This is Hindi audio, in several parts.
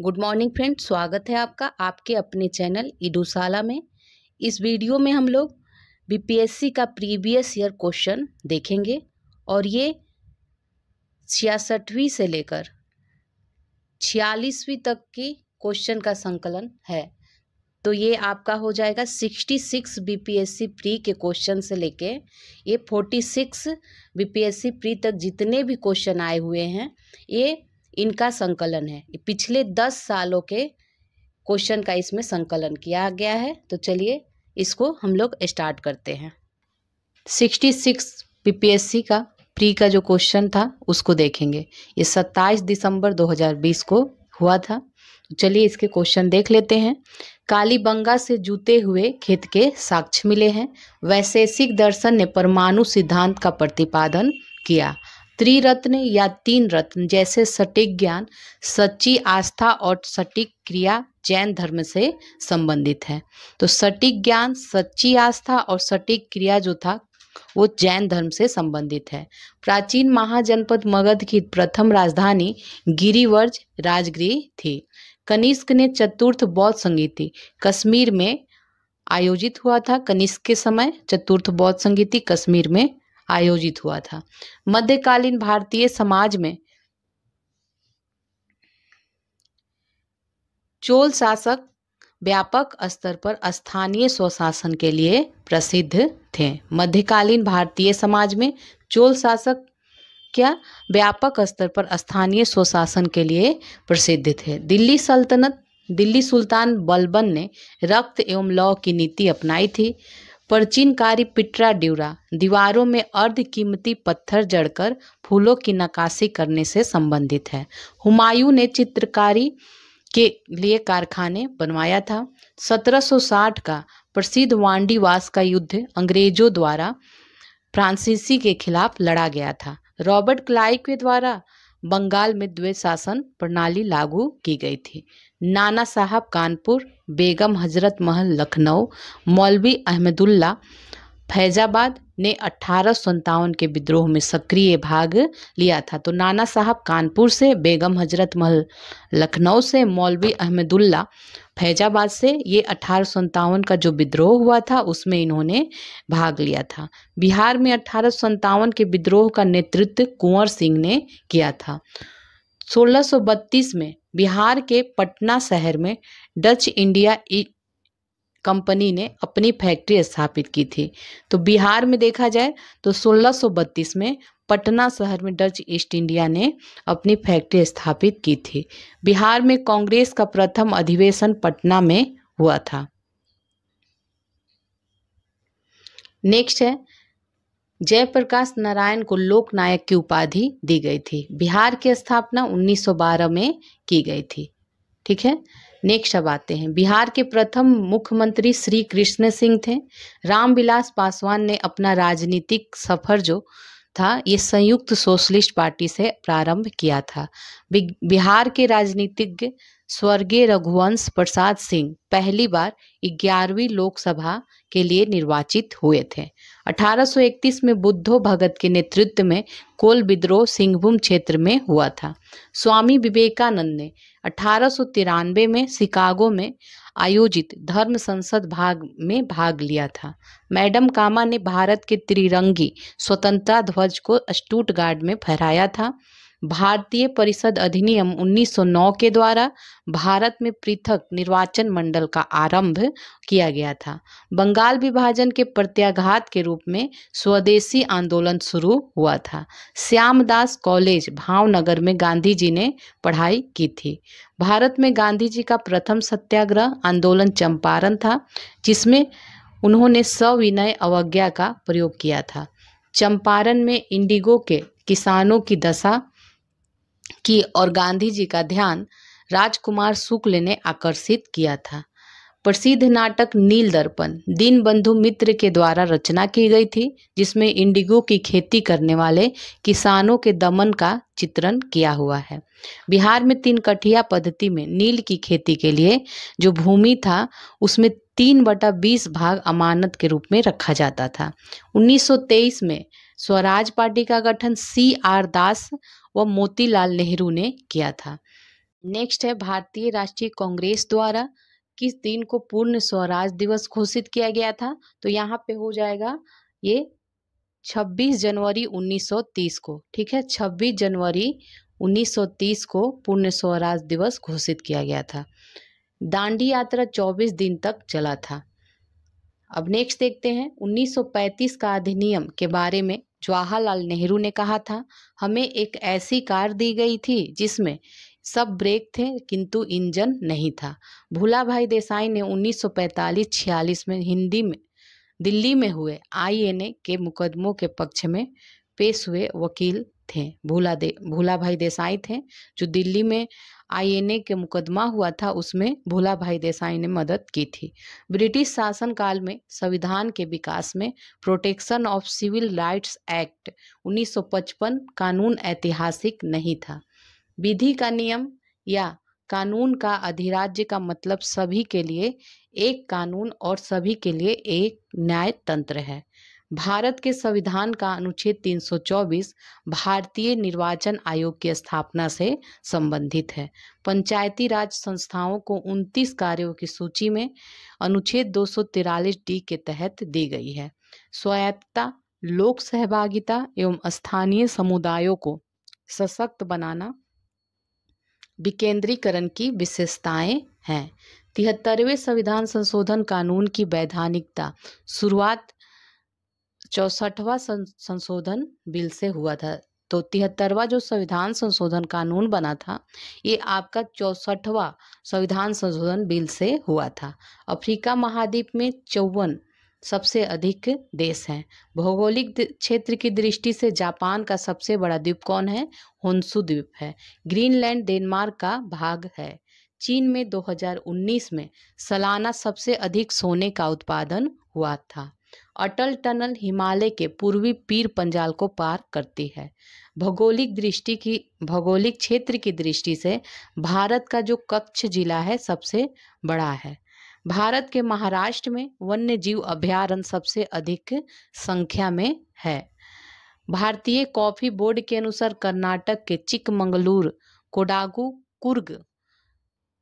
गुड मॉर्निंग फ्रेंड स्वागत है आपका आपके अपने चैनल इडुसाला में इस वीडियो में हम लोग बी का प्रीवियस ईयर क्वेश्चन देखेंगे और ये छियासठवीं से लेकर छियालीसवीं तक की क्वेश्चन का संकलन है तो ये आपका हो जाएगा sixty six B P S C pre के क्वेश्चन से लेके ये forty six B P S C pre तक जितने भी क्वेश्चन आए हुए हैं ये इनका संकलन है पिछले दस सालों के क्वेश्चन का इसमें संकलन किया गया है तो चलिए इसको हम लोग स्टार्ट करते हैं सिक्सटी सिक्स पीपीएससी का प्री का जो क्वेश्चन था उसको देखेंगे ये सत्ताईस दिसंबर 2020 को हुआ था तो चलिए इसके क्वेश्चन देख लेते हैं कालीबंगा से जूते हुए खेत के साक्ष्य मिले हैं वैशेषिक दर्शन ने परमाणु सिद्धांत का प्रतिपादन किया त्रिरत्न या तीन रत्न जैसे सटीक ज्ञान सच्ची आस्था और सटीक क्रिया जैन धर्म से संबंधित है तो सटीक ज्ञान सच्ची आस्था और सटीक क्रिया जो था वो जैन धर्म से संबंधित है प्राचीन महाजनपद मगध की प्रथम राजधानी गिरिवर्ज राजगृह थी कनिष्क ने चतुर्थ बौद्ध संगीति कश्मीर में आयोजित हुआ था कनिष्क के समय चतुर्थ बौद्ध संगीति कश्मीर में आयोजित हुआ था मध्यकालीन भारतीय समाज में चोल शासक व्यापक स्तर पर स्थानीय स्वशासन के लिए प्रसिद्ध थे मध्यकालीन भारतीय समाज में चोल शासक क्या व्यापक स्तर पर स्थानीय स्वशासन के लिए प्रसिद्ध थे दिल्ली सल्तनत दिल्ली सुल्तान बलबन ने रक्त एवं लौ की नीति अपनाई थी प्राचीनकारी कार्य पिटरा ड्यूरा दीवारों में अर्ध कीमती पत्थर जड़कर फूलों की नकाशी करने से संबंधित है हुमायूं ने चित्रकारी के लिए कारखाने बनवाया था 1760 का प्रसिद्ध वांडीवास का युद्ध अंग्रेजों द्वारा फ्रांसीसी के खिलाफ लड़ा गया था रॉबर्ट क्लाइक के द्वारा बंगाल में द्वे शासन प्रणाली लागू की गई थी नाना साहब कानपुर बेगम हजरत महल लखनऊ मौलवी अहमदुल्ला फैजाबाद ने अठारह के विद्रोह में सक्रिय भाग लिया था तो नाना साहब कानपुर से बेगम हजरत महल लखनऊ से मौलवी अहमदुल्ला फैजाबाद से ये अठारह का जो विद्रोह हुआ था उसमें इन्होंने भाग लिया था बिहार में अठारह के विद्रोह का नेतृत्व कुंवर सिंह ने किया था सोलह में बिहार के पटना शहर में डच इंडिया कंपनी ने अपनी फैक्ट्री स्थापित की थी तो बिहार में देखा जाए तो 1632 में पटना शहर में डच ईस्ट इंडिया ने अपनी फैक्ट्री स्थापित की थी बिहार में कांग्रेस का प्रथम अधिवेशन पटना में हुआ था नेक्स्ट है जयप्रकाश नारायण को लोकनायक की उपाधि दी गई थी बिहार की स्थापना 1912 में की गई थी ठीक है नेक्स्ट अब आते हैं बिहार के प्रथम मुख्यमंत्री श्री कृष्ण सिंह थे रामविलास पासवान ने अपना राजनीतिक सफर जो था ये संयुक्त सोशलिस्ट पार्टी से प्रारंभ किया था बिहार के राजनीतिज्ञ स्वर्गीय रघुवंश प्रसाद सिंह पहली बार ग्यारहवीं लोकसभा के लिए निर्वाचित हुए थे 1831 में बुद्धो भगत के नेतृत्व में कोल विद्रोह सिंहभूम क्षेत्र में हुआ था स्वामी विवेकानंद ने अठारह में शिकागो में आयोजित धर्म संसद भाग में भाग लिया था मैडम कामा ने भारत के त्रिरंगी स्वतंत्रता ध्वज को गार्ड में फहराया था भारतीय परिषद अधिनियम 1909 के द्वारा भारत में पृथक निर्वाचन मंडल का आरंभ किया गया था बंगाल विभाजन के प्रत्याघात के रूप में स्वदेशी आंदोलन शुरू हुआ था श्यामदास कॉलेज भावनगर में गांधी जी ने पढ़ाई की थी भारत में गांधी जी का प्रथम सत्याग्रह आंदोलन चंपारण था जिसमें उन्होंने सविनय अवज्ञा का प्रयोग किया था चंपारण में इंडिगो के किसानों की दशा की और गांधी जी का ध्यान राजकुमार शुक्ल ने आकर्षित किया था प्रसिद्ध नाटक नील दर्पण दीन बंधु मित्र के द्वारा रचना की गई थी जिसमें इंडिगो की खेती करने वाले किसानों के दमन का चित्रण किया हुआ है बिहार में तीन कठिया पद्धति में नील की खेती के लिए जो भूमि था उसमें तीन बटा बीस भाग अमानत के रूप में रखा जाता था 1923 में स्वराज पार्टी का गठन सी आर दास वह मोतीलाल नेहरू ने किया था नेक्स्ट है भारतीय राष्ट्रीय कांग्रेस द्वारा किस दिन को पूर्ण स्वराज दिवस घोषित किया गया था तो यहाँ पे हो जाएगा ये 26 जनवरी 1930 को ठीक है 26 जनवरी 1930 को पूर्ण स्वराज दिवस घोषित किया गया था दांडी यात्रा 24 दिन तक चला था अब नेक्स्ट देखते हैं 1935 का अधिनियम के बारे में जवाहरलाल नेहरू ने कहा था हमें एक ऐसी कार दी गई थी जिसमें सब ब्रेक थे किंतु इंजन नहीं था भूला भाई देसाई ने 1945-46 में हिंदी में दिल्ली में हुए आईएनए के मुकदमों के पक्ष में पेश हुए वकील थे भूला दे भूला भाई देसाई थे जो दिल्ली में आईएनए के मुकदमा हुआ था उसमें भोला भाई देसाई ने मदद की थी ब्रिटिश शासन काल में संविधान के विकास में protection of civil rights act 1955 कानून ऐतिहासिक नहीं था विधि का नियम या कानून का अधिराज्य का मतलब सभी के लिए एक कानून और सभी के लिए एक न्याय तंत्र है भारत के संविधान का अनुच्छेद 324 भारतीय निर्वाचन आयोग की स्थापना से संबंधित है पंचायती राज संस्थाओं को 29 कार्यों की सूची में अनुच्छेद दो डी के तहत दी गई है स्वायत्तता लोक सहभागिता एवं स्थानीय समुदायों को सशक्त बनाना विकेंद्रीकरण की विशेषताएं हैं तिहत्तरवें संविधान संशोधन कानून की वैधानिकता शुरुआत चौसठवा संशोधन बिल से हुआ था तो तिहत्तरवा जो संविधान संशोधन कानून बना था ये आपका चौसठवा संविधान संशोधन बिल से हुआ था अफ्रीका महाद्वीप में चौवन सबसे अधिक देश हैं भौगोलिक क्षेत्र की दृष्टि से जापान का सबसे बड़ा द्वीप कौन है होन्सु द्वीप है ग्रीनलैंड डेनमार्क का भाग है चीन में 2019 में सालाना सबसे अधिक सोने का उत्पादन हुआ था अटल टनल हिमालय के पूर्वी पीर पंजाल को पार करती है भौगोलिक दृष्टि की भौगोलिक क्षेत्र की दृष्टि से भारत का जो कच्छ जिला है सबसे बड़ा है भारत के महाराष्ट्र में वन्य जीव अभ्यारण्य सबसे अधिक संख्या में है भारतीय कॉफी बोर्ड के अनुसार कर्नाटक के चिकमंगलूर कोडागू कुर्ग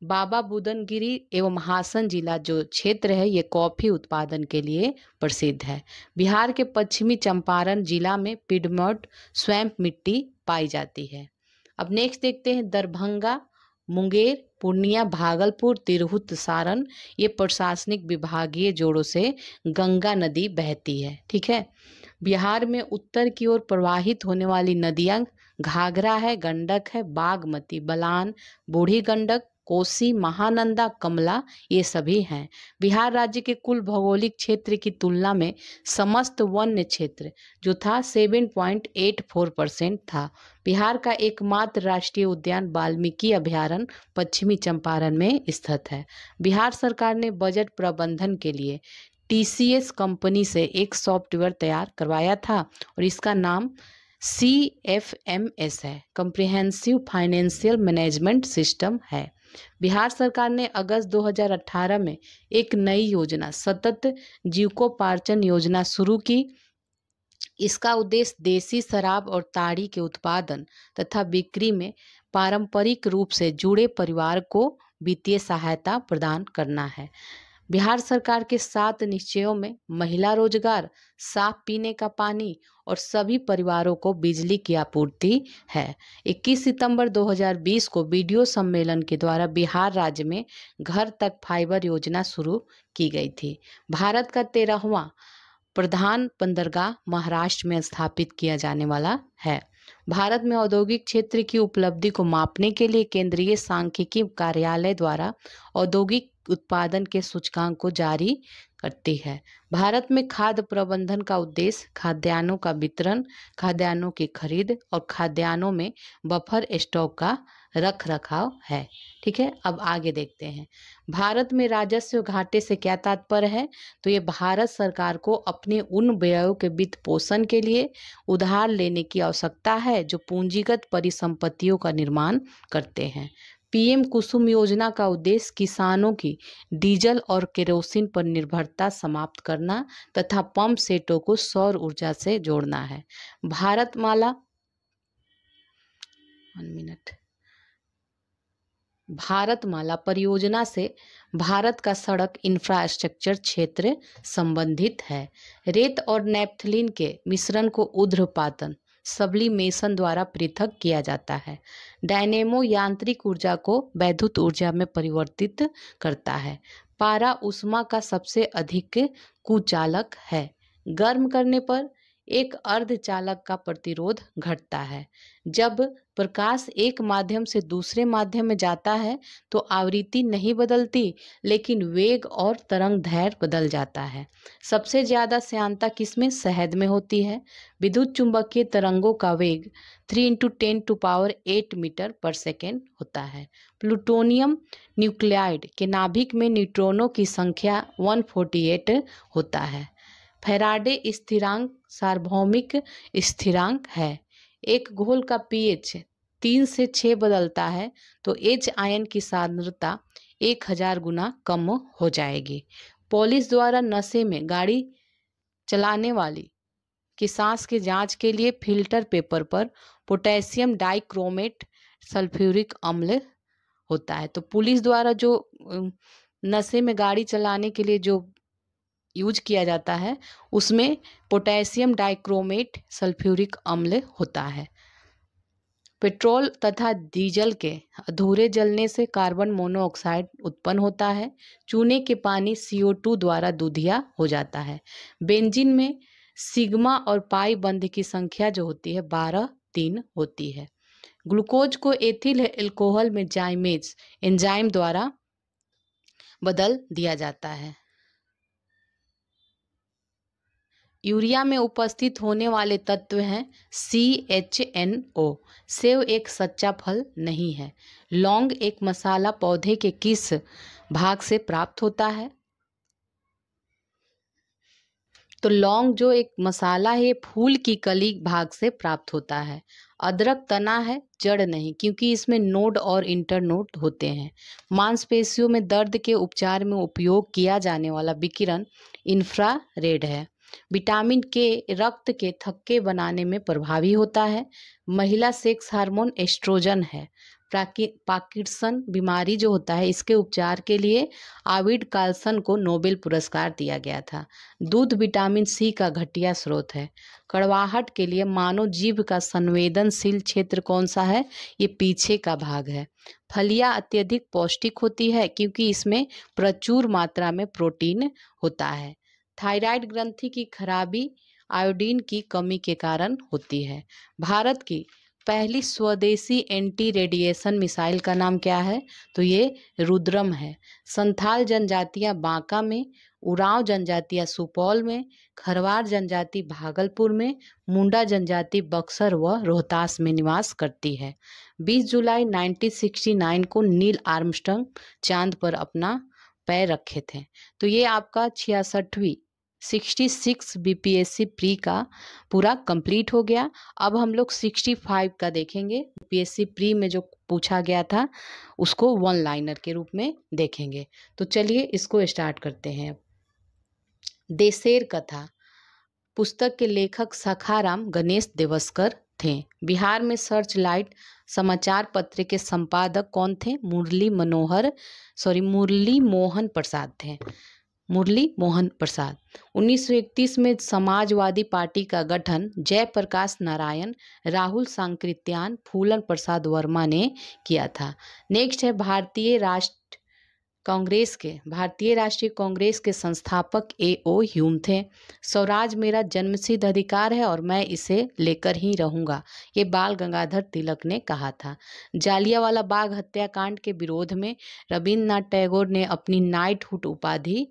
बाबा बुदनगिरी एवं हासन जिला जो क्षेत्र है ये कॉफ़ी उत्पादन के लिए प्रसिद्ध है बिहार के पश्चिमी चंपारण जिला में पिडमोट स्वैम्प मिट्टी पाई जाती है अब नेक्स्ट देखते हैं दरभंगा मुंगेर पूर्णिया भागलपुर तिरहुत सारण ये प्रशासनिक विभागीय जोड़ों से गंगा नदी बहती है ठीक है बिहार में उत्तर की ओर प्रवाहित होने वाली नदियाँ घाघरा है गंडक है बागमती बलान बूढ़ी गंडक कोसी महानंदा कमला ये सभी हैं बिहार राज्य के कुल भौगोलिक क्षेत्र की तुलना में समस्त वन्य क्षेत्र जो था 7.84 परसेंट था बिहार का एकमात्र राष्ट्रीय उद्यान वाल्मीकि अभ्यारण्य पश्चिमी चंपारण में स्थित है बिहार सरकार ने बजट प्रबंधन के लिए टी कंपनी से एक सॉफ्टवेयर तैयार करवाया था और इसका नाम सी एफ एम एस है कंप्रिहेंसिव फाइनेंशियल मैनेजमेंट सिस्टम है बिहार सरकार ने अगस्त 2018 में एक नई योजना सतत जीवकोपार्जन योजना शुरू की इसका उद्देश्य देसी शराब और ताड़ी के उत्पादन तथा बिक्री में पारंपरिक रूप से जुड़े परिवार को वित्तीय सहायता प्रदान करना है बिहार सरकार के सात निश्चयों में महिला रोजगार साफ पीने का पानी और सभी परिवारों को बिजली की आपूर्ति है 21 सितंबर 2020 को वीडियो सम्मेलन के द्वारा बिहार राज्य में घर तक फाइबर योजना शुरू की गई थी भारत का तेरहवा प्रधान बंदरगाह महाराष्ट्र में स्थापित किया जाने वाला है भारत में औद्योगिक क्षेत्र की उपलब्धि को मापने के लिए केंद्रीय सांख्यिकी कार्यालय द्वारा औद्योगिक उत्पादन के सूचकांक को जारी करती है भारत में खाद्य प्रबंधन का उद्देश्य खाद्यान्नों का वितरण खाद्यान्नों की खरीद और खाद्यान्नों में बफर स्टॉक का रख रखाव है ठीक है अब आगे देखते हैं भारत में राजस्व घाटे से क्या तात्पर्य है तो ये भारत सरकार को अपने उन व्ययों के वित्त पोषण के लिए उधार लेने की आवश्यकता है जो पूंजीगत परिसंपत्तियों का निर्माण करते हैं पीएम कुसुम योजना का उद्देश्य किसानों की डीजल और केरोसिन पर निर्भरता समाप्त करना तथा पंप सेटों को सौर ऊर्जा से जोड़ना है भारतमाला वन मिनट भारतमाला परियोजना से भारत का सड़क इंफ्रास्ट्रक्चर क्षेत्र संबंधित है रेत और नेपथलिन के मिश्रण को उध्रपातन सबलीमेशन द्वारा पृथक किया जाता है डायनेमो यांत्रिक ऊर्जा को वैद्युत ऊर्जा में परिवर्तित करता है पारा उष्मा का सबसे अधिक कुचालक है गर्म करने पर एक अर्धचालक का प्रतिरोध घटता है जब प्रकाश एक माध्यम से दूसरे माध्यम में जाता है तो आवृत्ति नहीं बदलती लेकिन वेग और तरंग धैर्य बदल जाता है सबसे ज़्यादा श्यांता किसमें शहद में होती है विद्युत चुंबकीय तरंगों का वेग three into ten to power eight metre पर सेकेंड होता है प्लूटोनियम न्यूक्लियाइड के नाभिक में न्यूट्रॉनों की संख्या 148 होता है फेराडे स्थिरांक सार्वभौमिक स्थिरांक है एक घोल का पीएच तीन से छः बदलता है तो एच आयन की सांद्रता एक हजार गुना कम हो जाएगी पुलिस द्वारा नशे में गाड़ी चलाने वाली की सांस की जांच के लिए फिल्टर पेपर पर पोटेशियम डाइक्रोमेट सल्फ्यूरिक अम्ल होता है तो पुलिस द्वारा जो नशे में गाड़ी चलाने के लिए जो यूज किया जाता है उसमें पोटेशियम डाइक्रोमेट सल्फ्यूरिक अम्ल होता है पेट्रोल तथा डीजल के अधूरे जलने से कार्बन मोनोऑक्साइड उत्पन्न होता है चूने के पानी सी द्वारा दूधिया हो जाता है बेंजिन में सिग्मा और पाई बंध की संख्या जो होती है बारह तीन होती है ग्लूकोज को एथिल एल्कोहल में जाइमेज एंजाइम द्वारा बदल दिया जाता है यूरिया में उपस्थित होने वाले तत्व हैं सी एच एन ओ सेव एक सच्चा फल नहीं है लौंग एक मसाला पौधे के किस भाग से प्राप्त होता है तो लौंग जो एक मसाला है फूल की कली भाग से प्राप्त होता है अदरक तना है जड़ नहीं क्योंकि इसमें नोड और इंटर नोड होते हैं मांसपेशियों में दर्द के उपचार में उपयोग किया जाने वाला विकिरण इंफ्रा रेड है विटामिन के रक्त के थक्के बनाने में प्रभावी होता है महिला सेक्स हार्मोन एस्ट्रोजन है पाकिटसन बीमारी जो होता है इसके उपचार के लिए आविड कार्लसन को नोबेल पुरस्कार दिया गया था दूध विटामिन सी का घटिया स्रोत है कड़वाहट के लिए मानव जीव का संवेदनशील क्षेत्र कौन सा है ये पीछे का भाग है फलियां अत्यधिक पौष्टिक होती है क्योंकि इसमें प्रचुर मात्रा में प्रोटीन होता है थायराइड ग्रंथि की खराबी आयोडीन की कमी के कारण होती है भारत की पहली स्वदेशी एंटी रेडिएशन मिसाइल का नाम क्या है तो ये रुद्रम है संथाल जनजातियाँ बांका में उरांव जनजातियाँ सुपौल में खरवार जनजाति भागलपुर में मुंडा जनजाति बक्सर व रोहतास में निवास करती है 20 जुलाई 1969 को नील आर्मस्टंग चांद पर अपना पैर रखे थे तो ये आपका छियासठवीं 66 बीपीएससी प्री का पूरा कंप्लीट हो गया अब हम लोग 65 का देखेंगे बीपीएससी प्री में जो पूछा गया था उसको वन लाइनर के रूप में देखेंगे तो चलिए इसको स्टार्ट करते हैं देसेर कथा पुस्तक के लेखक सखाराम गणेश देवस्कर थे बिहार में सर्च लाइट समाचार पत्र के संपादक कौन थे मुरली मनोहर सॉरी मुरली मोहन प्रसाद थे मुरली मोहन प्रसाद 1931 में समाजवादी पार्टी का गठन जयप्रकाश नारायण राहुल सांकृत्यान फूलन प्रसाद वर्मा ने किया था नेक्स्ट है भारतीय राष्ट्र कांग्रेस के भारतीय राष्ट्रीय कांग्रेस के संस्थापक ए ओ ह्यूम थे स्वराज मेरा जन्मसिद्ध अधिकार है और मैं इसे लेकर ही रहूंगा ये बाल गंगाधर तिलक ने कहा था जालियावाला बाग हत्याकांड के विरोध में रविन्द्रनाथ टैगोर ने अपनी नाइट हुट उपाधि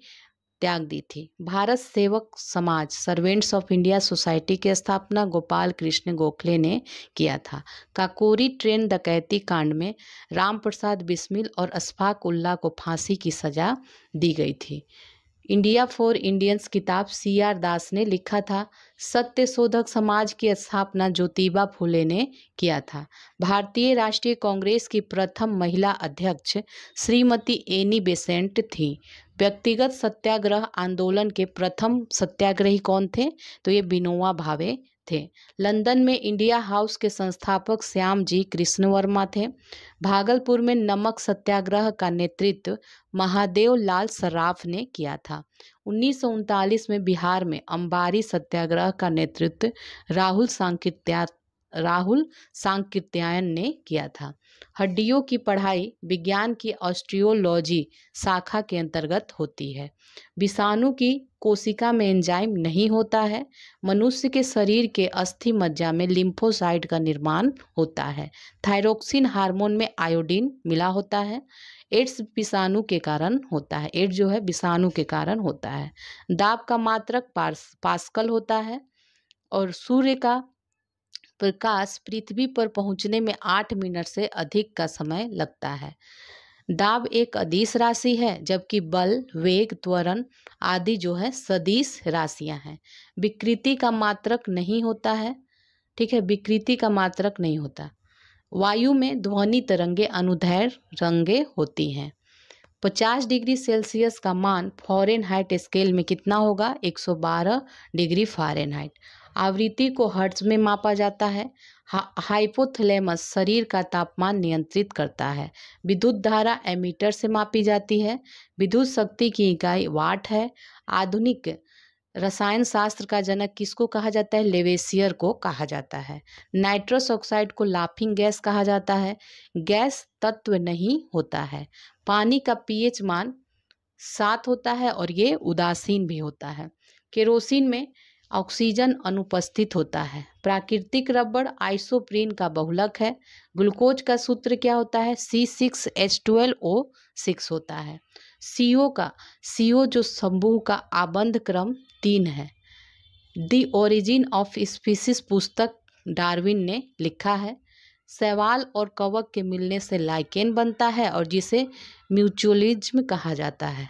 त्याग दी थी भारत सेवक समाज सर्वेंट्स ऑफ इंडिया सोसाइटी की स्थापना गोपाल कृष्ण गोखले ने किया था काकोरी ट्रेन डकैती कांड में राम प्रसाद बिस्मिल और अशफाक उल्ला को फांसी की सजा दी गई थी इंडिया फॉर इंडियंस किताब सी आर दास ने लिखा था सत्य शोधक समाज की स्थापना ज्योतिबा फुले ने किया था भारतीय राष्ट्रीय कांग्रेस की प्रथम महिला अध्यक्ष श्रीमती एनी बेसेंट थी व्यक्तिगत सत्याग्रह आंदोलन के प्रथम सत्याग्रही कौन थे तो ये बिनोवा भावे थे लंदन में इंडिया हाउस के संस्थापक श्याम जी कृष्ण वर्मा थे भागलपुर में नमक सत्याग्रह का नेतृत्व महादेव लाल सराफ ने किया था उन्नीस में बिहार में अंबारी सत्याग्रह का नेतृत्व राहुल सांकृत्या राहुल सांकृत्यायन ने किया था हड्डियों की पढ़ाई विज्ञान की ऑस्ट्रियोलॉजी शाखा के अंतर्गत होती है विषाणु की कोशिका में एंजाइम नहीं होता है मनुष्य के शरीर के अस्थि मज्जा में लिम्फोसाइड का निर्माण होता है थायरोक्सिन हार्मोन में आयोडीन मिला होता है एड्स विषाणु के कारण होता है एड्स जो है विषाणु के कारण होता है दाब का मात्रक पास पास्कल होता है और सूर्य का प्रकाश पृथ्वी पर पहुंचने में आठ मिनट से अधिक का समय लगता है दाब एक अदिश राशि है जबकि बल वेग त्वरण आदि जो है सदिश राशियां हैं विकृति का मात्रक नहीं होता है ठीक है विकृति का मात्रक नहीं होता वायु में ध्वनि तरंगे अनुधैर रंगे होती हैं 50 डिग्री सेल्सियस का मान फॉरेन हाइट स्केल में कितना होगा 112 डिग्री फॉरेन हाइट आवृत्ति को हर्ट्ज में मापा जाता है हा, हाइपोथलेमस शरीर का तापमान नियंत्रित करता है विद्युत धारा एमीटर से मापी जाती है विद्युत शक्ति की इकाई वाट है आधुनिक रसायन शास्त्र का जनक किसको कहा जाता है लेवेसियर को कहा जाता है नाइट्रस ऑक्साइड को लाफिंग गैस कहा जाता है गैस तत्व नहीं होता है पानी का पीएच मान सात होता है और ये उदासीन भी होता है केरोसिन में ऑक्सीजन अनुपस्थित होता है प्राकृतिक रबड़ आइसोप्रीन का बहुलक है ग्लूकोज का सूत्र क्या होता है C six H twelve O six होता है सी ओ का सी ओ जो समूह का आबंध क्रम तीन है दी ओरिजिन ऑफ स्पीसीज पुस्तक डार्विन ने लिखा है सवाल और कवक के मिलने से लाइकेन बनता है और जिसे म्यूचुअलिज्म कहा जाता है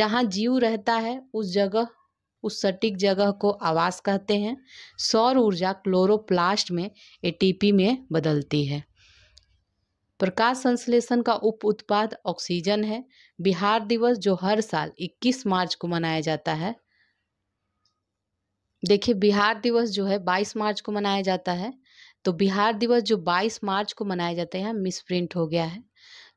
जहाँ जीव रहता है उस जगह उस सटीक जगह को आवास कहते हैं सौर ऊर्जा क्लोरोप्लास्ट में एटीपी में बदलती है प्रकाश संश्लेषण का उप उत्पाद ऑक्सीजन है बिहार दिवस जो हर साल 21 मार्च को मनाया जाता है देखिए बिहार दिवस जो है 22 मार्च को मनाया जाता है तो बिहार दिवस जो 22 मार्च को मनाया जाता है यहाँ मिसप्रिंट हो गया है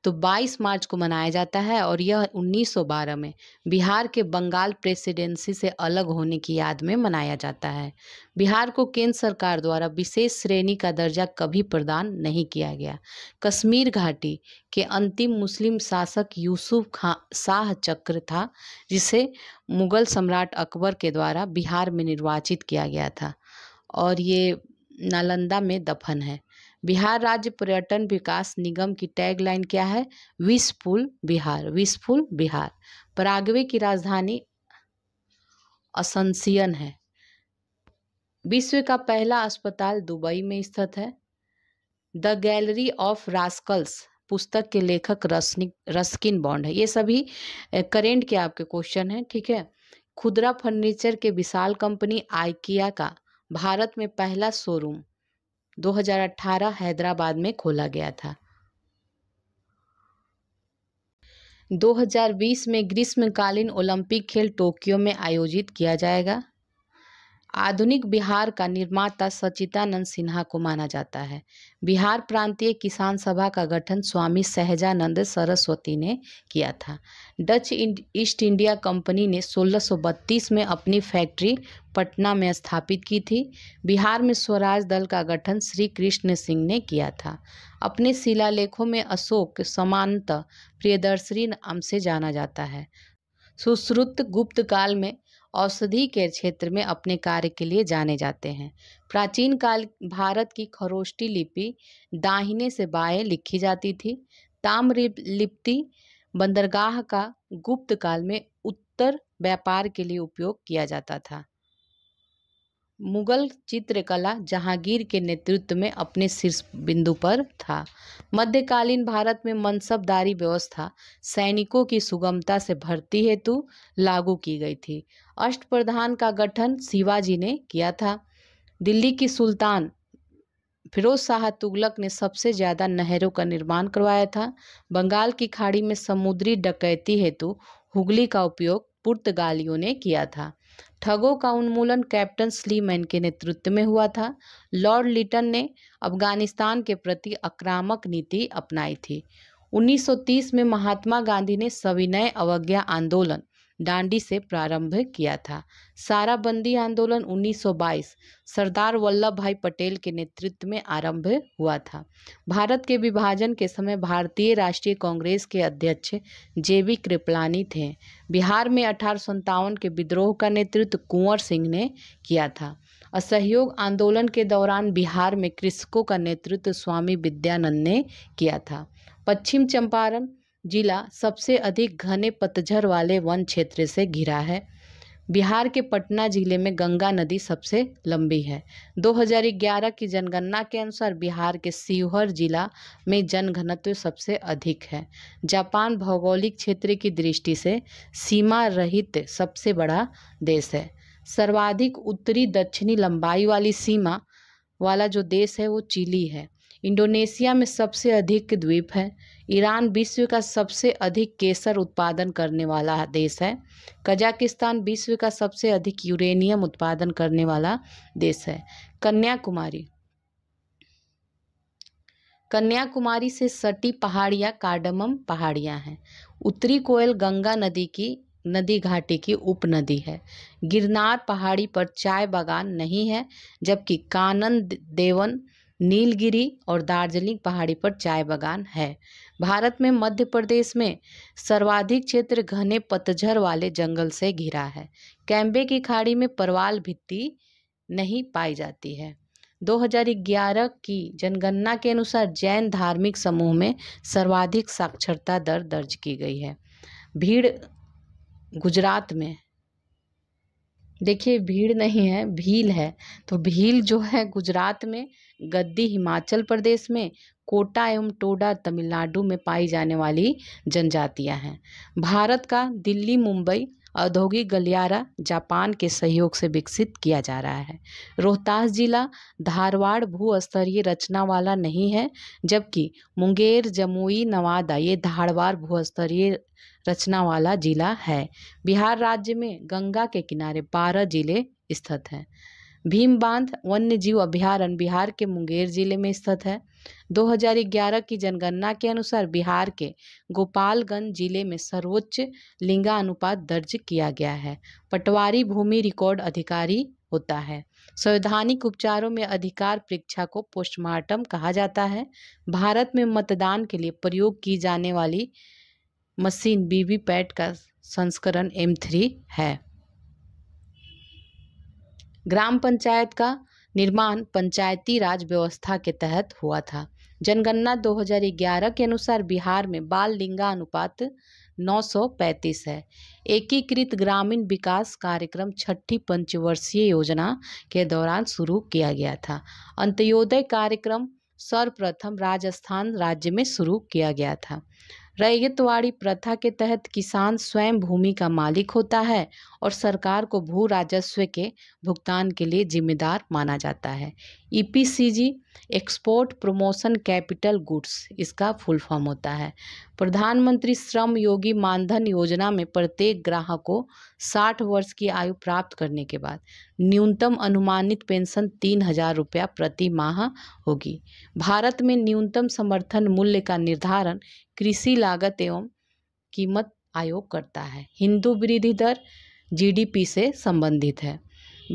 तो 22 मार्च को मनाया जाता है और यह 1912 में बिहार के बंगाल प्रेसिडेंसी से अलग होने की याद में मनाया जाता है बिहार को केंद्र सरकार द्वारा विशेष श्रेणी का दर्जा कभी प्रदान नहीं किया गया कश्मीर घाटी के अंतिम मुस्लिम शासक यूसुफ खां शाह चक्र था जिसे मुगल सम्राट अकबर के द्वारा बिहार में निर्वाचित किया गया था और ये नालंदा में दफन है बिहार राज्य पर्यटन विकास निगम की टैगलाइन क्या है wishful Bihar wishful Bihar Paraguay की राजधानी असंसियन है विश्व का पहला अस्पताल दुबई में स्थित है द गैलरी ऑफ रास्कल्स पुस्तक के लेखक रसनिक रस्किन बॉन्ड है ये सभी करेंट के आपके क्वेश्चन हैं ठीक है खुदरा फर्नीचर के विशाल कंपनी आइकिया का भारत में पहला शोरूम 2018 हैदराबाद में खोला गया था 2020 में ग्रीष्मकालीन ओलंपिक खेल टोक्यो में आयोजित किया जाएगा आधुनिक बिहार का निर्माता सचितानंद सिन्हा को माना जाता है बिहार प्रांतीय किसान सभा का गठन स्वामी सहजानंद सरस्वती ने किया था डच ईस्ट इंडिया कंपनी ने 1632 में अपनी फैक्ट्री पटना में स्थापित की थी बिहार में स्वराज दल का गठन श्री कृष्ण सिंह ने किया था अपने शिलालेखों में अशोक समानता प्रियदर्शनी नाम से जाना जाता है सुश्रुत गुप्त काल में औषधि के क्षेत्र में अपने कार्य के लिए जाने जाते हैं प्राचीन काल भारत की खरोष्टी लिपि दाहिने से बाएं लिखी जाती थी ताम्र लिप्ति बंदरगाह का गुप्त काल में उत्तर व्यापार के लिए उपयोग किया जाता था मुगल चित्रकला जहांगीर के नेतृत्व में अपने शीर्ष बिंदु पर था मध्यकालीन भारत में मनसबदारी व्यवस्था सैनिकों की सुगमता से भर्ती हेतु लागू की गई थी अष्ट प्रधान का गठन शिवाजी ने किया था दिल्ली की सुल्तान फिरोज शाह तुगलक ने सबसे ज़्यादा नहरों का निर्माण करवाया था बंगाल की खाड़ी में समुद्री डकैती हेतु हुगली का उपयोग पुर्तगालियों ने किया था ठगों का उन्मूलन कैप्टन स्लीमैन के नेतृत्व में हुआ था लॉर्ड लिटन ने अफगानिस्तान के प्रति आक्रामक नीति अपनाई थी 1930 में महात्मा गांधी ने सविनय अवज्ञा आंदोलन डांडी से प्रारंभ किया था साराबंदी आंदोलन 1922 सरदार वल्लभ भाई पटेल के नेतृत्व में आरंभ हुआ था भारत के विभाजन के समय भारतीय राष्ट्रीय कांग्रेस के अध्यक्ष जे बी कृपलानी थे बिहार में अठारह के विद्रोह का नेतृत्व कुंवर सिंह ने किया था असहयोग आंदोलन के दौरान बिहार में कृषकों का नेतृत्व स्वामी विद्यानंद ने किया था पश्चिम चंपारण जिला सबसे अधिक घने पतझर वाले वन क्षेत्र से घिरा है बिहार के पटना जिले में गंगा नदी सबसे लंबी है 2011 की जनगणना के अनुसार बिहार के शिवहर जिला में जनघनत्व सबसे अधिक है जापान भौगोलिक क्षेत्र की दृष्टि से सीमा रहित सबसे बड़ा देश है सर्वाधिक उत्तरी दक्षिणी लंबाई वाली सीमा वाला जो देश है वो चिली है इंडोनेशिया में सबसे अधिक द्वीप है ईरान विश्व का सबसे अधिक केसर उत्पादन करने वाला देश है कजाकिस्तान विश्व का सबसे अधिक यूरेनियम उत्पादन करने वाला देश है कन्याकुमारी कन्याकुमारी से सटी पहाड़ियाँ कार्डमम पहाड़ियाँ हैं उत्तरी कोयल गंगा नदी की नदी घाटी की उपनदी है गिरनार पहाड़ी पर चाय बागान नहीं है जबकि कानन देवन नीलगिरी और दार्जिलिंग पहाड़ी पर चाय बागान है भारत में मध्य प्रदेश में सर्वाधिक क्षेत्र घने पतझर वाले जंगल से घिरा है कैम्बे की खाड़ी में परवाल भित्ती नहीं पाई जाती है 2011 की जनगणना के अनुसार जैन धार्मिक समूह में सर्वाधिक साक्षरता दर दर्ज की गई है भीड़ गुजरात में देखिए भीड़ नहीं है भील है तो भील जो है गुजरात में गद्दी हिमाचल प्रदेश में कोटा एवं टोडा तमिलनाडु में पाई जाने वाली जनजातियां हैं भारत का दिल्ली मुंबई औद्योगिक गलियारा जापान के सहयोग से विकसित किया जा रहा है रोहतास जिला धारवाड़ भूस्तरीय रचना वाला नहीं है जबकि मुंगेर जमुई नवादा ये धारवाड़ भूस्तरीय रचना वाला जिला है बिहार राज्य में गंगा के किनारे बारह जिले स्थित हैं भीम बांध वन्य जीव अभ्यारण्य बिहार के मुंगेर जिले में स्थित है 2011 की जनगणना के अनुसार बिहार के गोपालगंज जिले में सर्वोच्च लिंगानुपात दर्ज किया गया है पटवारी भूमि रिकॉर्ड अधिकारी होता है संवैधानिक उपचारों में अधिकार परीक्षा को पोस्टमार्टम कहा जाता है भारत में मतदान के लिए प्रयोग की जाने वाली मशीन वीवीपैट का संस्करण एम थ्री है ग्राम पंचायत का निर्माण पंचायती राज व्यवस्था के तहत हुआ था जनगणना 2011 के अनुसार बिहार में बाल लिंगा अनुपात 935 है एकीकृत ग्रामीण विकास कार्यक्रम छठी पंचवर्षीय योजना के दौरान शुरू किया गया था अंत्योदय कार्यक्रम सर्वप्रथम राजस्थान राज्य में शुरू किया गया था रैयतवाड़ी प्रथा के तहत किसान स्वयं भूमि का मालिक होता है और सरकार को भू राजस्व के भुगतान के लिए जिम्मेदार माना जाता है EPCG export promotion capital goods इसका फुल फॉर्म होता है प्रधानमंत्री श्रम योगी मानधन योजना में प्रत्येक ग्राहक को 60 वर्ष की आयु प्राप्त करने के बाद न्यूनतम अनुमानित पेंशन तीन हजार रुपया प्रति माह होगी भारत में न्यूनतम समर्थन मूल्य का निर्धारण कृषि लागत एवं कीमत आयोग करता है हिंदू वृद्धि दर जीडीपी से संबंधित है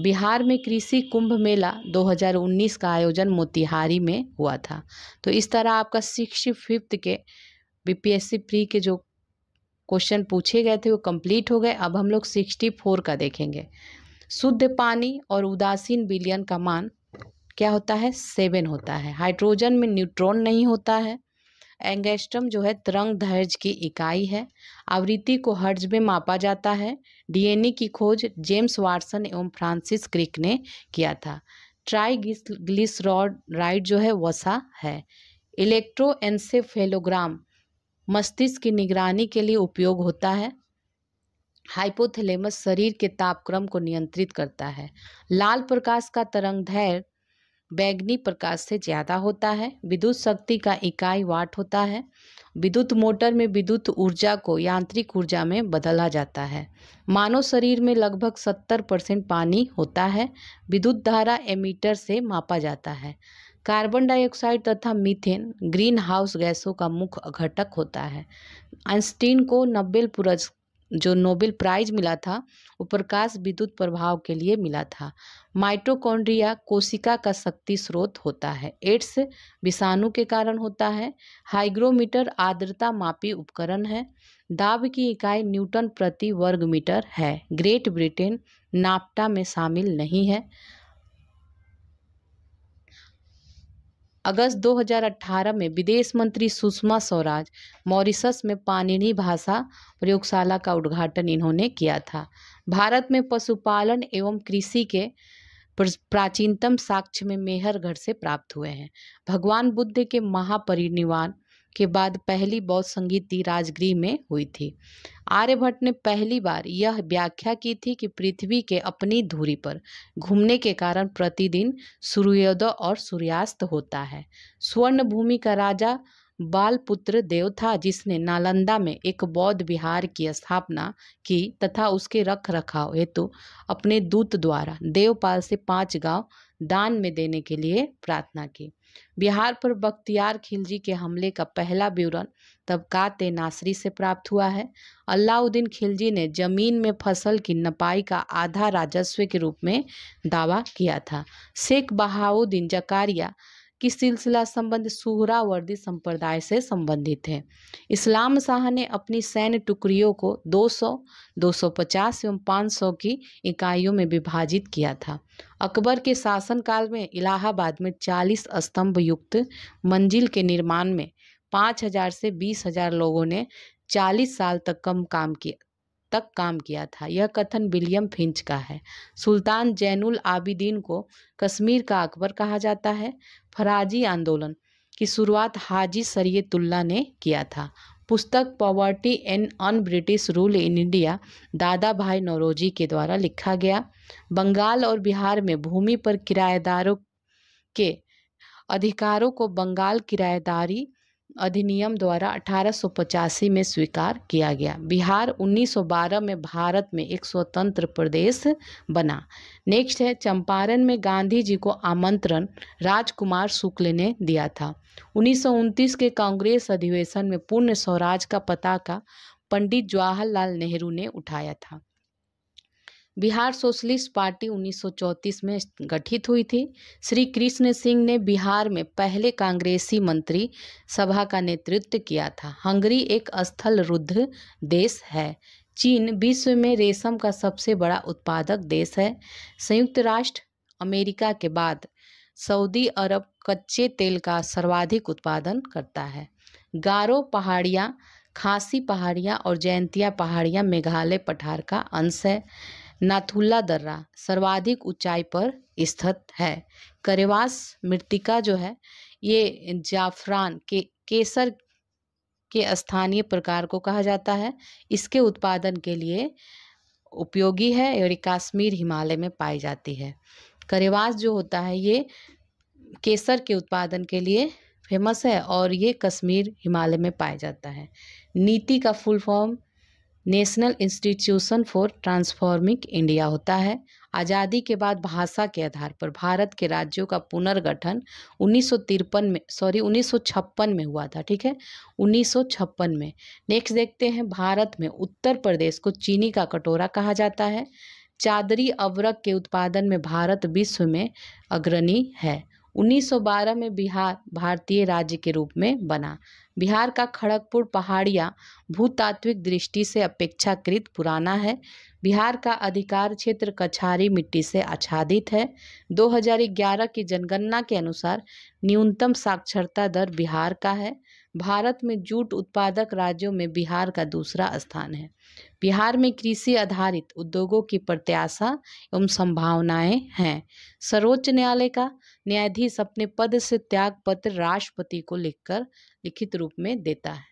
बिहार में कृषि कुंभ मेला 2019 का आयोजन मोतिहारी में हुआ था तो इस तरह आपका सिक्सटी फिफ्थ के बीपीएससी प्री के जो क्वेश्चन पूछे गए थे वो कंप्लीट हो गए अब हम लोग सिक्सटी फोर का देखेंगे शुद्ध पानी और उदासीन बिलियन का मान क्या होता है सेवन होता है हाइड्रोजन में न्यूट्रॉन नहीं होता है एंगेस्ट्रम जो है तरंग दैर्ध्य की इकाई है आवृत्ति को हर्ज में मापा जाता है डीएनए की खोज जेम्स वाटसन एवं फ्रांसिस क्रिक ने किया था ट्राई राइट जो है वसा है इलेक्ट्रोएंसेफेलोग्राम मस्तिष्क की निगरानी के लिए उपयोग होता है हाइपोथेलेमस शरीर के तापक्रम को नियंत्रित करता है लाल प्रकाश का तरंग धैर्य बैगनी प्रकाश से ज़्यादा होता है विद्युत शक्ति का इकाई वाट होता है विद्युत मोटर में विद्युत ऊर्जा को यांत्रिक ऊर्जा में बदला जाता है मानव शरीर में लगभग सत्तर परसेंट पानी होता है विद्युत धारा एमीटर से मापा जाता है कार्बन डाइऑक्साइड तथा मीथेन ग्रीन हाउस गैसों का मुख्य घटक होता है आइंस्टीन को नब्बे पुरस्कार जो नोबेल प्राइज मिला था वो प्रकाश विद्युत प्रभाव के लिए मिला था माइटोकॉन्ड्रिया कोशिका का शक्ति स्रोत होता है एड्स विषाणु के कारण होता है हाइग्रोमीटर आर्द्रता मापी उपकरण है दाब की इकाई न्यूटन प्रति वर्ग मीटर है ग्रेट ब्रिटेन नाप्टा में शामिल नहीं है अगस्त 2018 में विदेश मंत्री सुषमा स्वराज मॉरिसस में पानिनी भाषा प्रयोगशाला का उद्घाटन इन्होंने किया था भारत में पशुपालन एवं कृषि के प्राचीनतम साक्ष्य में मेहरगढ़ से प्राप्त हुए हैं भगवान बुद्ध के महापरिनिर्वाण के बाद पहली बौद्ध संगीति राजगृह में हुई थी आर्यभट्ट ने पहली बार यह व्याख्या की थी कि पृथ्वी के अपनी धुरी पर घूमने के कारण प्रतिदिन सूर्योदय और सूर्यास्त होता है स्वर्ण भूमि का राजा बालपुत्र देव था जिसने नालंदा में एक बौद्ध विहार की स्थापना की तथा उसके रख रखाव हेतु अपने दूत द्वारा देवपाल से पांच गांव दान में देने के लिए प्रार्थना की बिहार पर बख्तियार खिलजी के हमले का पहला विवरण तबकात नासरी से प्राप्त हुआ है अलाउद्दीन खिलजी ने जमीन में फसल की नपाई का आधा राजस्व के रूप में दावा किया था शेख बहाउद्दीन जकारिया की सिलसिला संबंध सुहरावर्दी संप्रदाय से संबंधित है इस्लाम शाह ने अपनी सैन्य टुकड़ियों को 200, 250 एवं 500 की इकाइयों में विभाजित किया था अकबर के शासनकाल में इलाहाबाद में 40 स्तंभ युक्त मंजिल के निर्माण में 5000 से 20000 लोगों ने 40 साल तक कम काम किया तक काम किया था यह कथन विलियम फिंच का है सुल्तान जैनुल आबिदीन को कश्मीर का अकबर कहा जाता है फराजी आंदोलन की शुरुआत हाजी सरयतुल्ला ने किया था पुस्तक poverty and un British rule in India Dadabhai Naoroji के द्वारा लिखा गया बंगाल और बिहार में भूमि पर किराएदारों के अधिकारों को बंगाल किराएदारी अधिनियम द्वारा अठारह में स्वीकार किया गया बिहार 1912 में भारत में एक स्वतंत्र प्रदेश बना नेक्स्ट है चंपारण में गांधी जी को आमंत्रण राजकुमार शुक्ल ने दिया था उन्नीस के कांग्रेस अधिवेशन में पूर्ण स्वराज का पताका पंडित जवाहरलाल नेहरू ने उठाया था बिहार सोशलिस्ट पार्टी 1934 में गठित हुई थी श्री कृष्ण सिंह ने बिहार में पहले कांग्रेसी मंत्री सभा का नेतृत्व किया था हंगरी एक स्थल रुद्ध देश है चीन विश्व में रेशम का सबसे बड़ा उत्पादक देश है संयुक्त राष्ट्र अमेरिका के बाद सऊदी अरब कच्चे तेल का सर्वाधिक उत्पादन करता है गारो पहाड़ियाँ खासी पहाड़ियाँ और जयंतिया पहाड़ियाँ मेघालय पठार का अंश है नाथुल्ला दर्रा सर्वाधिक ऊंचाई पर स्थित है करेवास मृतिका जो है ये जाफरान के केसर के स्थानीय प्रकार को कहा जाता है इसके उत्पादन के लिए उपयोगी है और कश्मीर हिमालय में पाई जाती है करेवास जो होता है ये केसर के उत्पादन के लिए फेमस है और ये कश्मीर हिमालय में पाया जाता है नीति का full form national institution for transforming India होता है आज़ादी के बाद भाषा के आधार पर भारत के राज्यों का पुनर्गठन उन्नीस में सॉरी उन्नीस में हुआ था ठीक है उन्नीस में नेक्स्ट देखते हैं भारत में उत्तर प्रदेश को चीनी का कटोरा कहा जाता है चादरी अवरक के उत्पादन में भारत विश्व में अग्रणी है 1912 में बिहार भारतीय राज्य के रूप में बना बिहार का खड़गपुर पहाड़िया भूतात्विक दृष्टि से अपेक्षाकृत पुराना है बिहार का अधिकार क्षेत्र कछारी मिट्टी से आच्छादित है 2011 की जनगणना के अनुसार न्यूनतम साक्षरता दर बिहार का है भारत में जूट उत्पादक राज्यों में बिहार का दूसरा स्थान है बिहार में कृषि आधारित उद्योगों की प्रत्याशा एवं संभावनाएं हैं सर्वोच्च न्यायालय का न्यायाधीश अपने पद से त्याग पत्र राष्ट्रपति को लिखकर लिखित रूप में देता है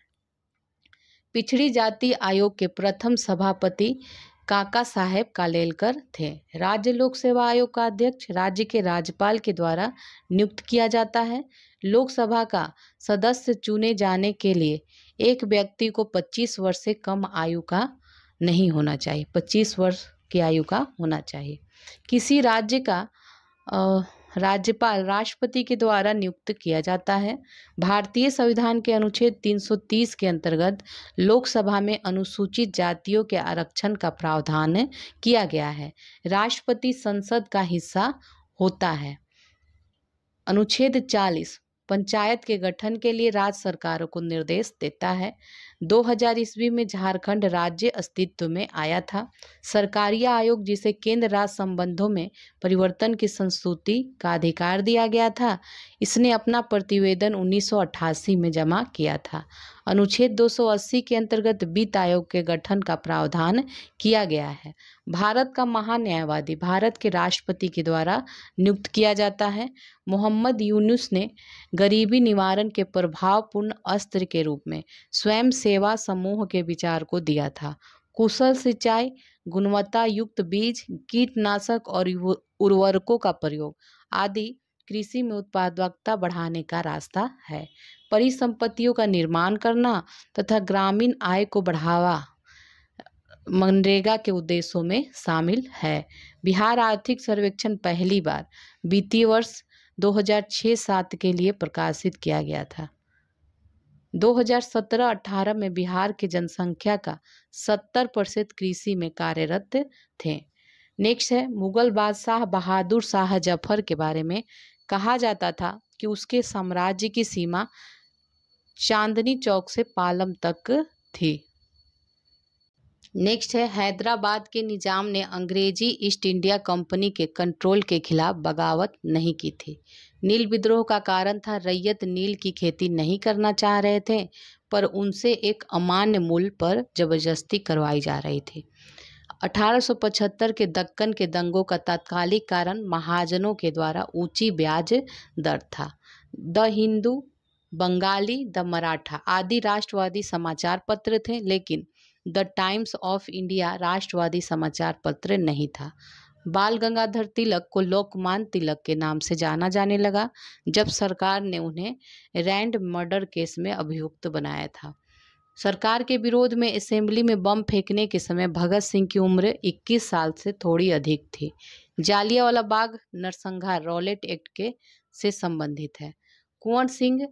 पिछड़ी जाति आयोग के प्रथम सभापति काका साहेब कालेलकर थे राज्य लोक सेवा आयोग का अध्यक्ष राज्य के राज्यपाल के द्वारा नियुक्त किया जाता है लोकसभा का सदस्य चुने जाने के लिए एक व्यक्ति को 25 वर्ष से कम आयु का नहीं होना चाहिए 25 वर्ष की आयु का होना चाहिए किसी राज्य का आ, राज्यपाल राष्ट्रपति के द्वारा नियुक्त किया जाता है भारतीय संविधान के अनुच्छेद 330 के अंतर्गत लोकसभा में अनुसूचित जातियों के आरक्षण का प्रावधान किया गया है राष्ट्रपति संसद का हिस्सा होता है अनुच्छेद 40 पंचायत के गठन के लिए राज्य सरकारों को निर्देश देता है 2000 ईस्वी में झारखंड राज्य अस्तित्व में आया था सरकारी आयोग जिसे केंद्र राज्य संबंधों में परिवर्तन की संस्तुति का अधिकार दिया गया था इसने अपना प्रतिवेदन 1988 में जमा किया था अनुच्छेद 280 के अंतर्गत वित्त आयोग के गठन का प्रावधान किया गया है भारत का महान्यायवादी भारत के राष्ट्रपति के द्वारा नियुक्त किया जाता है मोहम्मद यूनुस ने गरीबी निवारण के प्रभावपूर्ण अस्त्र के रूप में स्वयं सेवा समूह के विचार को दिया था कुशल सिंचाई गुणवत्ता युक्त बीज कीटनाशक और उर्वरकों का प्रयोग आदि कृषि में उत्पादकता बढ़ाने का रास्ता है परिसंपत्तियों का निर्माण करना तथा ग्रामीण आय को बढ़ावा मनरेगा के उद्देश्यों में शामिल है बिहार आर्थिक सर्वेक्षण पहली बार वित्तीय वर्ष 2006-7 के लिए प्रकाशित किया गया था 2017-18 में बिहार के जनसंख्या का 70 प्रतिशत कृषि में कार्यरत थे नेक्स्ट है मुगल बादशाह बहादुर शाह जफर के बारे में कहा जाता था कि उसके साम्राज्य की सीमा चांदनी चौक से पालम तक थी नेक्स्ट है हैदराबाद के निजाम ने अंग्रेजी ईस्ट इंडिया कंपनी के कंट्रोल के खिलाफ बगावत नहीं की थी नील विद्रोह का कारण था रैयत नील की खेती नहीं करना चाह रहे थे पर उनसे एक अमान्य मूल पर जबरदस्ती करवाई जा रही थी 1875 के दक्कन के दंगों का तात्कालिक कारण महाजनों के द्वारा ऊंची ब्याज दर था the Hindu Bengali the Maratha आदि राष्ट्रवादी समाचार पत्र थे लेकिन द टाइम्स ऑफ इंडिया राष्ट्रवादी समाचार पत्र नहीं था बाल गंगाधर तिलक को लोकमान तिलक के नाम से जाना जाने लगा जब सरकार ने उन्हें रैंड मर्डर केस में अभियुक्त बनाया था सरकार के विरोध में असेंबली में बम फेंकने के समय भगत सिंह की उम्र 21 साल से थोड़ी अधिक थी जालियावाला बाग नरसंहार रॉलेट एक्ट के से संबंधित है कुंवर सिंह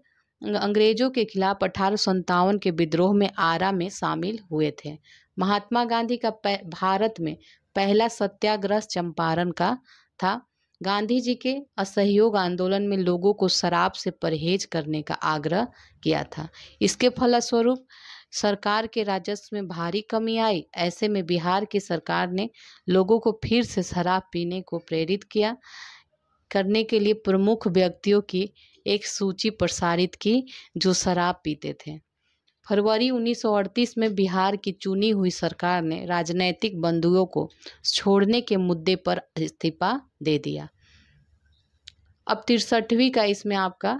अंग्रेजों के खिलाफ अठारह के विद्रोह में आरा में शामिल हुए थे महात्मा गांधी का भारत में पहला सत्याग्रह चंपारण का था गांधी जी के असहयोग आंदोलन में लोगों को शराब से परहेज करने का आग्रह किया था इसके फलस्वरूप सरकार के राजस्व में भारी कमी आई ऐसे में बिहार की सरकार ने लोगों को फिर से शराब पीने को प्रेरित किया करने के लिए प्रमुख व्यक्तियों की एक सूची प्रसारित की जो शराब पीते थे फरवरी 1938 में बिहार की चुनी हुई सरकार ने राजनैतिक बंधुओं को छोड़ने के मुद्दे पर इस्तीफा दे दिया अब तिरसठवीं का इसमें आपका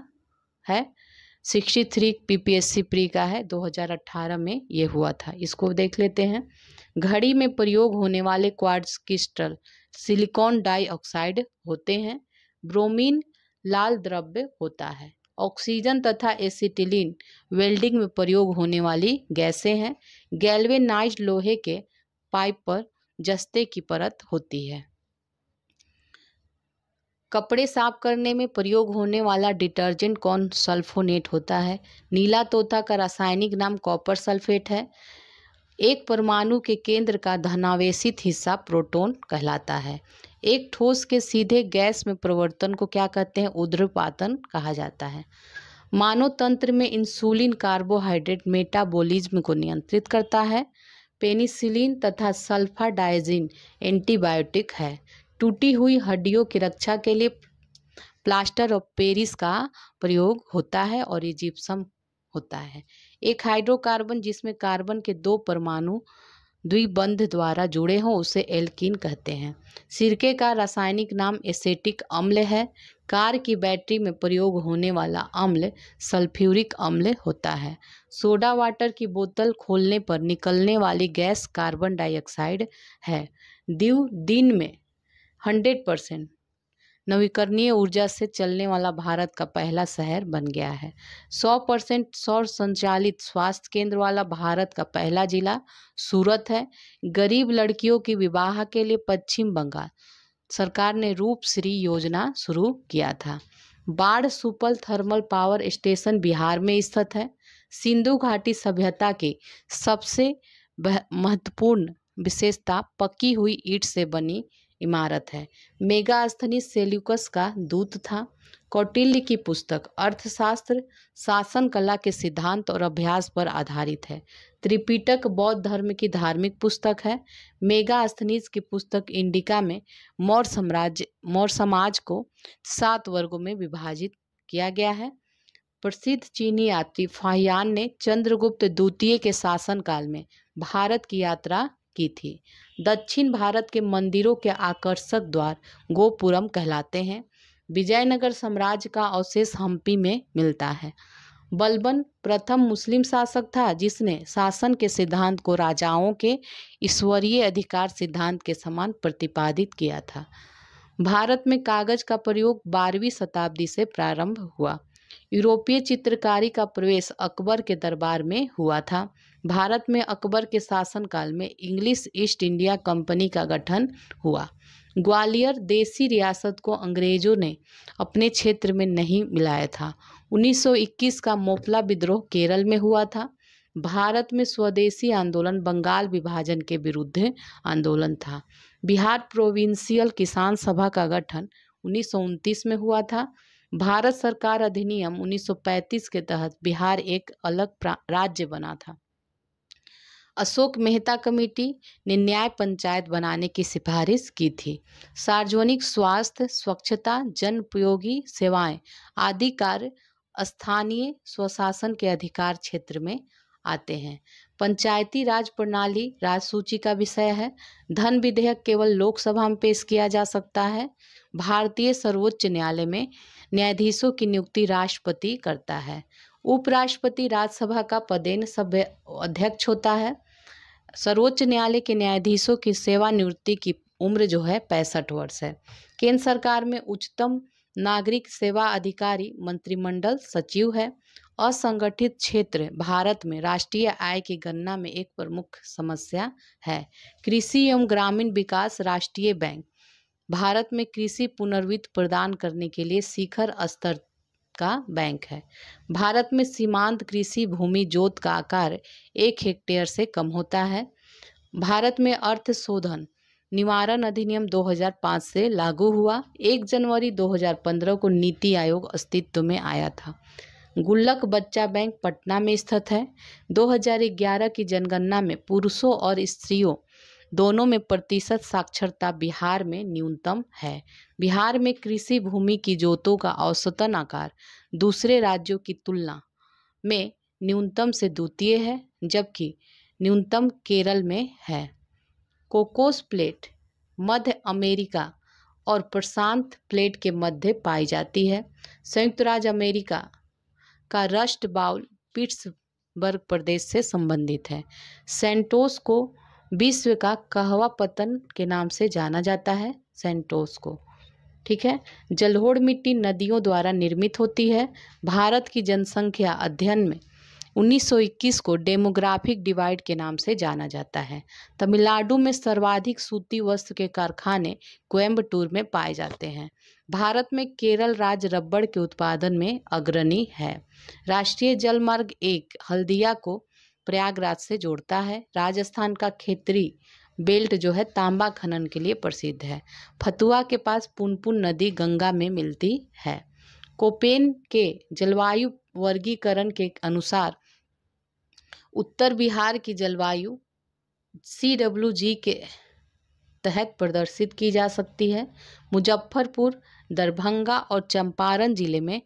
है sixty three P P S C pre का है 2018 में ये हुआ था इसको देख लेते हैं घड़ी में प्रयोग होने वाले क्वार्ट्स क्रिस्टल सिलिकॉन डाइऑक्साइड होते हैं ब्रोमीन लाल द्रव्य होता है ऑक्सीजन तथा एसिटिलीन वेल्डिंग में प्रयोग होने वाली गैसें हैं गैलवेनाइज लोहे के पाइप पर जस्ते की परत होती है कपड़े साफ करने में प्रयोग होने वाला डिटर्जेंट कौन सल्फोनेट होता है नीला तोता का रासायनिक नाम कॉपर सल्फेट है एक परमाणु के केंद्र का धनावेशित हिस्सा प्रोटॉन कहलाता है एक ठोस के सीधे गैस में परिवर्तन को क्या कहते हैं उद्रपातन कहा जाता है मानव तंत्र में इंसुलिन कार्बोहाइड्रेट मेटाबॉलिज्म को नियंत्रित करता है पेनिसिलिन तथा सल्फाडाइजिन एंटीबायोटिक है टूटी हुई हड्डियों की रक्षा के लिए प्लास्टर ऑफ पेरिस का प्रयोग होता है और ये जिप्सम होता है एक हाइड्रोकार्बन जिसमें कार्बन के दो परमाणु द्विबंध द्वारा जुड़े हों उसे एल्किन कहते हैं सिरके का रासायनिक नाम एसेटिक अम्ल है कार की बैटरी में प्रयोग होने वाला अम्ल सल्फ्यूरिक अम्ल होता है सोडा वाटर की बोतल खोलने पर निकलने वाली गैस कार्बन डाइऑक्साइड है दीव दिन में हंड्रेड परसेंट नवीकरणीय ऊर्जा से चलने वाला भारत का पहला शहर बन गया है सौ परसेंट सौर संचालित स्वास्थ्य केंद्र वाला भारत का पहला जिला सूरत है गरीब लड़कियों की विवाह के लिए पश्चिम बंगाल सरकार ने रूपश्री योजना शुरू किया था Barh super thermal power station Bihar में स्थित है सिंधु घाटी सभ्यता की सबसे महत्वपूर्ण विशेषता पकी हुई ईट से बनी इमारत है मेगास्थनी सेल्यूकस का दूत था कौटिल्य की पुस्तक अर्थशास्त्र शासन कला के सिद्धांत और अभ्यास पर आधारित है त्रिपिटक बौद्ध धर्म की धार्मिक पुस्तक है मेगा की पुस्तक इंडिका में मौर्य साम्राज्य मौर्य समाज को सात वर्गों में विभाजित किया गया है प्रसिद्ध चीनी यात्री फाहियान ने चंद्रगुप्त द्वितीय के शासनकाल में भारत की यात्रा की थी दक्षिण भारत के मंदिरों के आकर्षक द्वार गोपुरम कहलाते हैं विजयनगर साम्राज्य का अवशेष हम्पी में मिलता है बलबन प्रथम मुस्लिम शासक था जिसने शासन के सिद्धांत को राजाओं के ईश्वरीय अधिकार सिद्धांत के समान प्रतिपादित किया था भारत में कागज का प्रयोग बारहवीं शताब्दी से प्रारंभ हुआ यूरोपीय चित्रकारी का प्रवेश अकबर के दरबार में हुआ था भारत में अकबर के शासनकाल में इंग्लिश ईस्ट इंडिया कंपनी का गठन हुआ ग्वालियर देसी रियासत को अंग्रेजों ने अपने क्षेत्र में नहीं मिलाया था 1921 का मोपला विद्रोह केरल में हुआ था भारत में स्वदेशी आंदोलन बंगाल विभाजन के विरुद्ध आंदोलन था बिहार प्रोविंशियल किसान सभा का गठन उन्नीस में हुआ था भारत सरकार अधिनियम 1935 के तहत बिहार एक अलग राज्य बना था अशोक मेहता कमेटी ने न्याय पंचायत बनाने की सिफारिश की थी सार्वजनिक स्वास्थ्य स्वच्छता जन उपयोगी सेवाएं आदि कार्य स्थानीय स्वशासन के अधिकार क्षेत्र में आते हैं पंचायती राज प्रणाली राजसूची का विषय है धन विधेयक केवल लोकसभा में पेश किया जा सकता है भारतीय सर्वोच्च न्यायालय में न्यायाधीशों की नियुक्ति राष्ट्रपति करता है उपराष्ट्रपति राज्यसभा का पदेन सभ्य अध्यक्ष होता है सर्वोच्च न्यायालय के न्यायाधीशों की सेवानिवृत्ति की उम्र जो है पैंसठ वर्ष है केंद्र सरकार में उच्चतम नागरिक सेवा अधिकारी मंत्रिमंडल सचिव है असंगठित क्षेत्र भारत में राष्ट्रीय आय की गणना में एक प्रमुख समस्या है कृषि एवं ग्रामीण विकास राष्ट्रीय बैंक भारत में कृषि पुनर्वित्त प्रदान करने के लिए शिखर स्तर का बैंक है भारत में सीमांत कृषि भूमि जोत का आकार एक हेक्टेयर से कम होता है भारत में अर्थ शोधन निवारण अधिनियम 2005 से लागू हुआ 1 जनवरी 2015 को नीति आयोग अस्तित्व में आया था गुल्लक बच्चा बैंक पटना में स्थित है 2011 की जनगणना में पुरुषों और स्त्रियों दोनों में प्रतिशत साक्षरता बिहार में न्यूनतम है बिहार में कृषि भूमि की जोतों का औसतन आकार दूसरे राज्यों की तुलना में न्यूनतम से द्वितीय है जबकि न्यूनतम केरल में है कोकोस प्लेट मध्य अमेरिका और प्रशांत प्लेट के मध्य पाई जाती है संयुक्त राज्य अमेरिका का रस्ट बाउल पिट्सबर्ग प्रदेश से संबंधित है सेंटोस को विश्व का कहवा पतन के नाम से जाना जाता है सेंटोस को ठीक है जलहोड़ मिट्टी नदियों द्वारा निर्मित होती है भारत की जनसंख्या अध्ययन में 1921 को डेमोग्राफिक डिवाइड के नाम से जाना जाता है तमिलनाडु में सर्वाधिक सूती वस्त्र के कारखाने कोयम्बटूर में पाए जाते हैं भारत में केरल राज्य रबड़ के उत्पादन में अग्रणी है राष्ट्रीय जलमार्ग एक हल्दिया को प्रयागराज से जोड़ता है राजस्थान का खेतरी बेल्ट जो है तांबा खनन के लिए प्रसिद्ध है फतुआ के पास पुनपुन नदी गंगा में मिलती है कोपेन के जलवायु वर्गीकरण के अनुसार उत्तर बिहार की जलवायु सी डब्ल्यू जी के तहत प्रदर्शित की जा सकती है मुजफ्फरपुर दरभंगा और चंपारण जिले में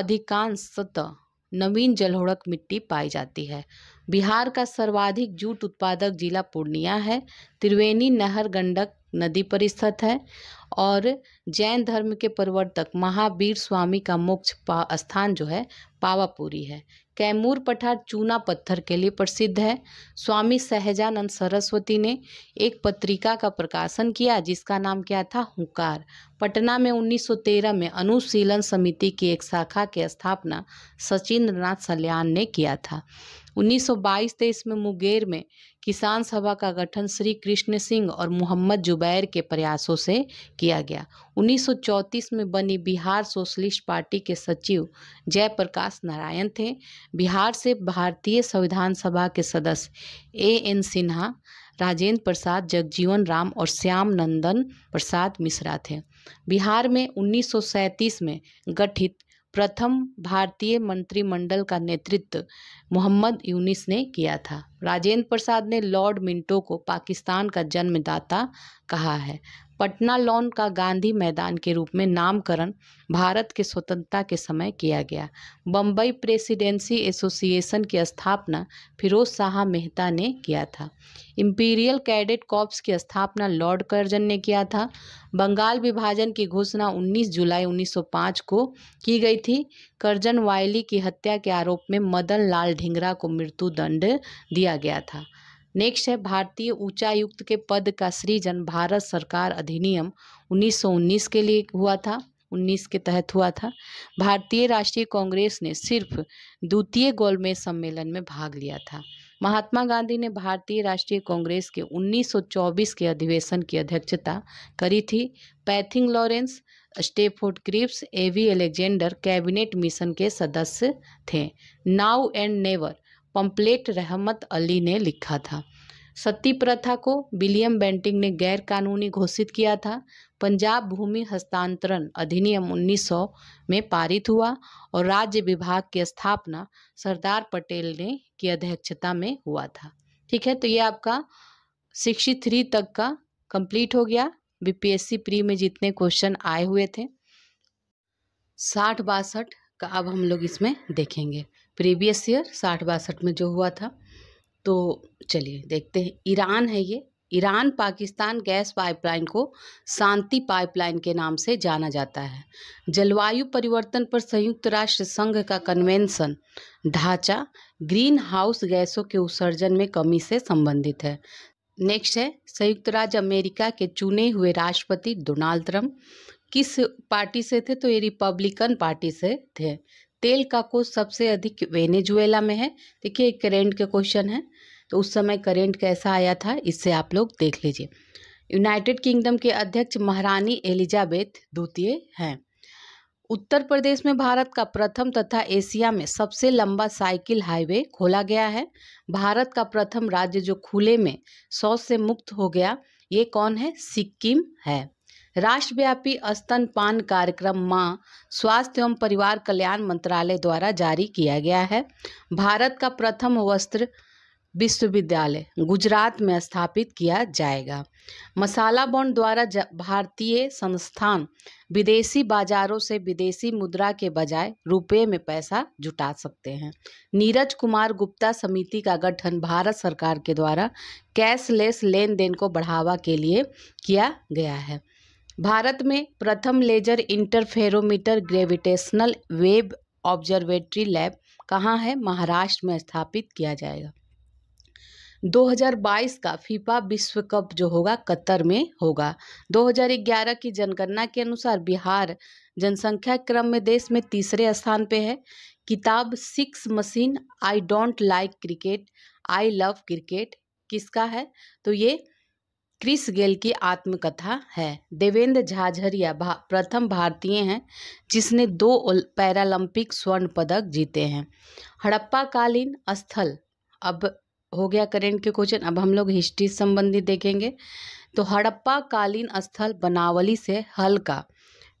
अधिकांशतः नवीन जलहोड़क मिट्टी पाई जाती है बिहार का सर्वाधिक जूट उत्पादक जिला पूर्णिया है त्रिवेणी नहर गंडक नदी पर स्थित है और जैन धर्म के प्रवर्तक महावीर स्वामी का मुख्य स्थान जो है पावापुरी है कैमूर पठार चूना पत्थर के लिए प्रसिद्ध है स्वामी सहजानंद सरस्वती ने एक पत्रिका का प्रकाशन किया जिसका नाम क्या था हुकार पटना में 1913 में अनुशीलन समिति की एक शाखा की स्थापना सचिंद्रनाथ सल्यान ने किया था 1922-23 में मुंगेर में किसान सभा का गठन श्री कृष्ण सिंह और मोहम्मद जुबैर के प्रयासों से किया गया 1934 में बनी बिहार सोशलिस्ट पार्टी के सचिव जयप्रकाश नारायण थे बिहार से भारतीय संविधान सभा के सदस्य ए एन सिन्हा राजेंद्र प्रसाद जगजीवन राम और श्याम नंदन प्रसाद मिश्रा थे बिहार में 1937 में गठित प्रथम भारतीय मंत्रिमंडल का नेतृत्व मोहम्मद यूनिस ने किया था राजेंद्र प्रसाद ने लॉर्ड मिंटो को पाकिस्तान का जन्मदाता कहा है पटना लॉन का गांधी मैदान के रूप में नामकरण भारत के स्वतंत्रता के समय किया गया बम्बई प्रेसिडेंसी एसोसिएशन की स्थापना फिरोज शाह मेहता ने किया था इम्पीरियल कैडेट कॉप्स की स्थापना लॉर्ड कर्जन ने किया था बंगाल विभाजन की घोषणा 19 जुलाई 1905 को की गई थी कर्जन वायली की हत्या के आरोप में मदन लाल ढिंगरा को मृत्यु दंड दिया गया था नेक्स्ट है भारतीय उच्चायुक्त के पद का सृजन भारत सरकार अधिनियम 1919 के लिए हुआ था 19 के तहत हुआ था भारतीय राष्ट्रीय कांग्रेस ने सिर्फ द्वितीय गोलमेज सम्मेलन में भाग लिया था महात्मा गांधी ने भारतीय राष्ट्रीय कांग्रेस के 1924 के अधिवेशन की अध्यक्षता करी थी Pethick Lawrence Stafford Cripps A V Alexander cabinet mission के सदस्य थे नाउ एंड नेवर पम्पलेट रहमत अली ने लिखा था सती प्रथा को विलियम बेंटिंग ने गैर कानूनी घोषित किया था पंजाब भूमि हस्तांतरण अधिनियम 1900 में पारित हुआ और राज्य विभाग की स्थापना सरदार पटेल ने की अध्यक्षता में हुआ था ठीक है तो ये आपका सिक्सटी थ्री तक का कंप्लीट हो गया बीपीएससी प्री में जितने क्वेश्चन आए हुए थे साठ बासठ का अब हम लोग इसमें देखेंगे प्रीवियस ईयर साठ बासठ में जो हुआ था तो चलिए देखते हैं ईरान है ये ईरान पाकिस्तान गैस पाइपलाइन को शांति पाइपलाइन के नाम से जाना जाता है जलवायु परिवर्तन पर संयुक्त राष्ट्र संघ का कन्वेंशन ढांचा ग्रीन हाउस गैसों के उत्सर्जन में कमी से संबंधित है नेक्स्ट है संयुक्त राज्य अमेरिका के चुने हुए राष्ट्रपति डोनाल्ड ट्रम्प किस पार्टी से थे तो ये रिपब्लिकन पार्टी से थे तेल का कोष सबसे अधिक वेनेजुएला में है देखिए करेंट के क्वेश्चन है तो उस समय करेंट कैसा आया था इससे आप लोग देख लीजिए यूनाइटेड किंगडम के अध्यक्ष महारानी एलिजाबेथ द्वितीय हैं उत्तर प्रदेश में भारत का प्रथम तथा एशिया में सबसे लंबा साइकिल हाईवे खोला गया है भारत का प्रथम राज्य जो खुले में शौच से मुक्त हो गया ये कौन है सिक्किम है राष्ट्रव्यापी स्तनपान कार्यक्रम माँ स्वास्थ्य एवं परिवार कल्याण मंत्रालय द्वारा जारी किया गया है भारत का प्रथम वस्त्र विश्वविद्यालय गुजरात में स्थापित किया जाएगा मसाला बॉन्ड द्वारा भारतीय संस्थान विदेशी बाजारों से विदेशी मुद्रा के बजाय रुपये में पैसा जुटा सकते हैं नीरज कुमार गुप्ता समिति का गठन भारत सरकार के द्वारा कैशलेस लेन देन को बढ़ावा के लिए किया गया है भारत में प्रथम laser interferometer gravitational wave observatory lab कहाँ है महाराष्ट्र में स्थापित किया जाएगा 2022 का फीफा विश्व कप जो होगा कतर में होगा 2011 की जनगणना के अनुसार बिहार जनसंख्या क्रम में देश में तीसरे स्थान पे है किताब six machine I don't like cricket I love cricket किसका है तो ये क्रिस गेल की आत्मकथा है देवेंद्र झाझरिया भा, प्रथम भारतीय हैं जिसने दो पैरालंपिक स्वर्ण पदक जीते हैं हड़प्पाकालीन स्थल अब हो गया करेंट के क्वेश्चन अब हम लोग हिस्ट्री संबंधी देखेंगे तो हड़प्पाकालीन स्थल बनावली से हल्का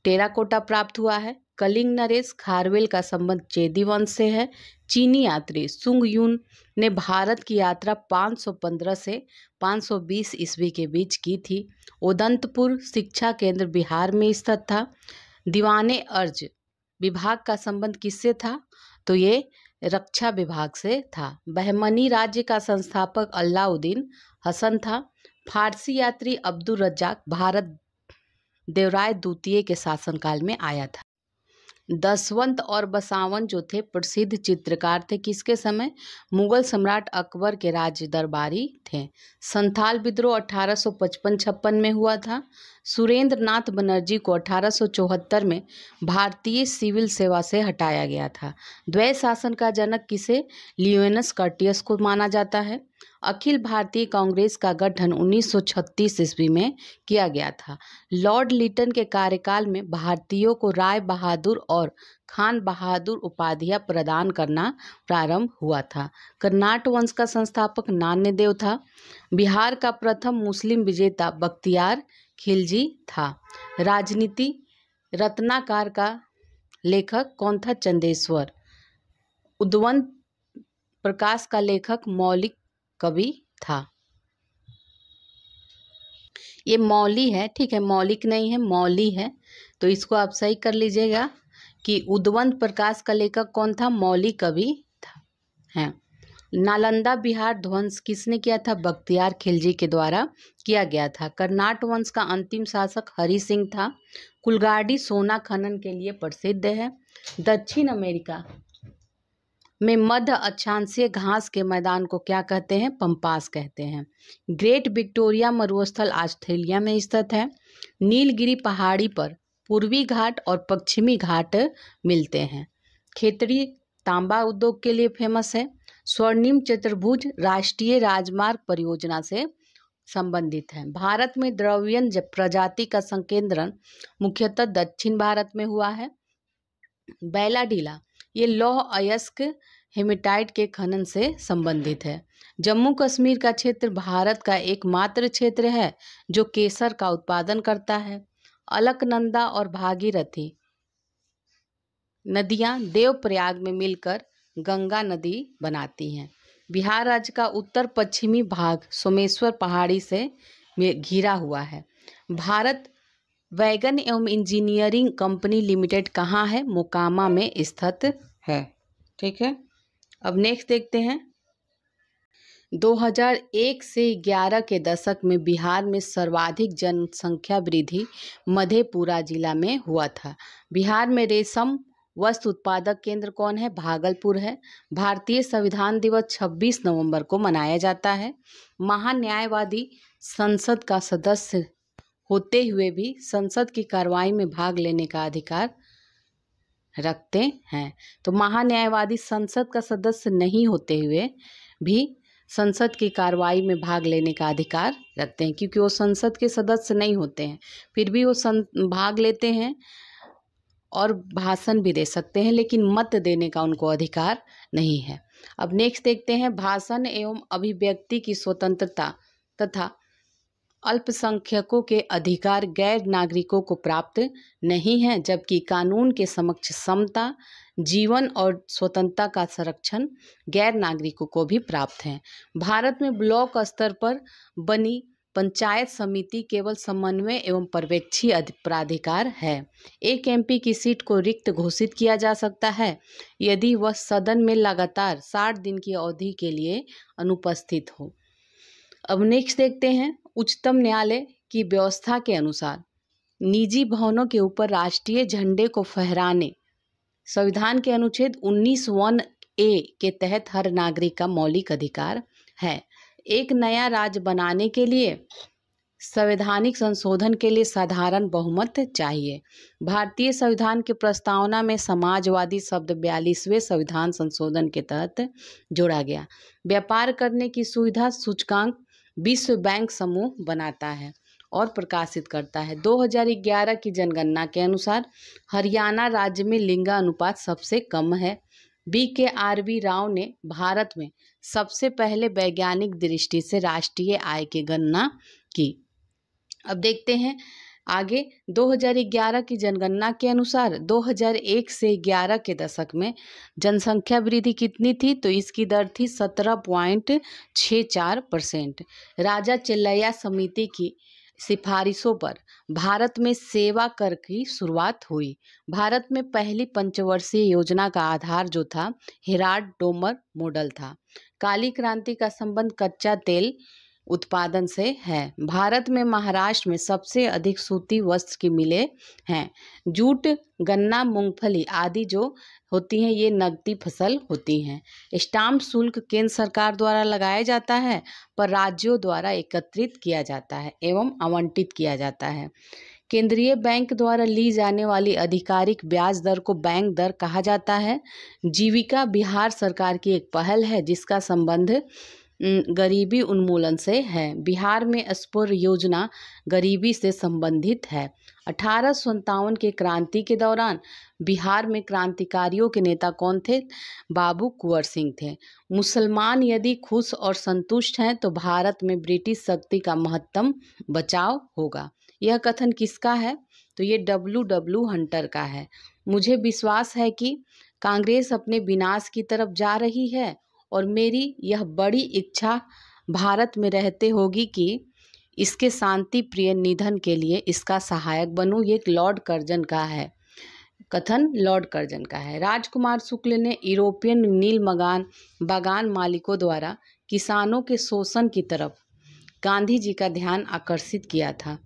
टेराकोटा प्राप्त हुआ है कलिंग नरेश खारवेल का संबंध चेदी वंश से है चीनी यात्री सुंग यून ने भारत की यात्रा 515 से 520 ईस्वी के बीच की थी उदंतपुर शिक्षा केंद्र बिहार में स्थित था दीवाने अर्ज विभाग का संबंध किससे था तो ये रक्षा विभाग से था बहमनी राज्य का संस्थापक अलाउद्दीन हसन था फारसी यात्री अब्दुल रज्जाक भारत देवराय द्वितीय के शासनकाल में आया था दसवंत और बसावन जो थे प्रसिद्ध चित्रकार थे किसके समय मुगल सम्राट अकबर के राज दरबारी थे संथाल विद्रोह अठारह छप्पन में हुआ था सुरेंद्र नाथ बनर्जी को 1874 में भारतीय सिविल सेवा से हटाया गया था द्वै शासन का जनक किसे लियोनस कर्टियस को माना जाता है अखिल भारतीय कांग्रेस का गठन 1936 ईस्वी में किया गया था लॉर्ड लिटन के कार्यकाल में भारतीयों को राय बहादुर और खान बहादुर उपाधियां प्रदान करना प्रारंभ हुआ था कर्नाट वंश का संस्थापक नान्य देव था बिहार का प्रथम मुस्लिम विजेता बख्तियार खिलजी था राजनीति रत्नाकार का लेखक कौन था चंदेश्वर उद्वंत प्रकाश का लेखक मौलिक कवि था ये मौली है ठीक है मौलिक नहीं है मौली है तो इसको आप सही कर लीजिएगा कि उद्वंत प्रकाश का लेखक कौन था मौली कवि था हैं नालंदा बिहार ध्वंस किसने किया था बख्तियार खिलजी के द्वारा किया गया था कर्नाट वंश का अंतिम शासक हरि सिंह था कुलगाड़ी सोना खनन के लिए प्रसिद्ध है दक्षिण अमेरिका में मध्य अक्षांशीय घास के मैदान को क्या कहते हैं पंपास कहते हैं ग्रेट विक्टोरिया मरुस्थल ऑस्ट्रेलिया में स्थित है नीलगिरी पहाड़ी पर पूर्वी घाट और पश्चिमी घाट मिलते हैं खेतरी तांबा उद्योग के लिए फेमस है स्वर्णिम चतुर्भुज राष्ट्रीय राजमार्ग परियोजना से संबंधित है भारत में द्रव्यन प्रजाति का संकेंद्रण मुख्यतः दक्षिण भारत में हुआ है बैला ढीला ये लौह अयस्क हेमिटाइट के खनन से संबंधित है जम्मू कश्मीर का क्षेत्र भारत का एकमात्र क्षेत्र है जो केसर का उत्पादन करता है अलकनंदा और भागीरथी नदियां देवप्रयाग में मिलकर गंगा नदी बनाती हैं बिहार राज्य का उत्तर पश्चिमी भाग सोमेश्वर पहाड़ी से घिरा हुआ है भारत वैगन एवं इंजीनियरिंग कंपनी लिमिटेड कहाँ है मोकामा में स्थित है ठीक है अब नेक्स्ट देखते हैं 2001 से 11 के दशक में बिहार में सर्वाधिक जनसंख्या वृद्धि मधेपुरा जिला में हुआ था बिहार में रेशम वस्त्र उत्पादक केंद्र कौन है भागलपुर है भारतीय संविधान दिवस 26 नवंबर को मनाया जाता है महान्यायवादी संसद का सदस्य होते हुए भी संसद की कार्रवाई में भाग लेने का अधिकार रखते हैं तो महान्यायवादी संसद का सदस्य नहीं होते हुए भी संसद की कार्रवाई में भाग लेने का अधिकार रखते हैं क्योंकि वो संसद के सदस्य नहीं होते हैं फिर भी वो सं भाग लेते हैं और भाषण भी दे सकते हैं लेकिन मत देने का उनको अधिकार नहीं है अब नेक्स्ट देखते हैं भाषण एवं अभिव्यक्ति की स्वतंत्रता तथा अल्पसंख्यकों के अधिकार गैर नागरिकों को प्राप्त नहीं है जबकि कानून के समक्ष समता जीवन और स्वतंत्रता का संरक्षण गैर नागरिकों को भी प्राप्त है भारत में ब्लॉक स्तर पर बनी पंचायत समिति केवल समन्वय एवं पर्यवेक्षी प्राधिकार है एक एमपी की सीट को रिक्त घोषित किया जा सकता है यदि वह सदन में लगातार साठ दिन की अवधि के लिए अनुपस्थित हो अब नेक्स्ट देखते हैं उच्चतम न्यायालय की व्यवस्था के अनुसार निजी भवनों के ऊपर राष्ट्रीय झंडे को फहराने संविधान के अनुच्छेद उन्नीस वन ए के तहत हर नागरिक का मौलिक अधिकार है एक नया राज्य बनाने के लिए संवैधानिक संशोधन के लिए साधारण बहुमत चाहिए भारतीय संविधान की प्रस्तावना में समाजवादी शब्द बयालीसवें संविधान संशोधन के तहत जोड़ा गया व्यापार करने की सुविधा सूचकांक विश्व बैंक समूह बनाता है और प्रकाशित करता है 2011 की जनगणना के अनुसार हरियाणा राज्य में लिंगानुपात सबसे कम है बी के आर वी राव ने भारत में सबसे पहले वैज्ञानिक दृष्टि से राष्ट्रीय आय की गणना की अब देखते हैं आगे 2011 की जनगणना के अनुसार 2001 से 11 के दशक में जनसंख्या वृद्धि कितनी थी तो इसकी दर थी 17.64 परसेंट राजा चिल्लैया समिति की सिफारिशों पर भारत में सेवा कर की शुरुआत हुई भारत में पहली पंचवर्षीय योजना का आधार जो था हिराड डोमर मॉडल था काली क्रांति का संबंध कच्चा तेल उत्पादन से है भारत में महाराष्ट्र में सबसे अधिक सूती वस्त्र की मिले हैं जूट गन्ना मूंगफली आदि जो होती हैं ये नकदी फसल होती हैं स्टाम्प शुल्क केंद्र सरकार द्वारा लगाया जाता है पर राज्यों द्वारा एकत्रित किया जाता है एवं आवंटित किया जाता है केंद्रीय बैंक द्वारा ली जाने वाली आधिकारिक ब्याज दर को बैंक दर कहा जाता है जीविका बिहार सरकार की एक पहल है जिसका संबंध गरीबी उन्मूलन से है बिहार में स्पोर योजना गरीबी से संबंधित है अठारह के क्रांति के दौरान बिहार में क्रांतिकारियों के नेता कौन थे बाबू कुंवर सिंह थे मुसलमान यदि खुश और संतुष्ट हैं तो भारत में ब्रिटिश शक्ति का महत्तम बचाव होगा यह कथन किसका है तो ये डब्लू डब्लू हंटर का है मुझे विश्वास है कि कांग्रेस अपने विनाश की तरफ जा रही है और मेरी यह बड़ी इच्छा भारत में रहते होगी कि इसके शांति प्रिय निधन के लिए इसका सहायक बनूँ ये लॉर्ड कर्जन का है कथन लॉर्ड कर्जन का है राजकुमार शुक्ल ने यूरोपियन नील मगान बागान मालिकों द्वारा किसानों के शोषण की तरफ गांधी जी का ध्यान आकर्षित किया था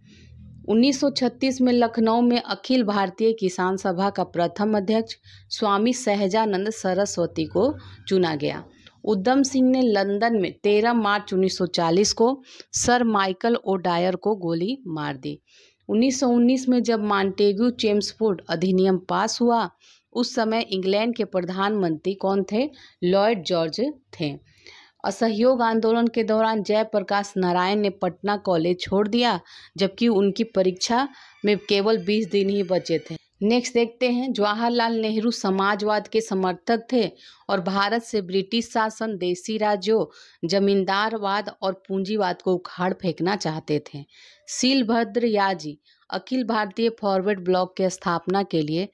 1936 में लखनऊ में अखिल भारतीय किसान सभा का प्रथम अध्यक्ष स्वामी सहजानंद सरस्वती को चुना गया उधम सिंह ने लंदन में 13 मार्च 1940 को सर माइकल ओडायर को गोली मार दी 1919 में जब मॉन्टेग्यू चेम्सफोर्ड अधिनियम पास हुआ उस समय इंग्लैंड के प्रधानमंत्री कौन थे लॉयड जॉर्ज थे असहयोग आंदोलन के दौरान जयप्रकाश नारायण ने पटना कॉलेज छोड़ दिया जबकि उनकी परीक्षा में केवल 20 दिन ही बचे थे नेक्स्ट देखते हैं जवाहरलाल नेहरू समाजवाद के समर्थक थे और भारत से ब्रिटिश शासन देसी राज्यों जमींदारवाद और पूंजीवाद को उखाड़ फेंकना चाहते थे सीलभद्र याजी अखिल भारतीय फॉरवर्ड ब्लॉक के स्थापना के लिए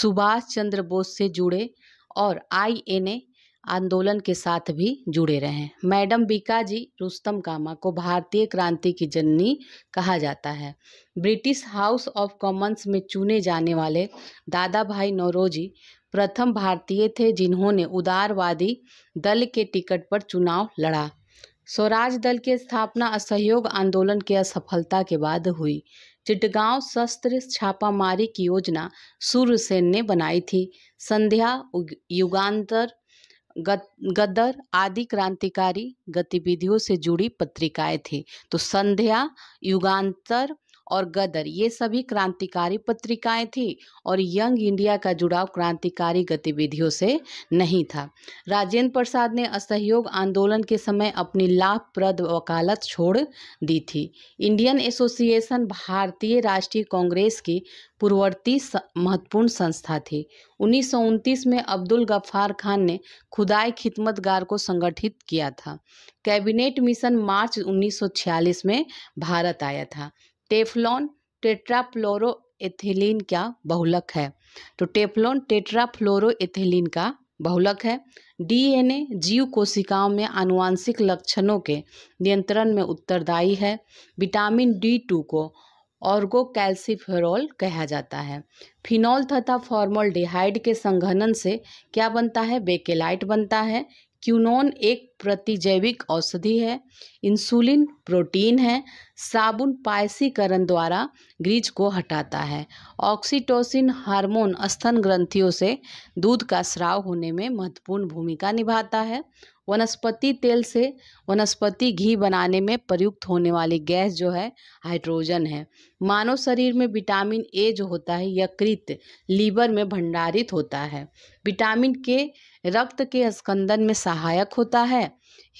सुभाष चंद्र बोस से जुड़े और आईएनए आंदोलन के साथ भी जुड़े रहे मैडम बीका जी रुस्तम कामा को भारतीय क्रांति की जननी कहा जाता है ब्रिटिश हाउस ऑफ कॉमन्स में चुने जाने वाले दादा भाई नौरोजी प्रथम भारतीय थे जिन्होंने उदारवादी दल के टिकट पर चुनाव लड़ा स्वराज दल की स्थापना असहयोग आंदोलन के असफलता के बाद हुई चिटगांव शस्त्र छापामारी की योजना सूर्यसेन ने बनाई थी संध्या युगांतर गदर आदि क्रांतिकारी गतिविधियों से जुड़ी पत्रिकाएँ थी तो संध्या युगांतर और गदर ये सभी क्रांतिकारी पत्रिकाएं थी और यंग इंडिया का जुड़ाव क्रांतिकारी गतिविधियों से नहीं था राजेंद्र प्रसाद ने असहयोग आंदोलन के समय अपनी लाभप्रद वकालत छोड़ दी थी इंडियन एसोसिएशन भारतीय राष्ट्रीय कांग्रेस की पूर्ववर्ती महत्वपूर्ण संस्था थी उन्नीस में अब्दुल गफ्फार खान ने खुदाई खिदमतगार को संगठित किया था कैबिनेट मिशन मार्च 1946 में भारत आया था टेफलॉन टेट्राफ्लोरोएथिलीन का बहुलक है तो टेफलॉन टेट्राफ्लोरोएथिलीन का बहुलक है डीएनए जीव कोशिकाओं में आनुवांशिक लक्षणों के नियंत्रण में उत्तरदायी है विटामिन डी टू को ऑर्गो कहा जाता है फिनॉल तथा फॉर्मल डिहाइड के संघनन से क्या बनता है बेकेलाइट बनता है क्यूनोन एक प्रतिजैविक औषधि है इंसुलिन प्रोटीन है साबुन पायसीकरण द्वारा ग्रीज को हटाता है ऑक्सीटोसिन हार्मोन स्तन ग्रंथियों से दूध का स्राव होने में महत्वपूर्ण भूमिका निभाता है वनस्पति तेल से वनस्पति घी बनाने में प्रयुक्त होने वाली गैस जो है हाइड्रोजन है मानव शरीर में विटामिन ए जो होता है यकृत लीवर में भंडारित होता है विटामिन के रक्त के स्कंदन में सहायक होता है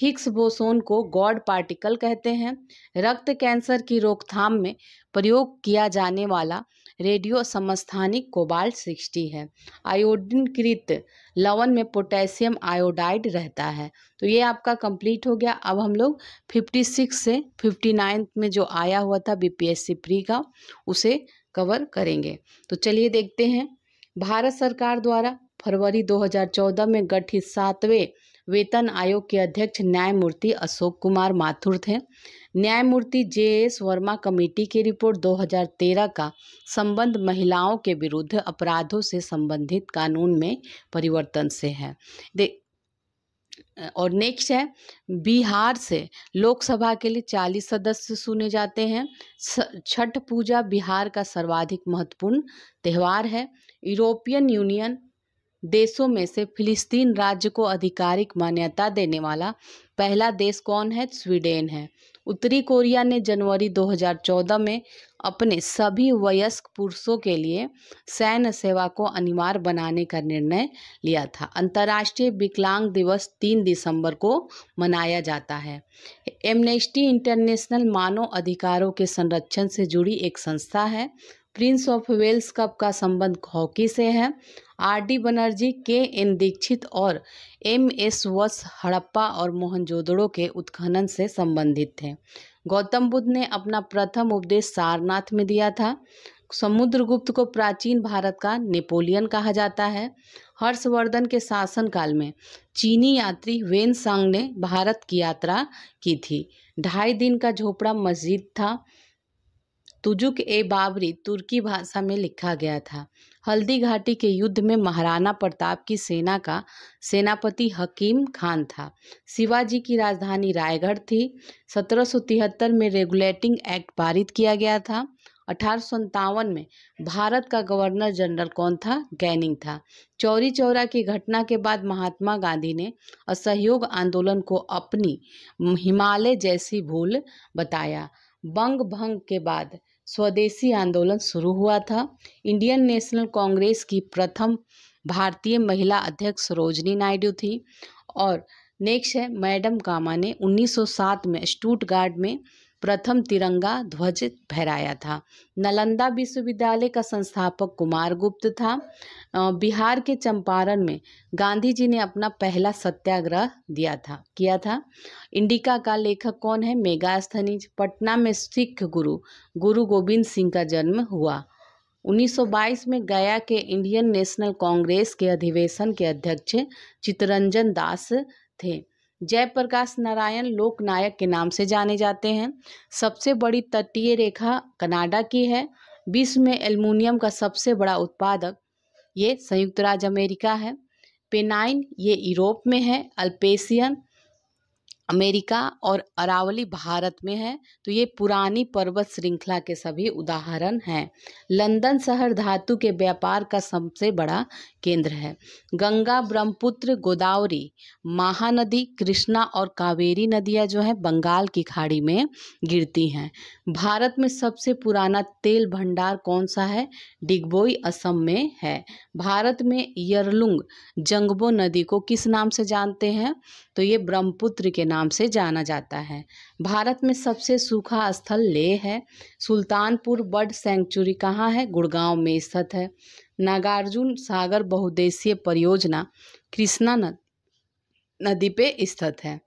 हिक्स बोसोन को गॉड पार्टिकल कहते हैं रक्त कैंसर की रोकथाम में प्रयोग किया जाने वाला रेडियो समस्थानिक कोबाल्ट सिक्सटी है आयोडीनकृत लवन में पोटेशियम आयोडाइड रहता है तो ये आपका कंप्लीट हो गया अब हम लोग फिफ्टी सिक्स से फिफ्टी नाइन्थ में जो आया हुआ था बीपीएससी प्री का उसे कवर करेंगे तो चलिए देखते हैं भारत सरकार द्वारा फरवरी 2014 में गठित सातवें वेतन आयोग के अध्यक्ष न्यायमूर्ति अशोक कुमार माथुर थे न्यायमूर्ति जे एस वर्मा कमेटी की रिपोर्ट 2013 का संबंध महिलाओं के विरुद्ध अपराधों से संबंधित कानून में परिवर्तन से है दे और नेक्स्ट है बिहार से लोकसभा के लिए 40 सदस्य सुने जाते हैं छठ पूजा बिहार का सर्वाधिक महत्वपूर्ण त्यौहार है यूरोपियन यूनियन देशों में से फिलिस्तीन राज्य को आधिकारिक मान्यता देने वाला पहला देश कौन है स्वीडन है उत्तरी कोरिया ने जनवरी 2014 में अपने सभी वयस्क पुरुषों के लिए सैन्य सेवा को अनिवार्य बनाने का निर्णय लिया था अंतर्राष्ट्रीय विकलांग दिवस 3 दिसंबर को मनाया जाता है एमनेस्टी इंटरनेशनल मानव अधिकारों के संरक्षण से जुड़ी एक संस्था है प्रिंस ऑफ वेल्स कप का संबंध हॉकी से है आर डी बनर्जी के एन दीक्षित और एम एस वस हड़प्पा और मोहनजोदड़ो के उत्खनन से संबंधित थे गौतम बुद्ध ने अपना प्रथम उपदेश सारनाथ में दिया था समुद्रगुप्त को प्राचीन भारत का नेपोलियन कहा जाता है हर्षवर्धन के शासनकाल में चीनी यात्री वेन सांग ने भारत की यात्रा की थी ढाई दिन का झोपड़ा मस्जिद था तुजुक ए बाबरी तुर्की भाषा में लिखा गया था हल्दी घाटी के युद्ध में महाराणा प्रताप की सेना का सेनापति हकीम खान था शिवाजी की राजधानी रायगढ़ थी सत्रह में रेगुलेटिंग एक्ट पारित किया गया था अठारह में भारत का गवर्नर जनरल कौन था गैनिंग था चौरी चौरा की घटना के बाद महात्मा गांधी ने असहयोग आंदोलन को अपनी हिमालय जैसी भूल बताया बंग भंग के बाद स्वदेशी आंदोलन शुरू हुआ था इंडियन नेशनल कांग्रेस की प्रथम भारतीय महिला अध्यक्ष सरोजनी नायडू थी और नेक्स्ट है मैडम कामा ने 1907 में स्टूटगार्ड में प्रथम तिरंगा ध्वज फहराया था नालंदा विश्वविद्यालय का संस्थापक कुमार गुप्त था बिहार के चंपारण में गांधी जी ने अपना पहला सत्याग्रह दिया था किया था इंडिका का लेखक कौन है मेगास्थनीज पटना में सिख गुरु गुरु गोविंद सिंह का जन्म हुआ 1922 में गया के इंडियन नेशनल कांग्रेस के अधिवेशन के अध्यक्ष चितरंजन दास थे जयप्रकाश नारायण लोकनायक के नाम से जाने जाते हैं सबसे बड़ी तटीय रेखा कनाडा की है विश्व में एल्युमिनियम का सबसे बड़ा उत्पादक ये संयुक्त राज्य अमेरिका है पेनाइन ये यूरोप में है अल्पेशियन अमेरिका और अरावली भारत में है तो ये पुरानी पर्वत श्रृंखला के सभी उदाहरण हैं लंदन शहर धातु के व्यापार का सबसे बड़ा केंद्र है गंगा ब्रह्मपुत्र गोदावरी महानदी कृष्णा और कावेरी नदियाँ जो है बंगाल की खाड़ी में गिरती हैं भारत में सबसे पुराना तेल भंडार कौन सा है डिगबोई असम में है भारत में यरलुंग जंगबो नदी को किस नाम से जानते हैं तो ये ब्रह्मपुत्र के नाम नाम से जाना जाता है भारत में सबसे सूखा स्थल ले है सुल्तानपुर बर्ड सेंचुरी कहाँ है गुड़गांव में स्थित है नागार्जुन सागर बहुदेशीय परियोजना कृष्णा नदी पे स्थित है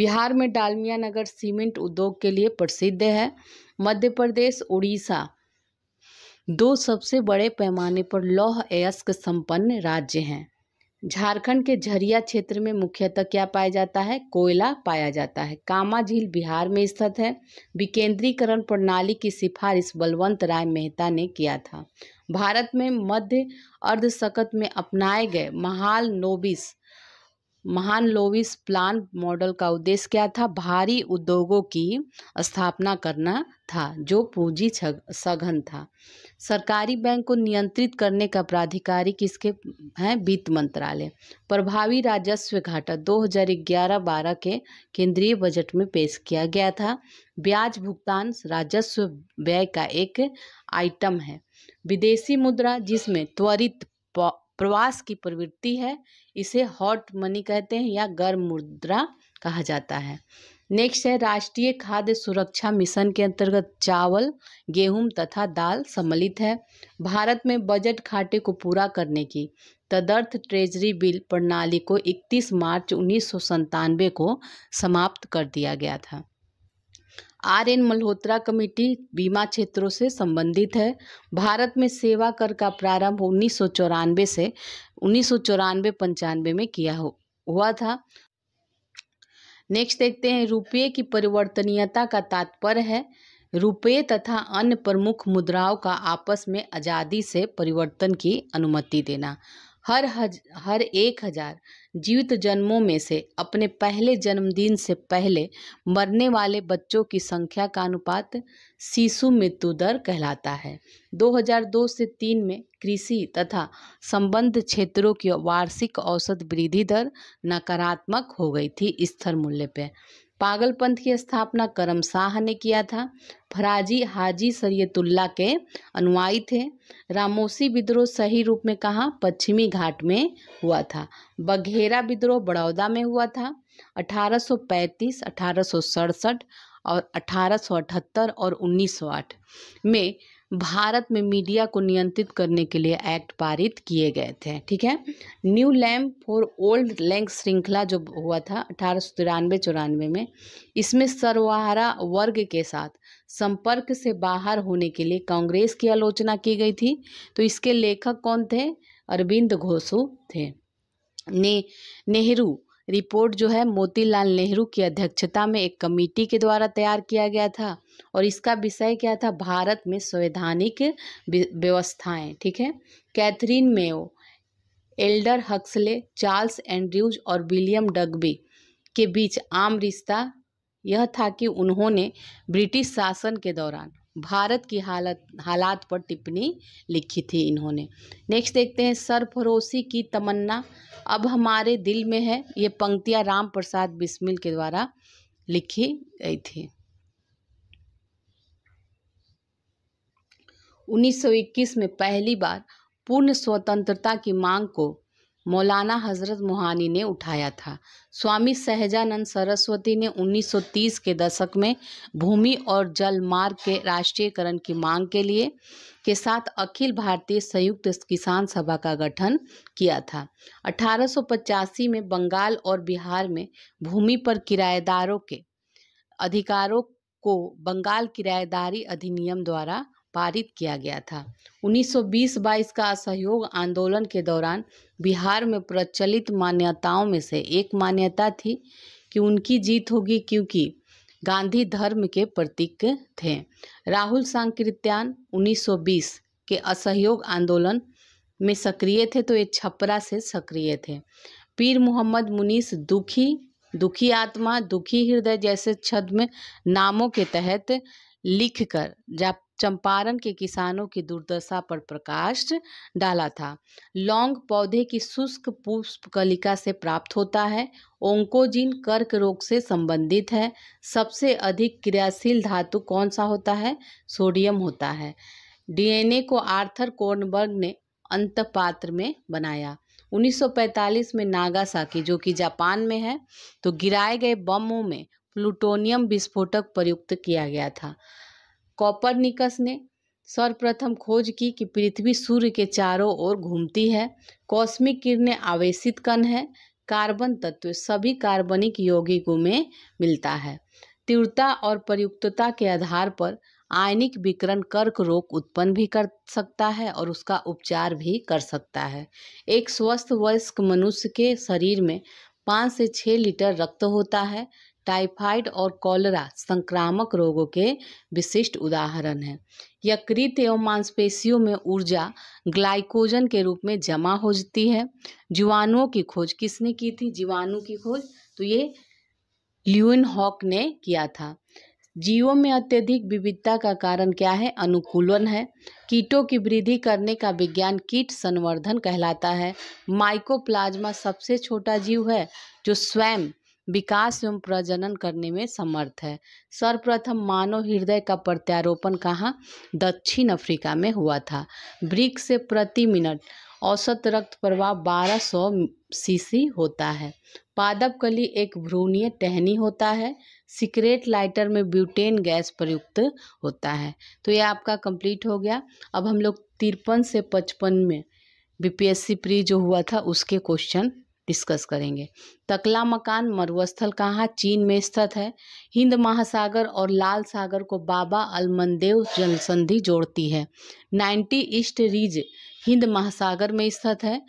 बिहार में डालमिया नगर सीमेंट उद्योग के लिए प्रसिद्ध है मध्य प्रदेश उड़ीसा दो सबसे बड़े पैमाने पर लौह अयस्क संपन्न राज्य हैं झारखंड के झरिया क्षेत्र में मुख्यतः क्या पाया जाता है कोयला पाया जाता है कामा झील बिहार में स्थित है विकेंद्रीकरण प्रणाली की सिफारिश बलवंत राय मेहता ने किया था भारत में मध्य अर्धशकत में अपनाए गए महाल नोबिस महान लोविस प्लान मॉडल का उद्देश्य क्या था भारी उद्योगों की स्थापना करना था जो पूंजी सघन था सरकारी बैंक को नियंत्रित करने का प्राधिकारी किसके हैं वित्त मंत्रालय प्रभावी राजस्व घाटा 2011-12 के केंद्रीय बजट में पेश किया गया था ब्याज भुगतान राजस्व व्यय का एक आइटम है विदेशी मुद्रा जिसमें त्वरित प्रवास की प्रवृत्ति है इसे हॉट मनी कहते हैं या गर्म मुद्रा कहा जाता है नेक्स्ट है राष्ट्रीय खाद्य सुरक्षा मिशन के अंतर्गत चावल गेहूं तथा दाल सम्मिलित है भारत में बजट घाटे को पूरा करने की तदर्थ ट्रेजरी बिल प्रणाली को 31 मार्च उन्नीस को समाप्त कर दिया गया था आर एन मल्होत्रा कमेटी बीमा क्षेत्रों से संबंधित है भारत में सेवा कर का प्रारंभ उन्नीस से उन्नीस सौ में किया हो हुआ था नेक्स्ट देखते हैं रुपये की परिवर्तनीयता का तात्पर्य है रुपये तथा अन्य प्रमुख मुद्राओं का आपस में आज़ादी से परिवर्तन की अनुमति देना हर हज हर एक हज़ार जीवित जन्मों में से अपने पहले जन्मदिन से पहले मरने वाले बच्चों की संख्या का अनुपात शिशु मृत्यु दर कहलाता है 2002 से 3 में कृषि तथा संबद्ध क्षेत्रों की वार्षिक औसत वृद्धि दर नकारात्मक हो गई थी स्थिर मूल्य पर पागल पंथ की स्थापना करम शाह ने किया था फराजी हाजी सैयतुल्ला के अनुयायी थे रामोसी विद्रोह सही रूप में कहा पश्चिमी घाट में हुआ था बघेरा विद्रोह बड़ौदा में हुआ था 1835, 1867 और 1878 और 1908 में भारत में मीडिया को नियंत्रित करने के लिए एक्ट पारित किए गए थे ठीक है न्यू लैम्प फॉर ओल्ड लैंग श्रृंखला जो हुआ था अठारह सौ तिरानवे चौरानवे में इसमें सर्वहारा वर्ग के साथ संपर्क से बाहर होने के लिए कांग्रेस की आलोचना की गई थी तो इसके लेखक कौन थे अरविंद घोषु थे ने नेहरू रिपोर्ट जो है मोतीलाल नेहरू की अध्यक्षता में एक कमेटी के द्वारा तैयार किया गया था और इसका विषय क्या था भारत में संवैधानिक व्यवस्थाएं ठीक है Katherine Mayo Aldous Huxley Charles Andrews और विलियम डगबी के बीच आम रिश्ता यह था कि उन्होंने ब्रिटिश शासन के दौरान भारत की हालत हालात पर टिप्पणी लिखी थी इन्होंने नेक्स्ट देखते हैं सरफरोशी की तमन्ना अब हमारे दिल में है ये पंक्तियाँ राम प्रसाद बिस्मिल के द्वारा लिखी गई थी 1921 में पहली बार पूर्ण स्वतंत्रता की मांग को मौलाना हजरत मोहानी ने उठाया था स्वामी सहजानंद सरस्वती ने 1930 के दशक में भूमि और जल मार्ग के राष्ट्रीयकरण की मांग के लिए के साथ अखिल भारतीय संयुक्त किसान सभा का गठन किया था अठारह में बंगाल और बिहार में भूमि पर किराएदारों के अधिकारों को बंगाल किराएदारी अधिनियम द्वारा पारित किया गया था 1920-22 का असहयोग आंदोलन के दौरान बिहार में प्रचलित मान्यताओं में से एक मान्यता थी कि उनकी जीत होगी क्योंकि गांधी धर्म के प्रतीक थे राहुल सांकृत्यान 1920 के असहयोग आंदोलन में सक्रिय थे तो ये छपरा से सक्रिय थे पीर मोहम्मद मुनीस दुखी दुखी आत्मा दुखी हृदय जैसे छद में नामों के तहत लिखकर जाप चंपारण के किसानों की दुर्दशा पर प्रकाश डाला था लौंग पौधे की शुष्क पुष्प कलिका से प्राप्त होता है ओंकोजिन कर्क रोग से संबंधित है सबसे अधिक क्रियाशील धातु कौन सा होता है सोडियम होता है डीएनए को आर्थर कोर्नबर्ग ने अंत पात्र में बनाया 1945 में नागासाकी जो कि जापान में है तो गिराए गए बमों में प्लूटोनियम विस्फोटक प्रयुक्त किया गया था कॉपरनिकस ने सर्वप्रथम खोज की कि पृथ्वी सूर्य के चारों ओर घूमती है कॉस्मिक किरणें आवेशित कण है कार्बन तत्व सभी कार्बनिक यौगिकों में मिलता है तीव्रता और प्रयुक्तता के आधार पर आयनिक विकरण कर्क रोग उत्पन्न भी कर सकता है और उसका उपचार भी कर सकता है एक स्वस्थ वयस्क मनुष्य के शरीर में पाँच से छः लीटर रक्त होता है टाइफाइड और कॉलरा संक्रामक रोगों के विशिष्ट उदाहरण हैं यकृत एवं मांसपेशियों में ऊर्जा ग्लाइकोजन के रूप में जमा हो जाती है जीवाणुओं की खोज किसने की थी जीवाणु की खोज तो ये ल्यून हॉक ने किया था जीवों में अत्यधिक विविधता का कारण क्या है अनुकूलन है कीटों की वृद्धि करने का विज्ञान कीट संवर्धन कहलाता है माइकोप्लाज्मा सबसे छोटा जीव है जो स्वयं विकास एवं प्रजनन करने में समर्थ है सर्वप्रथम मानव हृदय का प्रत्यारोपण कहाँ दक्षिण अफ्रीका में हुआ था ब्रिक से प्रति मिनट औसत रक्त प्रवाह 1200 सीसी होता है पादप कली एक भ्रूणीय टहनी होता है सिक्रेट लाइटर में ब्यूटेन गैस प्रयुक्त होता है तो ये आपका कंप्लीट हो गया अब हम लोग तिरपन से पचपन में बीपीएससी प्री जो हुआ था उसके क्वेश्चन डिस्कस करेंगे तकला मकान मरुस्थल कहाँ चीन में स्थित है हिंद महासागर और लाल सागर को बाबा अलमनदेव जलसंधि जोड़ती है नाइन्टी ईस्ट रीज हिंद महासागर में स्थित है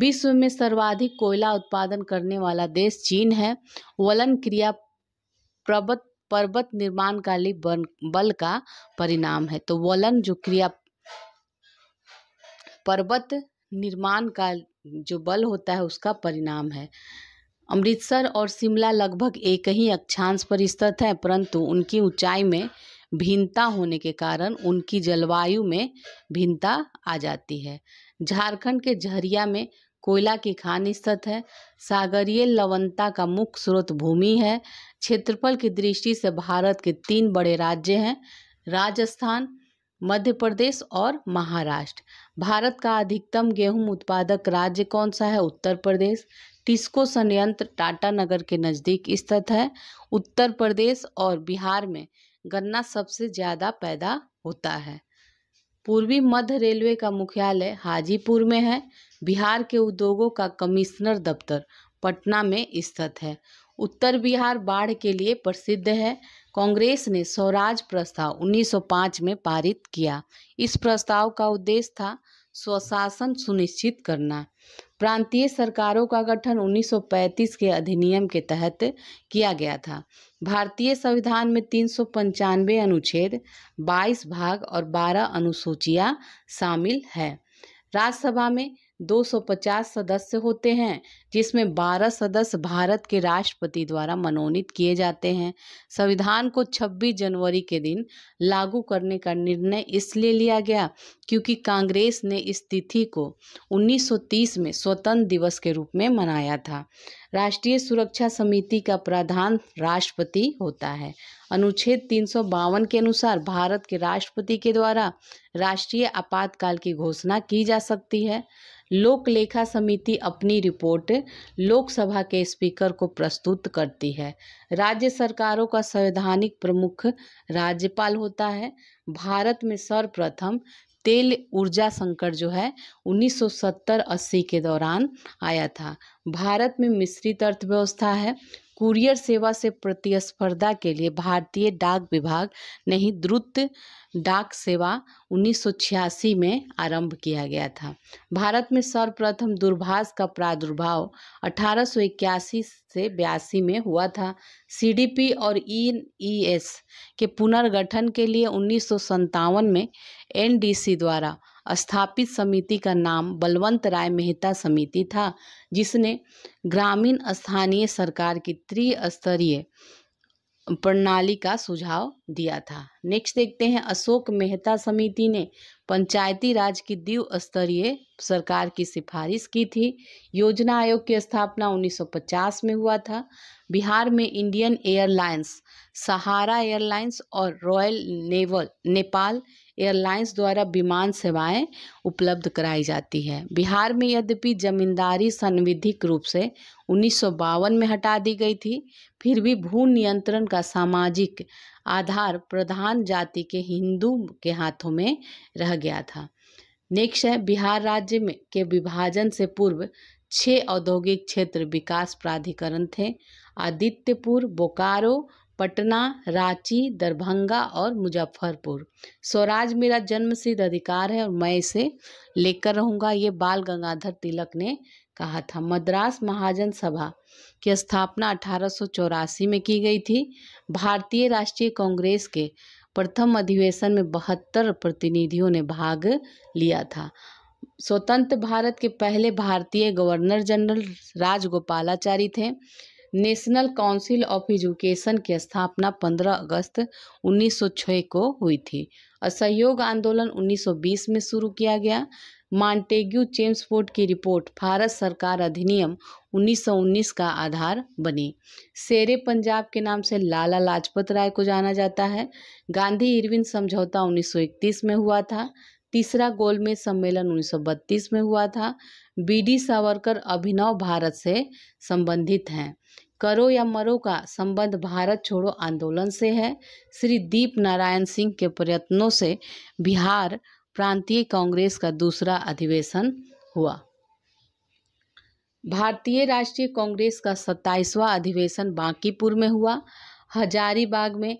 विश्व में सर्वाधिक कोयला उत्पादन करने वाला देश चीन है वलन क्रिया पर्वत पर्वत काली बल का परिणाम है तो वलन जो क्रिया पर्वत निर्माण का जो बल होता है उसका परिणाम है अमृतसर और शिमला लगभग एक ही अक्षांश पर स्थित हैं परंतु उनकी ऊंचाई में भिन्नता होने के कारण उनकी जलवायु में भिन्नता आ जाती है झारखंड के झरिया में कोयला की खान स्थित है सागरीय लवणता का मुख्य स्रोत भूमि है क्षेत्रफल की दृष्टि से भारत के तीन बड़े राज्य हैं राजस्थान मध्य प्रदेश और महाराष्ट्र भारत का अधिकतम गेहूं उत्पादक राज्य कौन सा है उत्तर प्रदेश टिस्को संयंत्र टाटा नगर के नज़दीक स्थित है उत्तर प्रदेश और बिहार में गन्ना सबसे ज़्यादा पैदा होता है पूर्वी मध्य रेलवे का मुख्यालय हाजीपुर में है बिहार के उद्योगों का कमिश्नर दफ्तर पटना में स्थित है उत्तर बिहार बाढ़ के लिए प्रसिद्ध है कांग्रेस ने स्वराज प्रस्ताव 1905 में पारित किया इस प्रस्ताव का उद्देश्य था स्वशासन सुनिश्चित करना प्रांतीय सरकारों का गठन 1935 के अधिनियम के तहत किया गया था भारतीय संविधान में तीन अनुच्छेद 22 भाग और 12 अनुसूचियां शामिल है राज्यसभा में 250 सदस्य होते हैं जिसमें 12 सदस्य भारत के राष्ट्रपति द्वारा मनोनीत किए जाते हैं संविधान को 26 जनवरी के दिन लागू करने का निर्णय इसलिए लिया गया क्योंकि कांग्रेस ने इस तिथि को 1930 में स्वतंत्र दिवस के रूप में मनाया था राष्ट्रीय सुरक्षा समिति का प्रधान राष्ट्रपति होता है अनुच्छेद तीन के अनुसार भारत के राष्ट्रपति के द्वारा राष्ट्रीय आपातकाल की घोषणा की जा सकती है लोक लेखा समिति अपनी रिपोर्ट लोकसभा के स्पीकर को प्रस्तुत करती है राज्य सरकारों का संवैधानिक प्रमुख राज्यपाल होता है भारत में सर्वप्रथम तेल ऊर्जा संकट जो है 1970-80 के दौरान आया था भारत में मिश्रित अर्थव्यवस्था है कुरियर सेवा से प्रतिस्पर्धा के लिए भारतीय डाक विभाग ने ही द्रुत डाक सेवा उन्नीस में आरंभ किया गया था भारत में सर्वप्रथम दूरभाष का प्रादुर्भाव 1881 से बयासी में हुआ था सीडीपी और ईईएस e e के पुनर्गठन के लिए उन्नीस में एनडीसी द्वारा स्थापित समिति का नाम बलवंत राय मेहता समिति था जिसने ग्रामीण स्थानीय सरकार की त्रिस्तरीय प्रणाली का सुझाव दिया था नेक्स्ट देखते हैं अशोक मेहता समिति ने पंचायती राज की द्वि स्तरीय सरकार की सिफारिश की थी योजना आयोग की स्थापना 1950 में हुआ था बिहार में इंडियन एयरलाइंस सहारा एयरलाइंस और रॉयल नेवल नेपाल एयरलाइंस द्वारा विमान सेवाएं उपलब्ध कराई जाती है बिहार में यद्यपि जमींदारी संविधिक रूप से उन्नीस में हटा दी गई थी फिर भी भू नियंत्रण का सामाजिक आधार प्रधान जाति के हिंदू के हाथों में रह गया था नेक्स्ट है बिहार राज्य में के विभाजन से पूर्व छः औद्योगिक क्षेत्र विकास प्राधिकरण थे आदित्यपुर बोकारो पटना रांची दरभंगा और मुजफ्फरपुर स्वराज मेरा जन्म सिद्ध अधिकार है और मैं इसे लेकर रहूँगा ये बाल गंगाधर तिलक ने कहा था मद्रास महाजन सभा की स्थापना अठारह में की गई थी भारतीय राष्ट्रीय कांग्रेस के प्रथम अधिवेशन में बहत्तर प्रतिनिधियों ने भाग लिया था स्वतंत्र भारत के पहले भारतीय गवर्नर जनरल राजगोपालाचारी थे नेशनल काउंसिल ऑफ एजुकेशन की स्थापना 15 अगस्त 1906 को हुई थी असहयोग आंदोलन 1920 में शुरू किया गया मॉन्टेग्यू चेम्सफोर्ड की रिपोर्ट भारत सरकार अधिनियम 1919 का आधार बनी शेरे पंजाब के नाम से लाला लाजपत राय को जाना जाता है गांधी इरविन समझौता 1931 में हुआ था तीसरा गोलमेज सम्मेलन 1932 में हुआ था बीडी सावरकर अभिनव भारत से संबंधित हैं करो या मरो का संबंध भारत छोड़ो आंदोलन से है श्री दीप नारायण सिंह के प्रयत्नों से बिहार प्रांतीय कांग्रेस का दूसरा अधिवेशन हुआ भारतीय राष्ट्रीय कांग्रेस का सत्ताईसवां अधिवेशन बांकीपुर में हुआ हजारीबाग में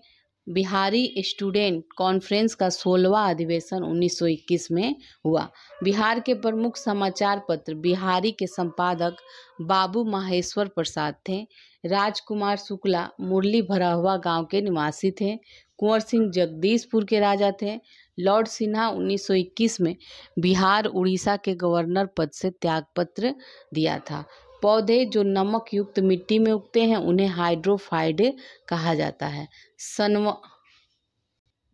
बिहारी स्टूडेंट कॉन्फ्रेंस का सोलवा अधिवेशन 1921 में हुआ बिहार के प्रमुख समाचार पत्र बिहारी के संपादक बाबू माहेश्वर प्रसाद थे राजकुमार शुक्ला मुरली भराहवा गांव के निवासी थे कुंवर सिंह जगदीशपुर के राजा थे लॉर्ड सिन्हा 1921 में बिहार उड़ीसा के गवर्नर पद से त्यागपत्र दिया था पौधे जो नमक युक्त मिट्टी में उगते हैं उन्हें हाइड्रोफाइड कहा जाता है सनव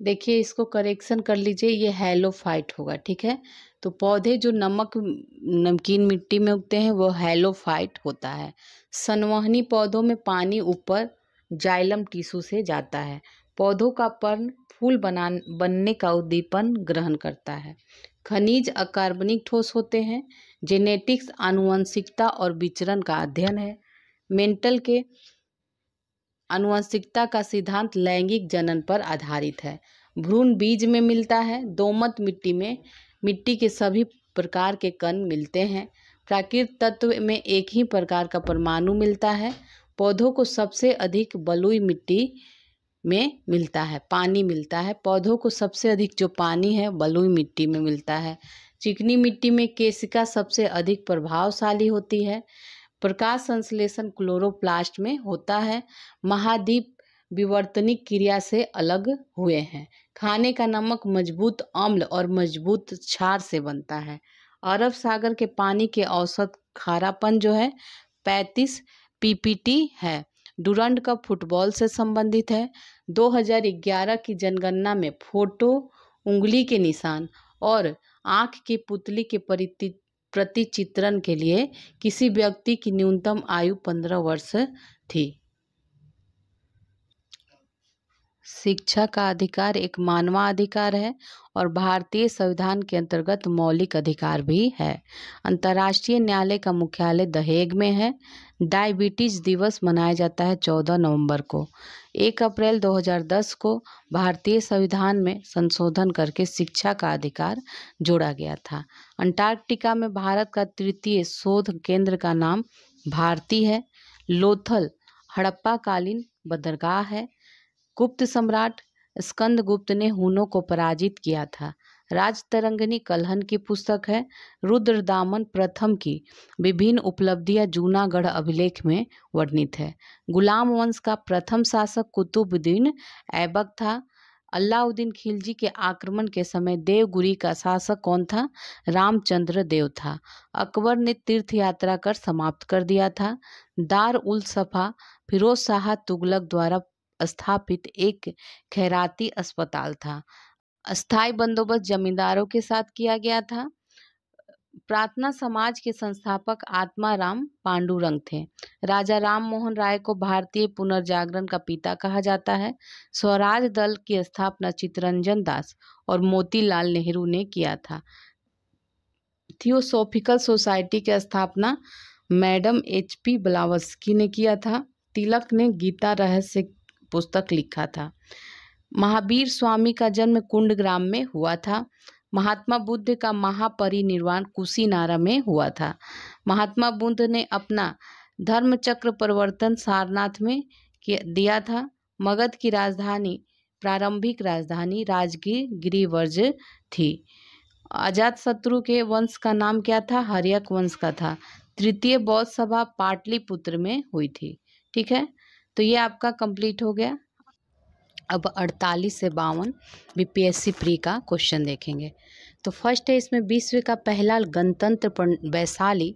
देखिए इसको करेक्शन कर लीजिए ये हेलोफाइट होगा ठीक है तो पौधे जो नमक नमकीन मिट्टी में उगते हैं वो हेलोफाइट होता है संवहनी पौधों में पानी ऊपर जाइलम टिश्यू से जाता है पौधों का पर्ण फूल बना बनने का उद्दीपन ग्रहण करता है खनिज अकार्बनिक ठोस होते हैं जेनेटिक्स आनुवंशिकता और विचरण का अध्ययन है मेंटल के आनुवंशिकता का सिद्धांत लैंगिक जनन पर आधारित है भ्रूण बीज में मिलता है दोमत मिट्टी में मिट्टी के सभी प्रकार के कण मिलते हैं प्राकृत तत्व में एक ही प्रकार का परमाणु मिलता है पौधों को सबसे अधिक बलुई मिट्टी में मिलता है पानी मिलता है पौधों को सबसे अधिक जो पानी है बलुई मिट्टी में मिलता है चिकनी मिट्टी में केसिका सबसे अधिक प्रभावशाली होती है प्रकाश संश्लेषण क्लोरोप्लास्ट में होता है महाद्वीप विवर्तनिक क्रिया से अलग हुए हैं खाने का नमक मजबूत अम्ल और मजबूत क्षार से बनता है अरब सागर के पानी के औसत खारापन जो है 35 पीपीटी है डुरंड कप फुटबॉल से संबंधित है 2011 की जनगणना में फोटो उंगली के निशान और आंख की पुतली के प्रतिचित्रण के लिए किसी व्यक्ति की न्यूनतम आयु पंद्रह वर्ष थी शिक्षा का अधिकार एक मानवाधिकार है और भारतीय संविधान के अंतर्गत मौलिक अधिकार भी है अंतर्राष्ट्रीय न्यायालय का मुख्यालय दहेग में है डायबिटीज दिवस मनाया जाता है चौदह नवंबर को एक अप्रैल 2010 को भारतीय संविधान में संशोधन करके शिक्षा का अधिकार जोड़ा गया था अंटार्कटिका में भारत का तृतीय शोध केंद्र का नाम भारती है लोथल हड़प्पाकालीन बदरगाह है गुप्त सम्राट स्कंदगुप्त ने हुनों को पराजित किया था राजतरंगनी कलहन की पुस्तक है रुद्रदामन प्रथम की विभिन्न उपलब्धियां जूनागढ़ अभिलेख में वर्णित है गुलाम वंश का प्रथम शासक कुतुबुद्दीन ऐबक था अलाउद्दीन खिलजी के आक्रमण के समय देवगुरी का शासक कौन था रामचंद्र देव था अकबर ने तीर्थ यात्रा कर समाप्त कर दिया था दार उल सफा फिरोज शाह तुगलक द्वारा स्थापित एक खैराती अस्पताल था अस्थाई बंदोबस्त जमींदारों के साथ किया गया था प्रार्थना समाज के संस्थापक राम पांडुरंग थे राजा राम मोहन राय को भारतीय पुनर्जागरण का पिता कहा जाता है स्वराज दल की स्थापना चितरंजन दास और मोतीलाल नेहरू ने किया था थियोसोफिकल सोसाइटी की स्थापना मैडम एच पी बलावस्की ने किया था तिलक ने गीता रहस्य पुस्तक लिखा था महावीर स्वामी का जन्म कुंड ग्राम में हुआ था महात्मा बुद्ध का महापरिनिर्वाण कुशीनारा में हुआ था महात्मा बुद्ध ने अपना धर्मचक्र परिवर्तन सारनाथ में दिया था मगध की राजधानी प्रारंभिक राजधानी राजगीर गिरिवर्ज थी अजात शत्रु के वंश का नाम क्या था हरियक वंश का था तृतीय बौद्ध सभा पाटलिपुत्र में हुई थी ठीक है तो ये आपका कंप्लीट हो गया अब 48 से बावन बीपीएससी प्री का क्वेश्चन देखेंगे तो फर्स्ट है इसमें विश्व का पहला गणतंत्र वैशाली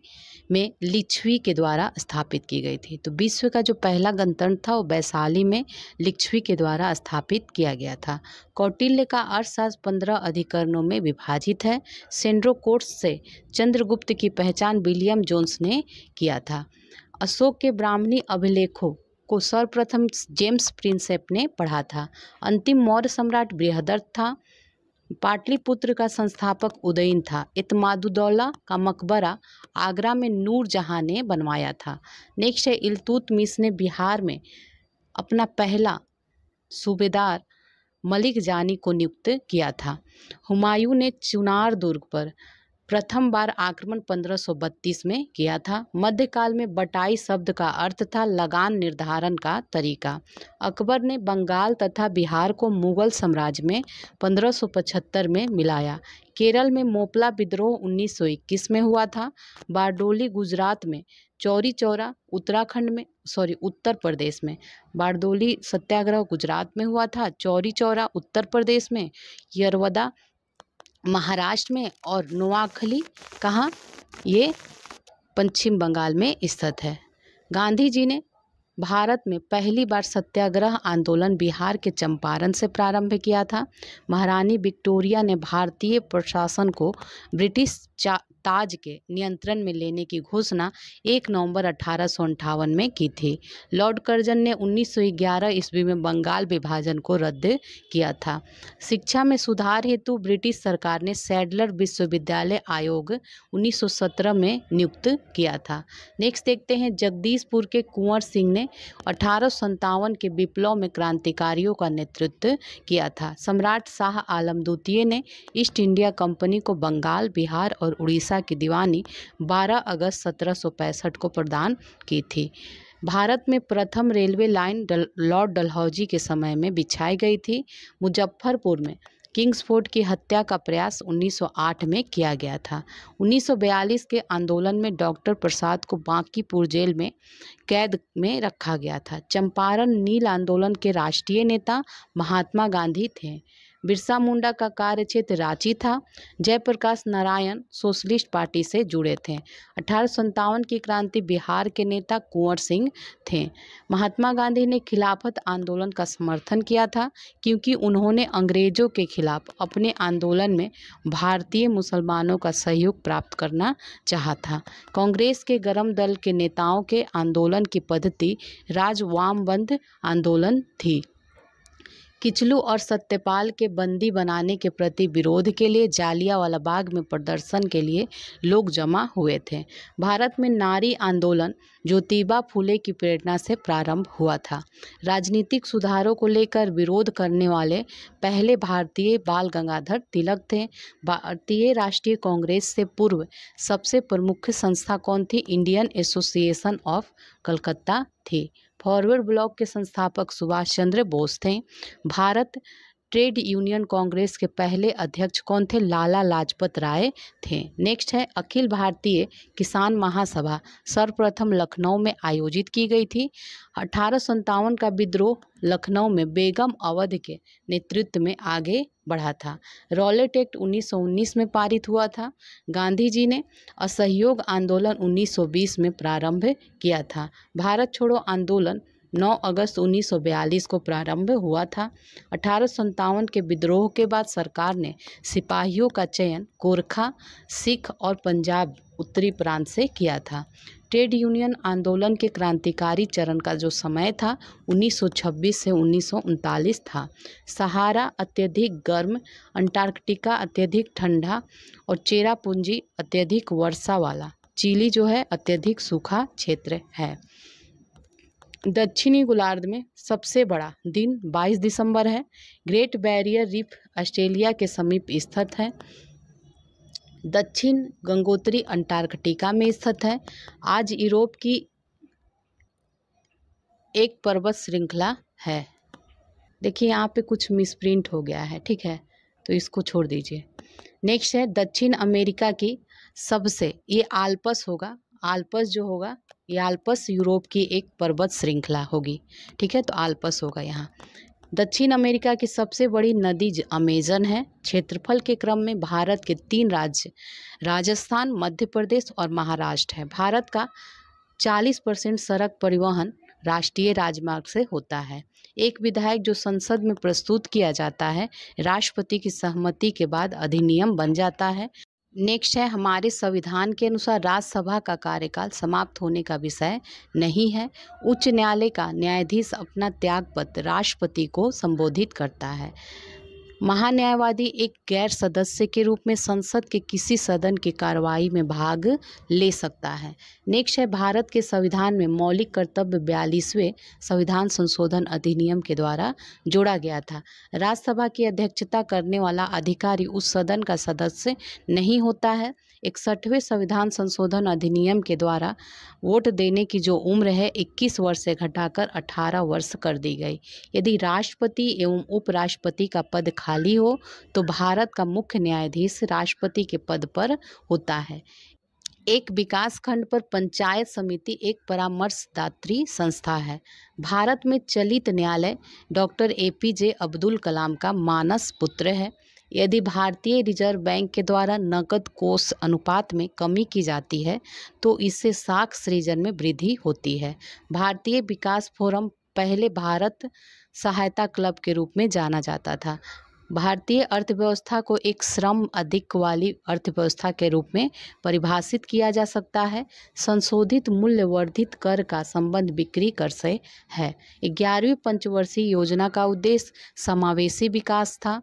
में लिच्छवी के द्वारा स्थापित की गई थी तो विश्व का जो पहला गणतंत्र था वो वैशाली में लिच्छवी के द्वारा स्थापित किया गया था कौटिल्य का अर्थशास्त्र पंद्रह अधिकरणों में विभाजित है सेंड्रोकोट्स से चंद्रगुप्त की पहचान विलियम जोन्स ने किया था अशोक के ब्राह्मणी अभिलेखों को सर्वप्रथम जेम्स प्रिंसेप ने पढ़ा था अंतिम मौर्य सम्राट बृहदर्थ था पाटलिपुत्र का संस्थापक उदयन था इतमादुदौला का मकबरा आगरा में नूर जहाँ ने बनवाया था नेक्स्ट है इलतुतमिस ने बिहार में अपना पहला सूबेदार मलिक जानी को नियुक्त किया था हुमायूं ने चुनार दुर्ग पर प्रथम बार आक्रमण 1532 में किया था मध्यकाल में बटाई शब्द का अर्थ था लगान निर्धारण का तरीका अकबर ने बंगाल तथा बिहार को मुगल साम्राज्य में 1575 में मिलाया केरल में मोपला विद्रोह 1921 में हुआ था बारडोली गुजरात में चौरी चौरा उत्तराखंड में सॉरी उत्तर प्रदेश में बारडोली सत्याग्रह गुजरात में हुआ था चौरी चौरा उत्तर प्रदेश में यरवदा महाराष्ट्र में और नोआखली कहाँ ये पश्चिम बंगाल में स्थित है गांधी जी ने भारत में पहली बार सत्याग्रह आंदोलन बिहार के चंपारण से प्रारंभ किया था महारानी विक्टोरिया ने भारतीय प्रशासन को ब्रिटिश ताज के नियंत्रण में लेने की घोषणा 1 नवंबर अठारह में की थी लॉर्ड कर्जन ने 1911 ईस्वी में बंगाल विभाजन को रद्द किया था शिक्षा में सुधार हेतु ब्रिटिश सरकार ने सैडलर विश्वविद्यालय आयोग 1917 में नियुक्त किया था नेक्स्ट देखते हैं जगदीशपुर के कुंवर सिंह ने ने अठारह के विप्लव में क्रांतिकारियों का नेतृत्व किया था सम्राट शाह आलम द्वितीय ने ईस्ट इंडिया कंपनी को बंगाल बिहार और उड़ीसा की दीवानी 12 अगस्त सत्रह को प्रदान की थी भारत में प्रथम रेलवे लाइन डल, लॉर्ड डलहौजी के समय में बिछाई गई थी मुजफ्फरपुर में किंग्सफोर्ड की हत्या का प्रयास 1908 में किया गया था 1942 के आंदोलन में डॉक्टर प्रसाद को बांकीपुर जेल में कैद में रखा गया था चंपारण नील आंदोलन के राष्ट्रीय नेता महात्मा गांधी थे बिरसा मुंडा का कार्य क्षेत्र रांची था जयप्रकाश नारायण सोशलिस्ट पार्टी से जुड़े थे अठारह की क्रांति बिहार के नेता कुंवर सिंह थे महात्मा गांधी ने खिलाफत आंदोलन का समर्थन किया था क्योंकि उन्होंने अंग्रेजों के खिलाफ अपने आंदोलन में भारतीय मुसलमानों का सहयोग प्राप्त करना चाहा था कांग्रेस के गर्म दल के नेताओं के आंदोलन की पद्धति राजवामबंध आंदोलन थी किचलू और सत्यपाल के बंदी बनाने के प्रति विरोध के लिए जालियावाला बाग में प्रदर्शन के लिए लोग जमा हुए थे भारत में नारी आंदोलन ज्योतिबा फूले की प्रेरणा से प्रारंभ हुआ था राजनीतिक सुधारों को लेकर विरोध करने वाले पहले भारतीय बाल गंगाधर तिलक थे भारतीय राष्ट्रीय कांग्रेस से पूर्व सबसे प्रमुख संस्था कौन थी इंडियन एसोसिएशन ऑफ कलकत्ता थी फॉरवर्ड ब्लॉक के संस्थापक सुभाष चंद्र बोस थे भारत ट्रेड यूनियन कांग्रेस के पहले अध्यक्ष कौन थे लाला लाजपत राय थे नेक्स्ट है अखिल भारतीय किसान महासभा सर्वप्रथम लखनऊ में आयोजित की गई थी अठारह का विद्रोह लखनऊ में बेगम अवध के नेतृत्व में आगे बढ़ा था रॉलेट एक्ट 1919 में पारित हुआ था गांधी जी ने असहयोग आंदोलन 1920 में प्रारंभ किया था भारत छोड़ो आंदोलन 9 अगस्त 1942 को प्रारंभ हुआ था अठारह के विद्रोह के बाद सरकार ने सिपाहियों का चयन गोरखा सिख और पंजाब उत्तरी प्रांत से किया था ट्रेड यूनियन आंदोलन के क्रांतिकारी चरण का जो समय था 1926 से उन्नीस था सहारा अत्यधिक गर्म अंटार्कटिका अत्यधिक ठंडा और चेरापूंजी अत्यधिक वर्षा वाला चिली जो है अत्यधिक सूखा क्षेत्र है दक्षिणी गोलार्ध में सबसे बड़ा दिन 22 दिसंबर है ग्रेट बैरियर रीफ ऑस्ट्रेलिया के समीप स्थित है दक्षिण गंगोत्री अंटार्कटिका में स्थित है आज यूरोप की एक पर्वत श्रृंखला है देखिए यहाँ पे कुछ मिसप्रिंट हो गया है ठीक है तो इसको छोड़ दीजिए नेक्स्ट है दक्षिण अमेरिका की सबसे ये आल्पस होगा आल्पस जो होगा ये आल्पस यूरोप की एक पर्वत श्रृंखला होगी ठीक है तो आल्पस होगा यहाँ दक्षिण अमेरिका की सबसे बड़ी नदी अमेजन है क्षेत्रफल के क्रम में भारत के तीन राज्य राजस्थान मध्य प्रदेश और महाराष्ट्र है भारत का 40 परसेंट सड़क परिवहन राष्ट्रीय राजमार्ग से होता है एक विधायक जो संसद में प्रस्तुत किया जाता है राष्ट्रपति की सहमति के बाद अधिनियम बन जाता है नेक्स्ट है हमारे संविधान के अनुसार राज्यसभा का कार्यकाल समाप्त होने का विषय नहीं है उच्च न्यायालय का न्यायाधीश अपना त्यागपत्र राष्ट्रपति को संबोधित करता है महान्यायवादी एक गैर सदस्य के रूप में संसद के किसी सदन की कार्रवाई में भाग ले सकता है नेक्स्ट है भारत के संविधान में मौलिक कर्तव्य बयालीसवें संविधान संशोधन अधिनियम के द्वारा जोड़ा गया था राज्यसभा की अध्यक्षता करने वाला अधिकारी उस सदन का सदस्य नहीं होता है इकसठवें संविधान संशोधन अधिनियम के द्वारा वोट देने की जो उम्र है 21 वर्ष से घटाकर 18 वर्ष कर दी गई यदि राष्ट्रपति एवं उपराष्ट्रपति का पद खाली हो तो भारत का मुख्य न्यायाधीश राष्ट्रपति के पद पर होता है एक विकास खंड पर पंचायत समिति एक परामर्शदात्री संस्था है भारत में चलित न्यायालय doctor A P J Abdul Kalam का मानस पुत्र है यदि भारतीय रिजर्व बैंक के द्वारा नकद कोष अनुपात में कमी की जाती है तो इससे साख सृजन में वृद्धि होती है भारतीय विकास फोरम पहले भारत सहायता क्लब के रूप में जाना जाता था भारतीय अर्थव्यवस्था को एक श्रम अधिक वाली अर्थव्यवस्था के रूप में परिभाषित किया जा सकता है संशोधित मूल्यवर्धित कर का संबंध बिक्री कर से है ग्यारहवीं पंचवर्षीय योजना का उद्देश्य समावेशी विकास था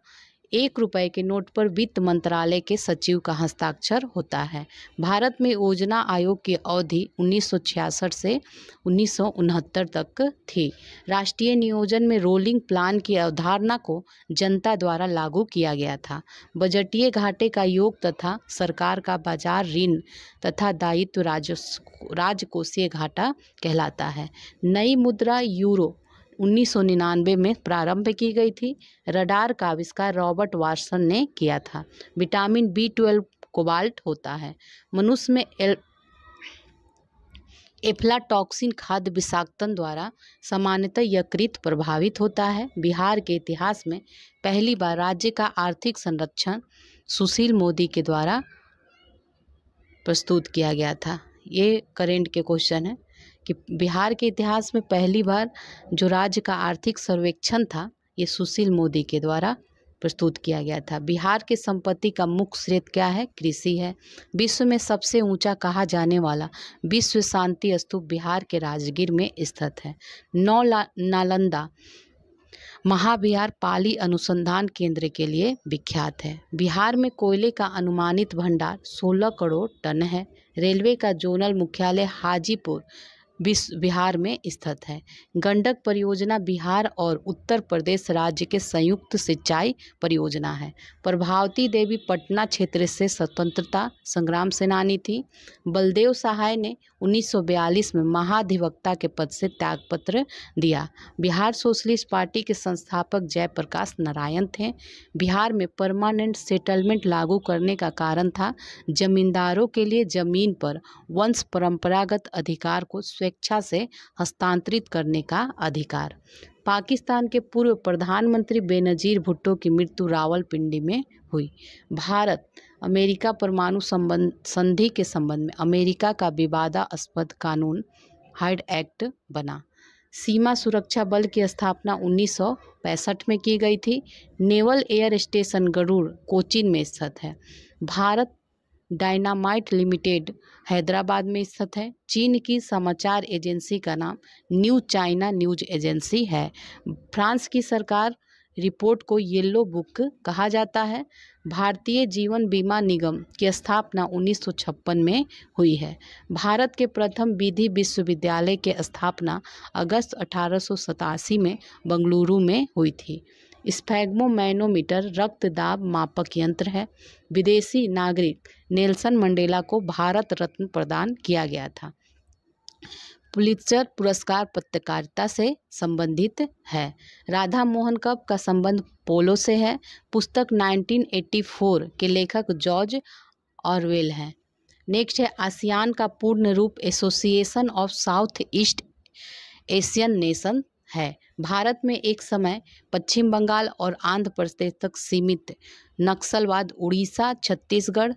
एक रुपए के नोट पर वित्त मंत्रालय के सचिव का हस्ताक्षर होता है भारत में योजना आयोग की अवधि उन्नीस से उन्नीस तक थी राष्ट्रीय नियोजन में रोलिंग प्लान की अवधारणा को जनता द्वारा लागू किया गया था बजटीय घाटे का योग तथा सरकार का बाजार ऋण तथा दायित्व राजकोषीय घाटा कहलाता है नई मुद्रा यूरो 1999 में प्रारंभ की गई थी रडार का आविष्कार रॉबर्ट वार्सन ने किया था विटामिन बी ट्वेल्व कोबाल्ट होता है मनुष्य में एल एफ्लाटॉक्सिन खाद्य विषाक्तन द्वारा सामान्यतः यकृत प्रभावित होता है बिहार के इतिहास में पहली बार राज्य का आर्थिक संरक्षण सुशील मोदी के द्वारा प्रस्तुत किया गया था ये करेंट के क्वेश्चन है कि बिहार के इतिहास में पहली बार जो राज्य का आर्थिक सर्वेक्षण था ये सुशील मोदी के द्वारा प्रस्तुत किया गया था बिहार के संपत्ति का मुख्य स्रोत क्या है कृषि है विश्व में सबसे ऊंचा कहा जाने वाला विश्व शांति स्तूप बिहार के राजगीर में स्थित है नौ नालंदा महाबिहार पाली अनुसंधान केंद्र के लिए विख्यात है बिहार में कोयले का अनुमानित भंडार 16 करोड़ टन है रेलवे का जोनल मुख्यालय हाजीपुर विश्व बिहार में स्थित है गंडक परियोजना बिहार और उत्तर प्रदेश राज्य के संयुक्त सिंचाई परियोजना है प्रभावती देवी पटना क्षेत्र से स्वतंत्रता संग्राम सेनानी थी बलदेव सहाय ने 1942 में महाधिवक्ता के पद से त्यागपत्र दिया बिहार सोशलिस्ट पार्टी के संस्थापक जयप्रकाश नारायण थे बिहार में परमानेंट सेटलमेंट लागू करने का कारण था जमींदारों के लिए जमीन पर वंश परंपरागत अधिकार को स्वेच्छा से हस्तांतरित करने का अधिकार पाकिस्तान के पूर्व प्रधानमंत्री बेनजीर भुट्टो की मृत्यु रावलपिंडी में हुई भारत अमेरिका परमाणु संबंध संधि के संबंध में अमेरिका का विवादास्पद कानून हाइड एक्ट बना सीमा सुरक्षा बल की स्थापना उन्नीस में की गई थी naval air station Garud Cochin में स्थित है भारत डायनामाइट लिमिटेड हैदराबाद में स्थित है चीन की समाचार एजेंसी का नाम न्यू चाइना न्यूज एजेंसी है फ्रांस की सरकार रिपोर्ट को येलो बुक कहा जाता है भारतीय जीवन बीमा निगम की स्थापना 1956 में हुई है भारत के प्रथम विधि विश्वविद्यालय की स्थापना अगस्त अठारह में बंगलुरु में हुई थी स्फैग्मोमैनोमीटर रक्त दाब मापक यंत्र है विदेशी नागरिक नेल्सन मंडेला को भारत रत्न प्रदान किया गया था पुलिसचर पुरस्कार पत्रकारिता से संबंधित है राधा मोहन कप का संबंध पोलो से है पुस्तक 1984 के लेखक जॉर्ज ऑरवेल हैं नेक्स्ट है आसियान का पूर्ण रूप association of south east Asian nation है भारत में एक समय पश्चिम बंगाल और आंध्र प्रदेश तक सीमित नक्सलवाद उड़ीसा छत्तीसगढ़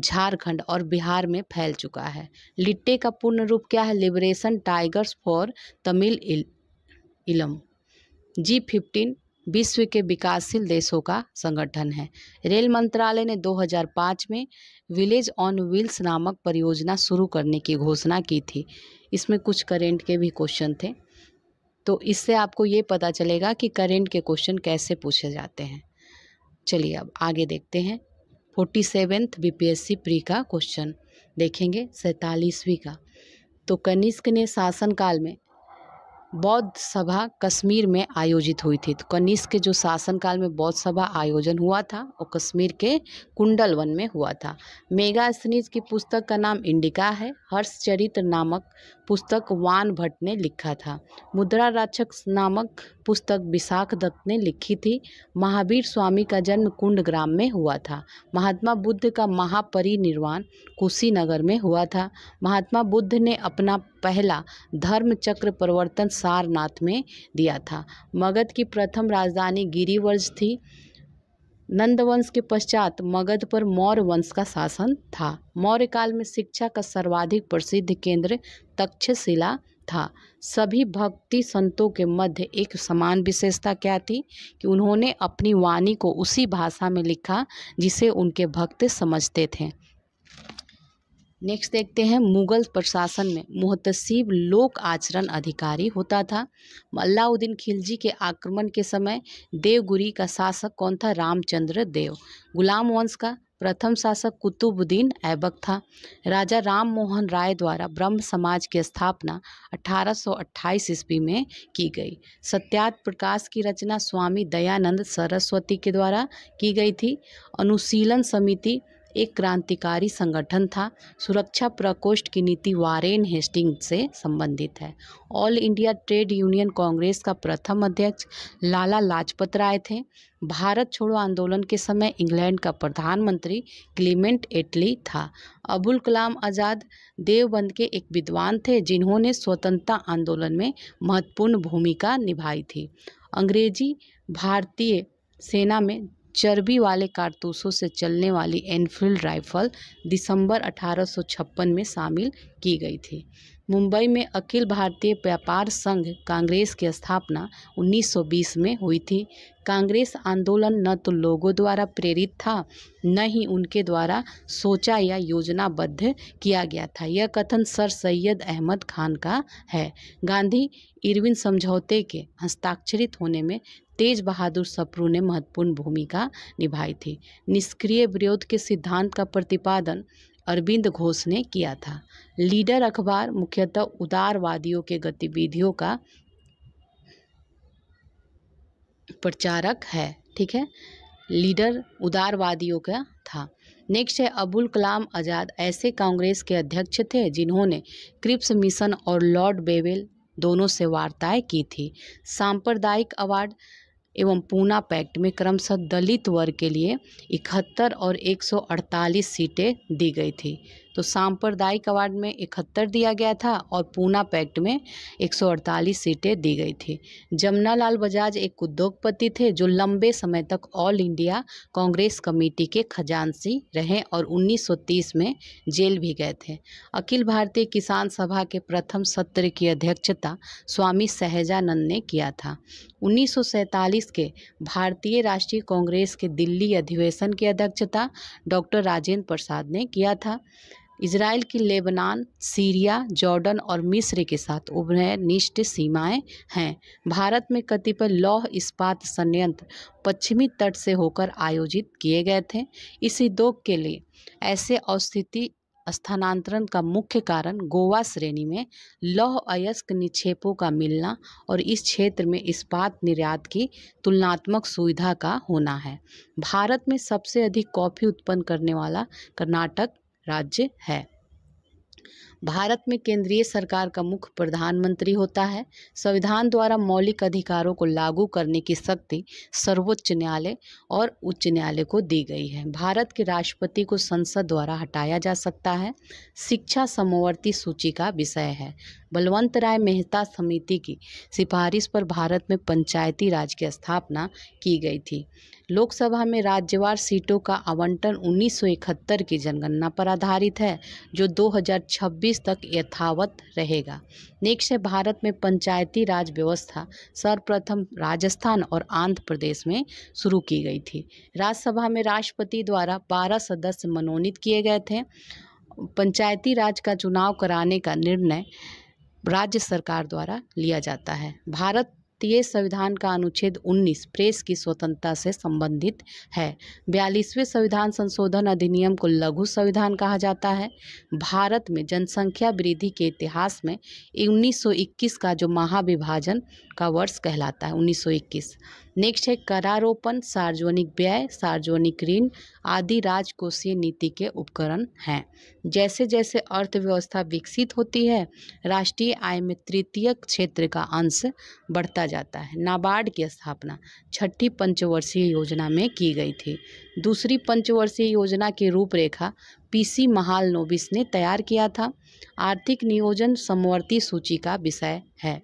झारखंड और बिहार में फैल चुका है लिट्टे का पूर्ण रूप क्या है लिबरेशन टाइगर्स फॉर तमिल इल, इलम जी फिफ्टीन विश्व के विकासशील देशों का संगठन है रेल मंत्रालय ने 2005 में विलेज ऑन व्हील्स नामक परियोजना शुरू करने की घोषणा की थी इसमें कुछ करेंट के भी क्वेश्चन थे तो इससे आपको ये पता चलेगा कि करेंट के क्वेश्चन कैसे पूछे जाते हैं चलिए अब आगे देखते हैं फोर्टी सेवेंथ सी प्री का क्वेश्चन देखेंगे सैंतालीसवीं का तो कनिष्क ने शासनकाल में बौद्ध सभा कश्मीर में आयोजित हुई थी तो कनिष्क के जो शासनकाल में बौद्ध सभा आयोजन हुआ था वो कश्मीर के कुंडल वन में हुआ था मेगा स्नीज की पुस्तक का नाम इंडिका है हर्षचरित्र नामक पुस्तक वान भट्ट ने लिखा था मुद्रा राक्षक नामक पुस्तक विशाख दत्त ने लिखी थी महावीर स्वामी का जन्म कुंड ग्राम में हुआ था महात्मा बुद्ध का महापरिनिर्वाण कुशीनगर में हुआ था महात्मा बुद्ध ने अपना पहला धर्मचक्र प्रवर्तन सारनाथ में दिया था मगध की प्रथम राजधानी गिरिवर्ज थी नंदवंश के पश्चात मगध पर मौर्य वंश का शासन था मौर्य काल में शिक्षा का सर्वाधिक प्रसिद्ध केंद्र तक्षशिला था सभी भक्ति संतों के मध्य एक समान विशेषता क्या थी कि उन्होंने अपनी वाणी को उसी भाषा में लिखा जिसे उनके भक्त समझते थे नेक्स्ट देखते हैं मुगल प्रशासन में मुहतसीब लोक आचरण अधिकारी होता था अलाउद्दीन खिलजी के आक्रमण के समय देवगुरी का शासक कौन था रामचंद्र देव गुलाम वंश का प्रथम शासक कुतुबुद्दीन ऐबक था राजा राम मोहन राय द्वारा ब्रह्म समाज की स्थापना 1828 ईस्वी में की गई सत्यात प्रकाश की रचना स्वामी दयानंद सरस्वती के द्वारा की गई थी अनुशीलन समिति एक क्रांतिकारी संगठन था सुरक्षा प्रकोष्ठ की नीति वारेन हेस्टिंग से संबंधित है All India trade union Congress का प्रथम अध्यक्ष लाला लाजपत राय थे भारत छोड़ो आंदोलन के समय इंग्लैंड का प्रधानमंत्री क्लीमेंट एटली था अबुल कलाम आज़ाद देवबंद के एक विद्वान थे जिन्होंने स्वतंत्रता आंदोलन में महत्वपूर्ण भूमिका निभाई थी अंग्रेजी भारतीय सेना में चर्बी वाले कारतूसों से चलने वाली एनफील्ड राइफ़ल दिसंबर 1856 में शामिल की गई थी मुंबई में अखिल भारतीय व्यापार संघ कांग्रेस की स्थापना 1920 में हुई थी कांग्रेस आंदोलन न तो लोगों द्वारा प्रेरित था न ही उनके द्वारा सोचा या योजनाबद्ध किया गया था यह कथन सर सैयद अहमद खान का है गांधी इरविन समझौते के हस्ताक्षरित होने में तेज बहादुर सप्रू ने महत्वपूर्ण भूमिका निभाई थी निष्क्रिय विरोध के सिद्धांत का प्रतिपादन अरविंद घोष ने किया था लीडर अखबार मुख्यतः उदारवादियों के गतिविधियों का प्रचारक है ठीक है लीडर उदारवादियों का था नेक्स्ट है अबुल कलाम आज़ाद ऐसे कांग्रेस के अध्यक्ष थे जिन्होंने क्रिप्स मिशन और लॉर्ड बेवेल दोनों से वार्ताएं की थी सांप्रदायिक अवार्ड एवं पूना पैक्ट में क्रमशः दलित वर्ग के लिए इकहत्तर और 148 सीटें दी गई थी तो सांप्रदायिक अवार्ड में इकहत्तर दिया गया था और पूना पैक्ट में 148 सीटें दी गई थी जमुनालाल बजाज एक उद्योगपति थे जो लंबे समय तक ऑल इंडिया कांग्रेस कमेटी के खजानसी रहे और 1930 में जेल भी गए थे अखिल भारतीय किसान सभा के प्रथम सत्र की अध्यक्षता स्वामी सहजानंद ने किया था उन्नीस के भारतीय राष्ट्रीय कांग्रेस के दिल्ली अधिवेशन की अध्यक्षता डॉक्टर राजेंद्र प्रसाद ने किया था इसराइल की लेबनान सीरिया जॉर्डन और मिस्र के साथ निष्ठ सीमाएं हैं भारत में कतिपय लौह इस्पात संयंत्र पश्चिमी तट से होकर आयोजित किए गए थे इस उद्योग के लिए ऐसे औस्थिति स्थानांतरण का मुख्य कारण गोवा श्रेणी में लौह अयस्क निक्षेपों का मिलना और इस क्षेत्र में इस्पात निर्यात की तुलनात्मक सुविधा का होना है भारत में सबसे अधिक कॉफ़ी उत्पन्न करने वाला कर्नाटक राज्य है भारत में केंद्रीय सरकार का मुख्य प्रधानमंत्री होता है संविधान द्वारा मौलिक अधिकारों को लागू करने की शक्ति सर्वोच्च न्यायालय और उच्च न्यायालय को दी गई है भारत के राष्ट्रपति को संसद द्वारा हटाया जा सकता है शिक्षा समवर्ती सूची का विषय है बलवंत राय मेहता समिति की सिफारिश पर भारत में पंचायती राज की स्थापना की गई थी लोकसभा में राज्यवार सीटों का आवंटन 1971 की जनगणना पर आधारित है जो 2026 तक यथावत रहेगा नेक्स्ट है भारत में पंचायती राज व्यवस्था सर्वप्रथम राजस्थान और आंध्र प्रदेश में शुरू की गई थी राज्यसभा में राष्ट्रपति द्वारा 12 सदस्य मनोनीत किए गए थे पंचायती राज का चुनाव कराने का निर्णय राज्य सरकार द्वारा लिया जाता है भारत भारतीय संविधान का अनुच्छेद 19 प्रेस की स्वतंत्रता से संबंधित है बयालीसवें संविधान संशोधन अधिनियम को लघु संविधान कहा जाता है भारत में जनसंख्या वृद्धि के इतिहास में 1921 का जो महाविभाजन का वर्ष कहलाता है 1921 नेक्स्ट है करारोपण सार्वजनिक व्यय सार्वजनिक ऋण आदि राजकोषीय नीति के उपकरण हैं जैसे जैसे अर्थव्यवस्था विकसित होती है राष्ट्रीय आय में तृतीय क्षेत्र का अंश बढ़ता जाता है नाबार्ड की स्थापना छठी पंचवर्षीय योजना में की गई थी दूसरी पंचवर्षीय योजना की रूपरेखा पीसी महाल नोबिस ने तैयार किया था आर्थिक नियोजन समवर्ती सूची का विषय है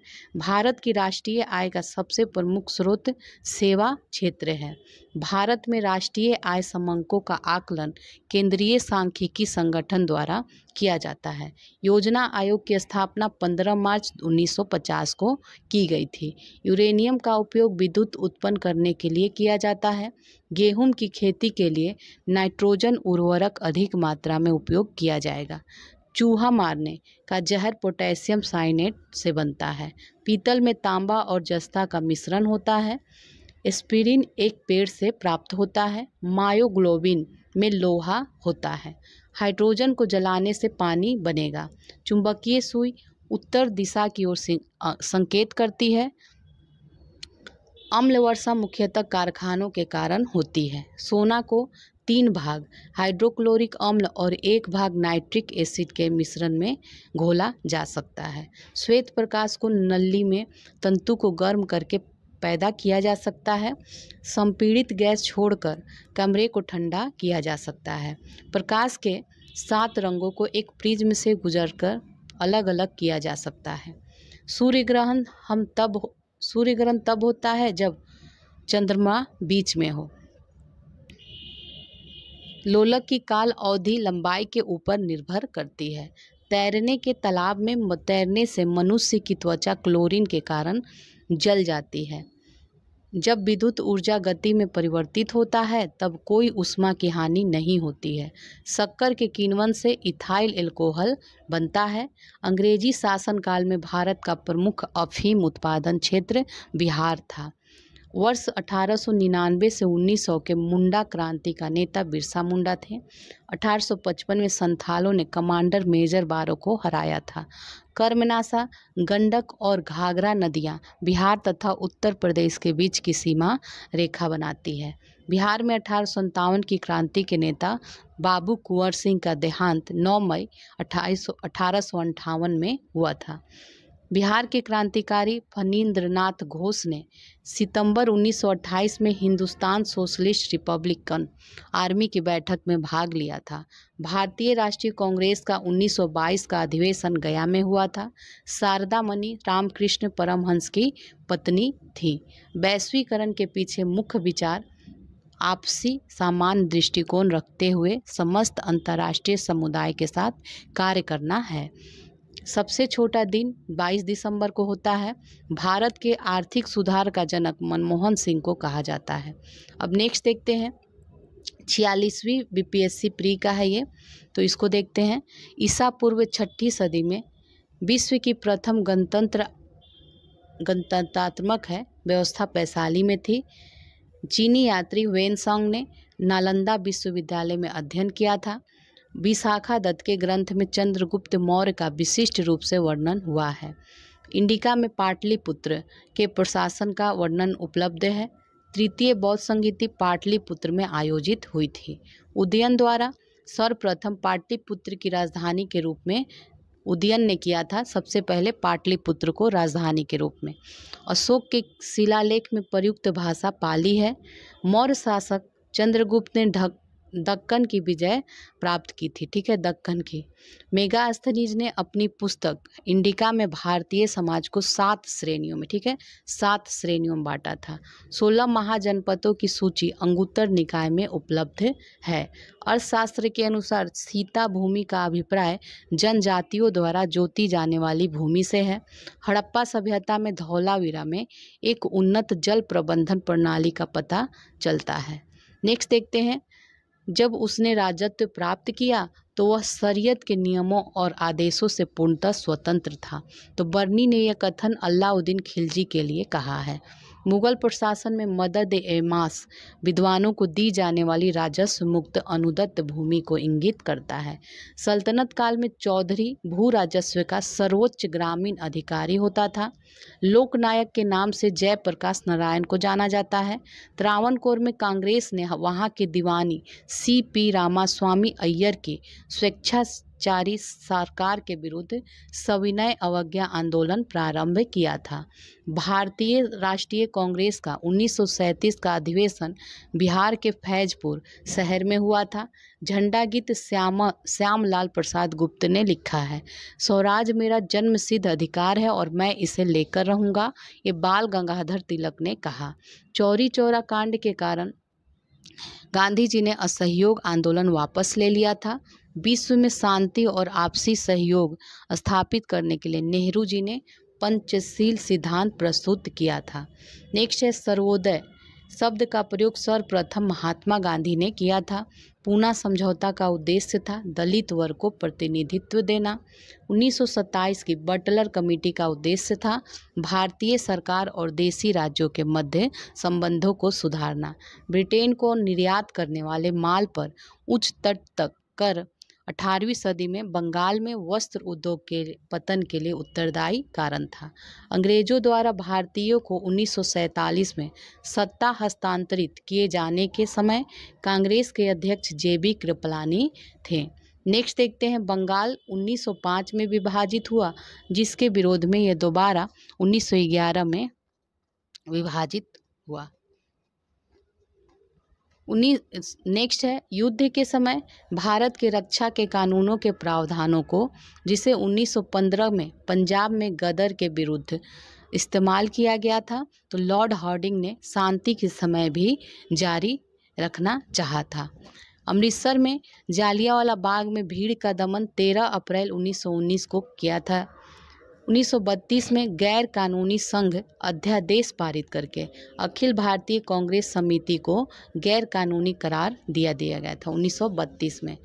भारत की राष्ट्रीय आय का सबसे प्रमुख स्रोत सेवा क्षेत्र है भारत में राष्ट्रीय आय समंकों का आकलन केंद्रीय सांख्यिकी संगठन द्वारा किया जाता है योजना आयोग की स्थापना 15 मार्च 1950 को की गई थी यूरेनियम का उपयोग विद्युत उत्पन्न करने के लिए किया जाता है गेहूं की खेती के लिए नाइट्रोजन उर्वरक अधिक मात्रा में उपयोग किया जाएगा चूहा मारने का जहर पोटेशियम साइनेट से बनता है पीतल में तांबा और जस्ता का मिश्रण होता है एस्पिरिन एक पेड़ से प्राप्त होता है मायोग्लोबिन में लोहा होता है हाइड्रोजन को जलाने से पानी बनेगा चुंबकीय सुई उत्तर दिशा की ओर संकेत करती है अम्ल वर्षा मुख्यतः कारखानों के कारण होती है सोना को तीन भाग हाइड्रोक्लोरिक अम्ल और एक भाग नाइट्रिक एसिड के मिश्रण में घोला जा सकता है श्वेत प्रकाश को नली में तंतु को गर्म करके पैदा किया जा सकता है संपीड़ित गैस छोड़कर कमरे को ठंडा किया जा सकता है प्रकाश के सात रंगों को एक प्रिज्म से गुजरकर अलग अलग किया जा सकता है सूर्य ग्रहण हम तब सूर्य ग्रहण तब होता है जब चंद्रमा बीच में हो लोलक की काल अवधि लंबाई के ऊपर निर्भर करती है तैरने के तालाब में तैरने से मनुष्य की त्वचा क्लोरीन के कारण जल जाती है जब विद्युत ऊर्जा गति में परिवर्तित होता है तब कोई उष्मा की हानि नहीं होती है शक्कर के किनवन से इथाइल एल्कोहल बनता है अंग्रेजी शासनकाल में भारत का प्रमुख अफीम उत्पादन क्षेत्र बिहार था वर्ष 1899 से 1900 के मुंडा क्रांति का नेता बिरसा मुंडा थे 1855 में संथालों ने कमांडर मेजर बारो को हराया था कर्मनाशा गंडक और घाघरा नदियाँ बिहार तथा उत्तर प्रदेश के बीच की सीमा रेखा बनाती है बिहार में अठारह की क्रांति के नेता बाबू कुंवर सिंह का देहांत 9 मई अट्ठाईस में हुआ था बिहार के क्रांतिकारी फणीन्द्र घोष ने सितंबर 1928 में हिंदुस्तान सोशलिस्ट रिपब्लिकन आर्मी की बैठक में भाग लिया था भारतीय राष्ट्रीय कांग्रेस का 1922 का अधिवेशन गया में हुआ था शारदा मणि रामकृष्ण परमहंस की पत्नी थी वैश्वीकरण के पीछे मुख्य विचार आपसी सामान्य दृष्टिकोण रखते हुए समस्त अंतर्राष्ट्रीय समुदाय के साथ कार्य करना है सबसे छोटा दिन 22 दिसंबर को होता है भारत के आर्थिक सुधार का जनक मनमोहन सिंह को कहा जाता है अब नेक्स्ट देखते हैं छियालीसवीं बीपीएससी प्री का है ये तो इसको देखते हैं ईसा पूर्व छठी सदी में विश्व की प्रथम गणतंत्र गणतंत्रात्मक है व्यवस्था पैसाली में थी चीनी यात्री वेनसोंग ने नालंदा विश्वविद्यालय में अध्ययन किया था विशाखा दत्त के ग्रंथ में चंद्रगुप्त मौर्य का विशिष्ट रूप से वर्णन हुआ है इंडिका में पाटलिपुत्र के प्रशासन का वर्णन उपलब्ध है तृतीय बौद्ध संगीति पाटलिपुत्र में आयोजित हुई थी उदयन द्वारा सर्वप्रथम पाटलिपुत्र की राजधानी के रूप में उदयन ने किया था सबसे पहले पाटलिपुत्र को राजधानी के रूप में अशोक के शिलालेख में प्रयुक्त भाषा पाली है मौर्य शासक चंद्रगुप्त ने ढक दक्कन की विजय प्राप्त की थी ठीक है दक्कन की मेगा अस्थनीज ने अपनी पुस्तक इंडिका में भारतीय समाज को सात श्रेणियों में ठीक है सात श्रेणियों में बांटा था सोलह महाजनपदों की सूची अंगुत्तर निकाय में उपलब्ध है अर्थशास्त्र के अनुसार सीता भूमि का अभिप्राय जनजातियों द्वारा जोती जाने वाली भूमि से है हड़प्पा सभ्यता में धौलावीरा में एक उन्नत जल प्रबंधन प्रणाली का पता चलता है नेक्स्ट देखते हैं जब उसने राजत्व प्राप्त किया तो वह शरीयत के नियमों और आदेशों से पूर्णतः स्वतंत्र था तो बर्नी ने यह कथन अलाउद्दीन खिलजी के लिए कहा है मुगल प्रशासन में मदद ए मास विद्वानों को दी जाने वाली राजस्व मुक्त अनुदत्त भूमि को इंगित करता है सल्तनत काल में चौधरी भू राजस्व का सर्वोच्च ग्रामीण अधिकारी होता था लोकनायक के नाम से जयप्रकाश नारायण को जाना जाता है त्रावणकोर में कांग्रेस ने वहाँ के दीवानी सी पी रामास्वामी अय्यर की स्वेच्छा चारी सरकार के विरुद्ध सविनय अवज्ञा आंदोलन प्रारंभ किया था भारतीय राष्ट्रीय कांग्रेस का 1937 का अधिवेशन बिहार के फैजपुर शहर में हुआ था झंडा गीत श्याम श्यामलाल प्रसाद गुप्त ने लिखा है स्वराज मेरा जन्म सिद्ध अधिकार है और मैं इसे लेकर रहूँगा ये बाल गंगाधर तिलक ने कहा चौरी चौरा कांड के कारण गांधी जी ने असहयोग आंदोलन वापस ले लिया था विश्व में शांति और आपसी सहयोग स्थापित करने के लिए नेहरू जी ने पंचशील सिद्धांत प्रस्तुत किया था नेक्स्ट है सर्वोदय शब्द का प्रयोग सर्वप्रथम महात्मा गांधी ने किया था पूना समझौता का उद्देश्य था दलित वर्ग को प्रतिनिधित्व देना 1927 की बटलर कमेटी का उद्देश्य था भारतीय सरकार और देसी राज्यों के मध्य संबंधों को सुधारना ब्रिटेन को निर्यात करने वाले माल पर उच्च तट तक कर 18वीं सदी में बंगाल में वस्त्र उद्योग के पतन के लिए उत्तरदायी कारण था अंग्रेजों द्वारा भारतीयों को उन्नीस में सत्ता हस्तांतरित किए जाने के समय कांग्रेस के अध्यक्ष जे बी कृपलानी थे नेक्स्ट देखते हैं बंगाल 1905 में विभाजित हुआ जिसके विरोध में यह दोबारा 1911 में विभाजित हुआ उन्नीस नेक्स्ट है युद्ध के समय भारत के रक्षा के कानूनों के प्रावधानों को जिसे 1915 में पंजाब में गदर के विरुद्ध इस्तेमाल किया गया था तो लॉर्ड हार्डिंग ने शांति के समय भी जारी रखना चाहा था अमृतसर में जालियावाला बाग में भीड़ का दमन 13 अप्रैल 1919 को किया था 1932 में गैर कानूनी संघ अध्यादेश पारित करके अखिल भारतीय कांग्रेस समिति को गैर कानूनी करार दिया दिया गया था 1932 में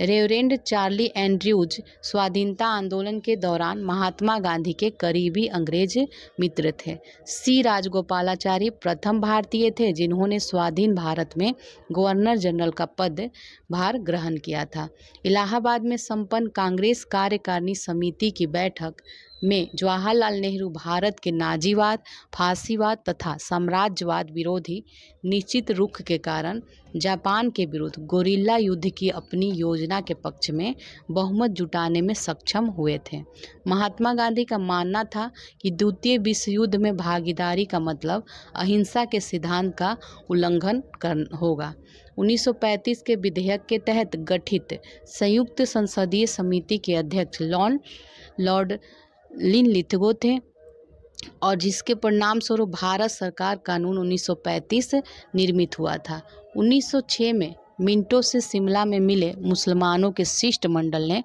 रेवरेंड चार्ली एंड्रयूज स्वाधीनता आंदोलन के दौरान महात्मा गांधी के करीबी अंग्रेज मित्र थे सी राजगोपालाचारी प्रथम भारतीय थे जिन्होंने स्वाधीन भारत में गवर्नर जनरल का पद भार ग्रहण किया था इलाहाबाद में संपन्न कांग्रेस कार्यकारिणी समिति की बैठक में जवाहरलाल नेहरू भारत के नाजीवाद फांसीवाद तथा साम्राज्यवाद विरोधी निश्चित रुख के कारण जापान के विरुद्ध गोरिल्ला युद्ध की अपनी योजना के पक्ष में बहुमत जुटाने में सक्षम हुए थे महात्मा गांधी का मानना था कि द्वितीय विश्व युद्ध में भागीदारी का मतलब अहिंसा के सिद्धांत का उल्लंघन कर होगा 1935 के विधेयक के तहत गठित संयुक्त संसदीय समिति के अध्यक्ष लॉन लॉर्ड लिन लिथगो थे और जिसके परिणाम स्वरूप भारत सरकार कानून 1935 निर्मित हुआ था 1906 में मिंटो से शिमला में मिले मुसलमानों के शिष्टमंडल ने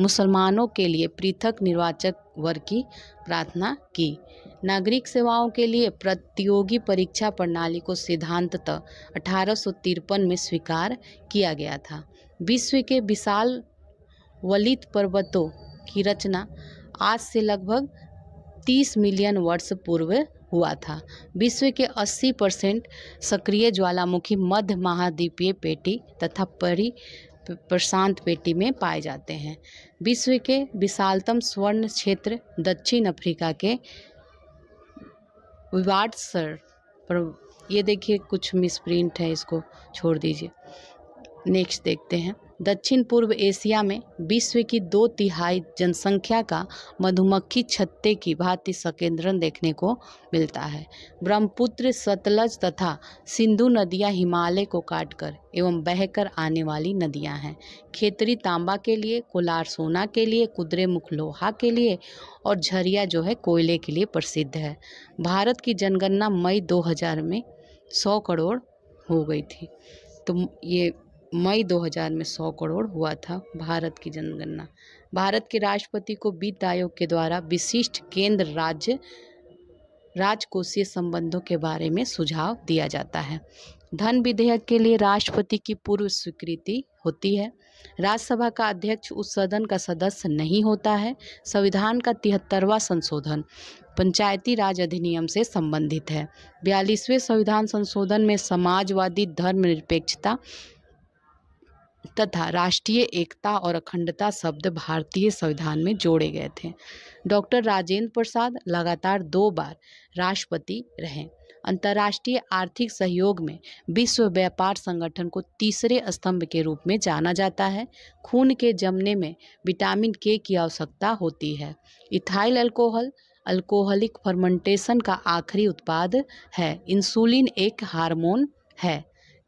मुसलमानों के लिए पृथक निर्वाचक वर्ग की प्रार्थना की नागरिक सेवाओं के लिए प्रतियोगी परीक्षा प्रणाली को सिद्धांततः अठारह में स्वीकार किया गया था विश्व के विशाल वलित पर्वतों की रचना आज से लगभग 30 मिलियन वर्ष पूर्व हुआ था विश्व के 80 परसेंट सक्रिय ज्वालामुखी मध्य महाद्वीपीय पेटी तथा परी प्रशांत पेटी में पाए जाते हैं विश्व के विशालतम स्वर्ण क्षेत्र दक्षिण अफ्रीका के विवाड सर पर ये देखिए कुछ मिसप्रिंट है इसको छोड़ दीजिए नेक्स्ट देखते हैं दक्षिण पूर्व एशिया में विश्व की दो तिहाई जनसंख्या का मधुमक्खी छत्ते की भांति संकेंद्रण देखने को मिलता है ब्रह्मपुत्र सतलज तथा सिंधु नदियां हिमालय को काटकर एवं बहकर आने वाली नदियां हैं खेतरी तांबा के लिए कोलार सोना के लिए कुदरे मुख लोहा के लिए और झरिया जो है कोयले के लिए प्रसिद्ध है भारत की जनगणना मई दो में सौ करोड़ हो गई थी तो ये मई 2000 में 100 करोड़ हुआ था भारत की जनगणना भारत के राष्ट्रपति को वित्त आयोग के द्वारा विशिष्ट केंद्र राज्य राजकोषीय संबंधों के बारे में सुझाव दिया जाता है धन विधेयक के लिए राष्ट्रपति की पूर्व स्वीकृति होती है राज्यसभा का अध्यक्ष उस सदन का सदस्य नहीं होता है संविधान का तिहत्तरवा संशोधन पंचायती राज अधिनियम से संबंधित है बयालीसवें संविधान संशोधन में समाजवादी धर्मनिरपेक्षता तथा राष्ट्रीय एकता और अखंडता शब्द भारतीय संविधान में जोड़े गए थे डॉक्टर राजेंद्र प्रसाद लगातार दो बार राष्ट्रपति रहे अंतर्राष्ट्रीय आर्थिक सहयोग में विश्व व्यापार संगठन को तीसरे स्तंभ के रूप में जाना जाता है खून के जमने में विटामिन के की आवश्यकता होती है इथाइल अल्कोहल अल्कोहलिक फर्मेंटेशन का आखिरी उत्पाद है इंसुलिन एक हार्मोन है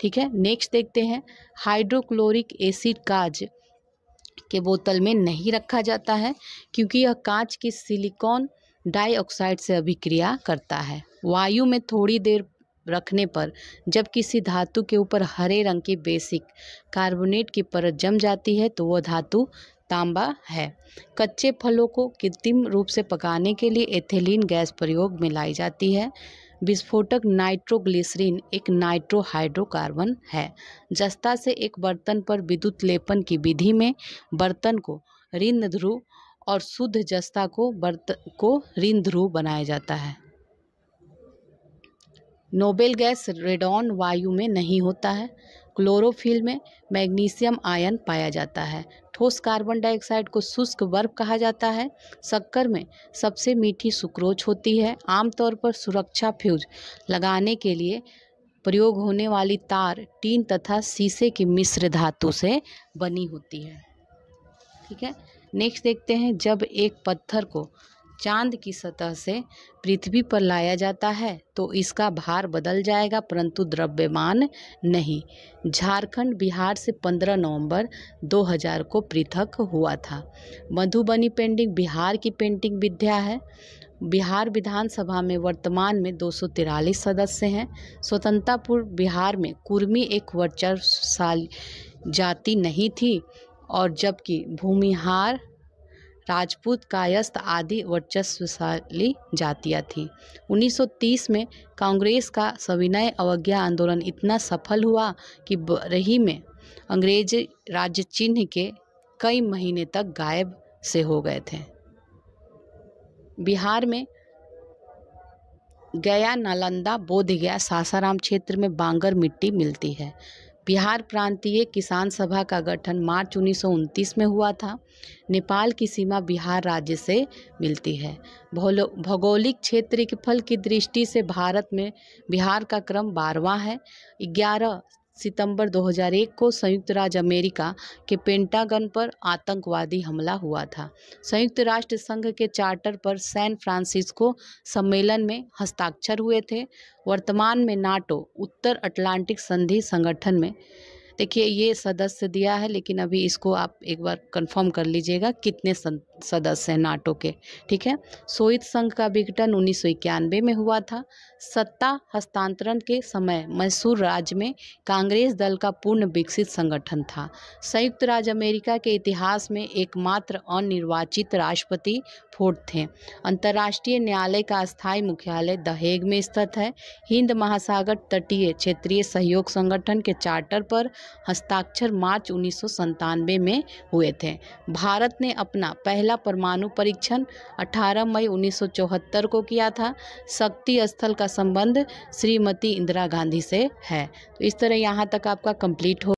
ठीक है नेक्स्ट देखते हैं हाइड्रोक्लोरिक एसिड काज के बोतल में नहीं रखा जाता है क्योंकि यह कांच की सिलिकॉन डाइऑक्साइड से अभिक्रिया करता है वायु में थोड़ी देर रखने पर जब किसी धातु के ऊपर हरे रंग की बेसिक कार्बोनेट की परत जम जाती है तो वह धातु तांबा है कच्चे फलों को कृत्रिम रूप से पकाने के लिए एथिलीन गैस प्रयोग में लाई जाती है विस्फोटक नाइट्रोग्लिसरीन एक नाइट्रोहाइड्रोकार्बन है जस्ता से एक बर्तन पर विद्युत लेपन की विधि में बर्तन को रिंद ध्रुव और शुद्ध जस्ता को बर्त को रिंद ध्रुव बनाया जाता है नोबेल गैस रेडॉन वायु में नहीं होता है क्लोरोफिल में मैग्नीशियम आयन पाया जाता है ठोस कार्बन डाइऑक्साइड को शुष्क बर्फ कहा जाता है शक्कर में सबसे मीठी सुक्रोज होती है आमतौर पर सुरक्षा फ्यूज लगाने के लिए प्रयोग होने वाली तार टीन तथा शीशे की मिश्र धातु से बनी होती है ठीक है नेक्स्ट देखते हैं जब एक पत्थर को चांद की सतह से पृथ्वी पर लाया जाता है तो इसका भार बदल जाएगा परंतु द्रव्यमान नहीं झारखंड बिहार से 15 नवंबर 2000 को पृथक हुआ था मधुबनी पेंटिंग बिहार की पेंटिंग विद्या है बिहार विधानसभा में वर्तमान में दो सदस्य हैं स्वतंत्रता पूर्व बिहार में कुर्मी एक वर्चस्वशाली जाति नहीं थी और जबकि भूमिहार राजपूत कायस्थ आदि वर्चस्वशाली जातियाँ थीं 1930 में कांग्रेस का सविनय अवज्ञा आंदोलन इतना सफल हुआ कि बरही में अंग्रेज राज्य चिन्ह के कई महीने तक गायब से हो गए थे बिहार में गया नालंदा बोध गया सासाराम क्षेत्र में बांगर मिट्टी मिलती है बिहार प्रांतीय किसान सभा का गठन मार्च उन्नीस में हुआ था नेपाल की सीमा बिहार राज्य से मिलती है भौगोलिक क्षेत्र के फल की दृष्टि से भारत में बिहार का क्रम बारवा है ग्यारह सितंबर 2001 को संयुक्त राज्य अमेरिका के पेंटागन पर आतंकवादी हमला हुआ था संयुक्त राष्ट्र संघ के चार्टर पर सैन फ्रांसिस्को सम्मेलन में हस्ताक्षर हुए थे वर्तमान में नाटो उत्तर अटलांटिक संधि संगठन में देखिए ये सदस्य दिया है लेकिन अभी इसको आप एक बार कंफर्म कर लीजिएगा कितने सदस्य हैं नाटो के ठीक है सोवियत संघ का विघटन उन्नीस में हुआ था सत्ता हस्तांतरण के समय मैसूर राज्य में कांग्रेस दल का पूर्ण विकसित संगठन था संयुक्त राज्य अमेरिका के इतिहास में एकमात्र अनिर्वाचित राष्ट्रपति फोर्ट थे अंतर्राष्ट्रीय न्यायालय का स्थायी मुख्यालय दहेग में स्थित है हिंद महासागर तटीय क्षेत्रीय सहयोग संगठन के चार्टर पर हस्ताक्षर मार्च उन्नीस में हुए थे भारत ने अपना पहला पहला परमाणु परीक्षण 18 मई 1974 को किया था शक्ति स्थल का संबंध श्रीमती इंदिरा गांधी से है तो इस तरह यहाँ तक आपका कंप्लीट हो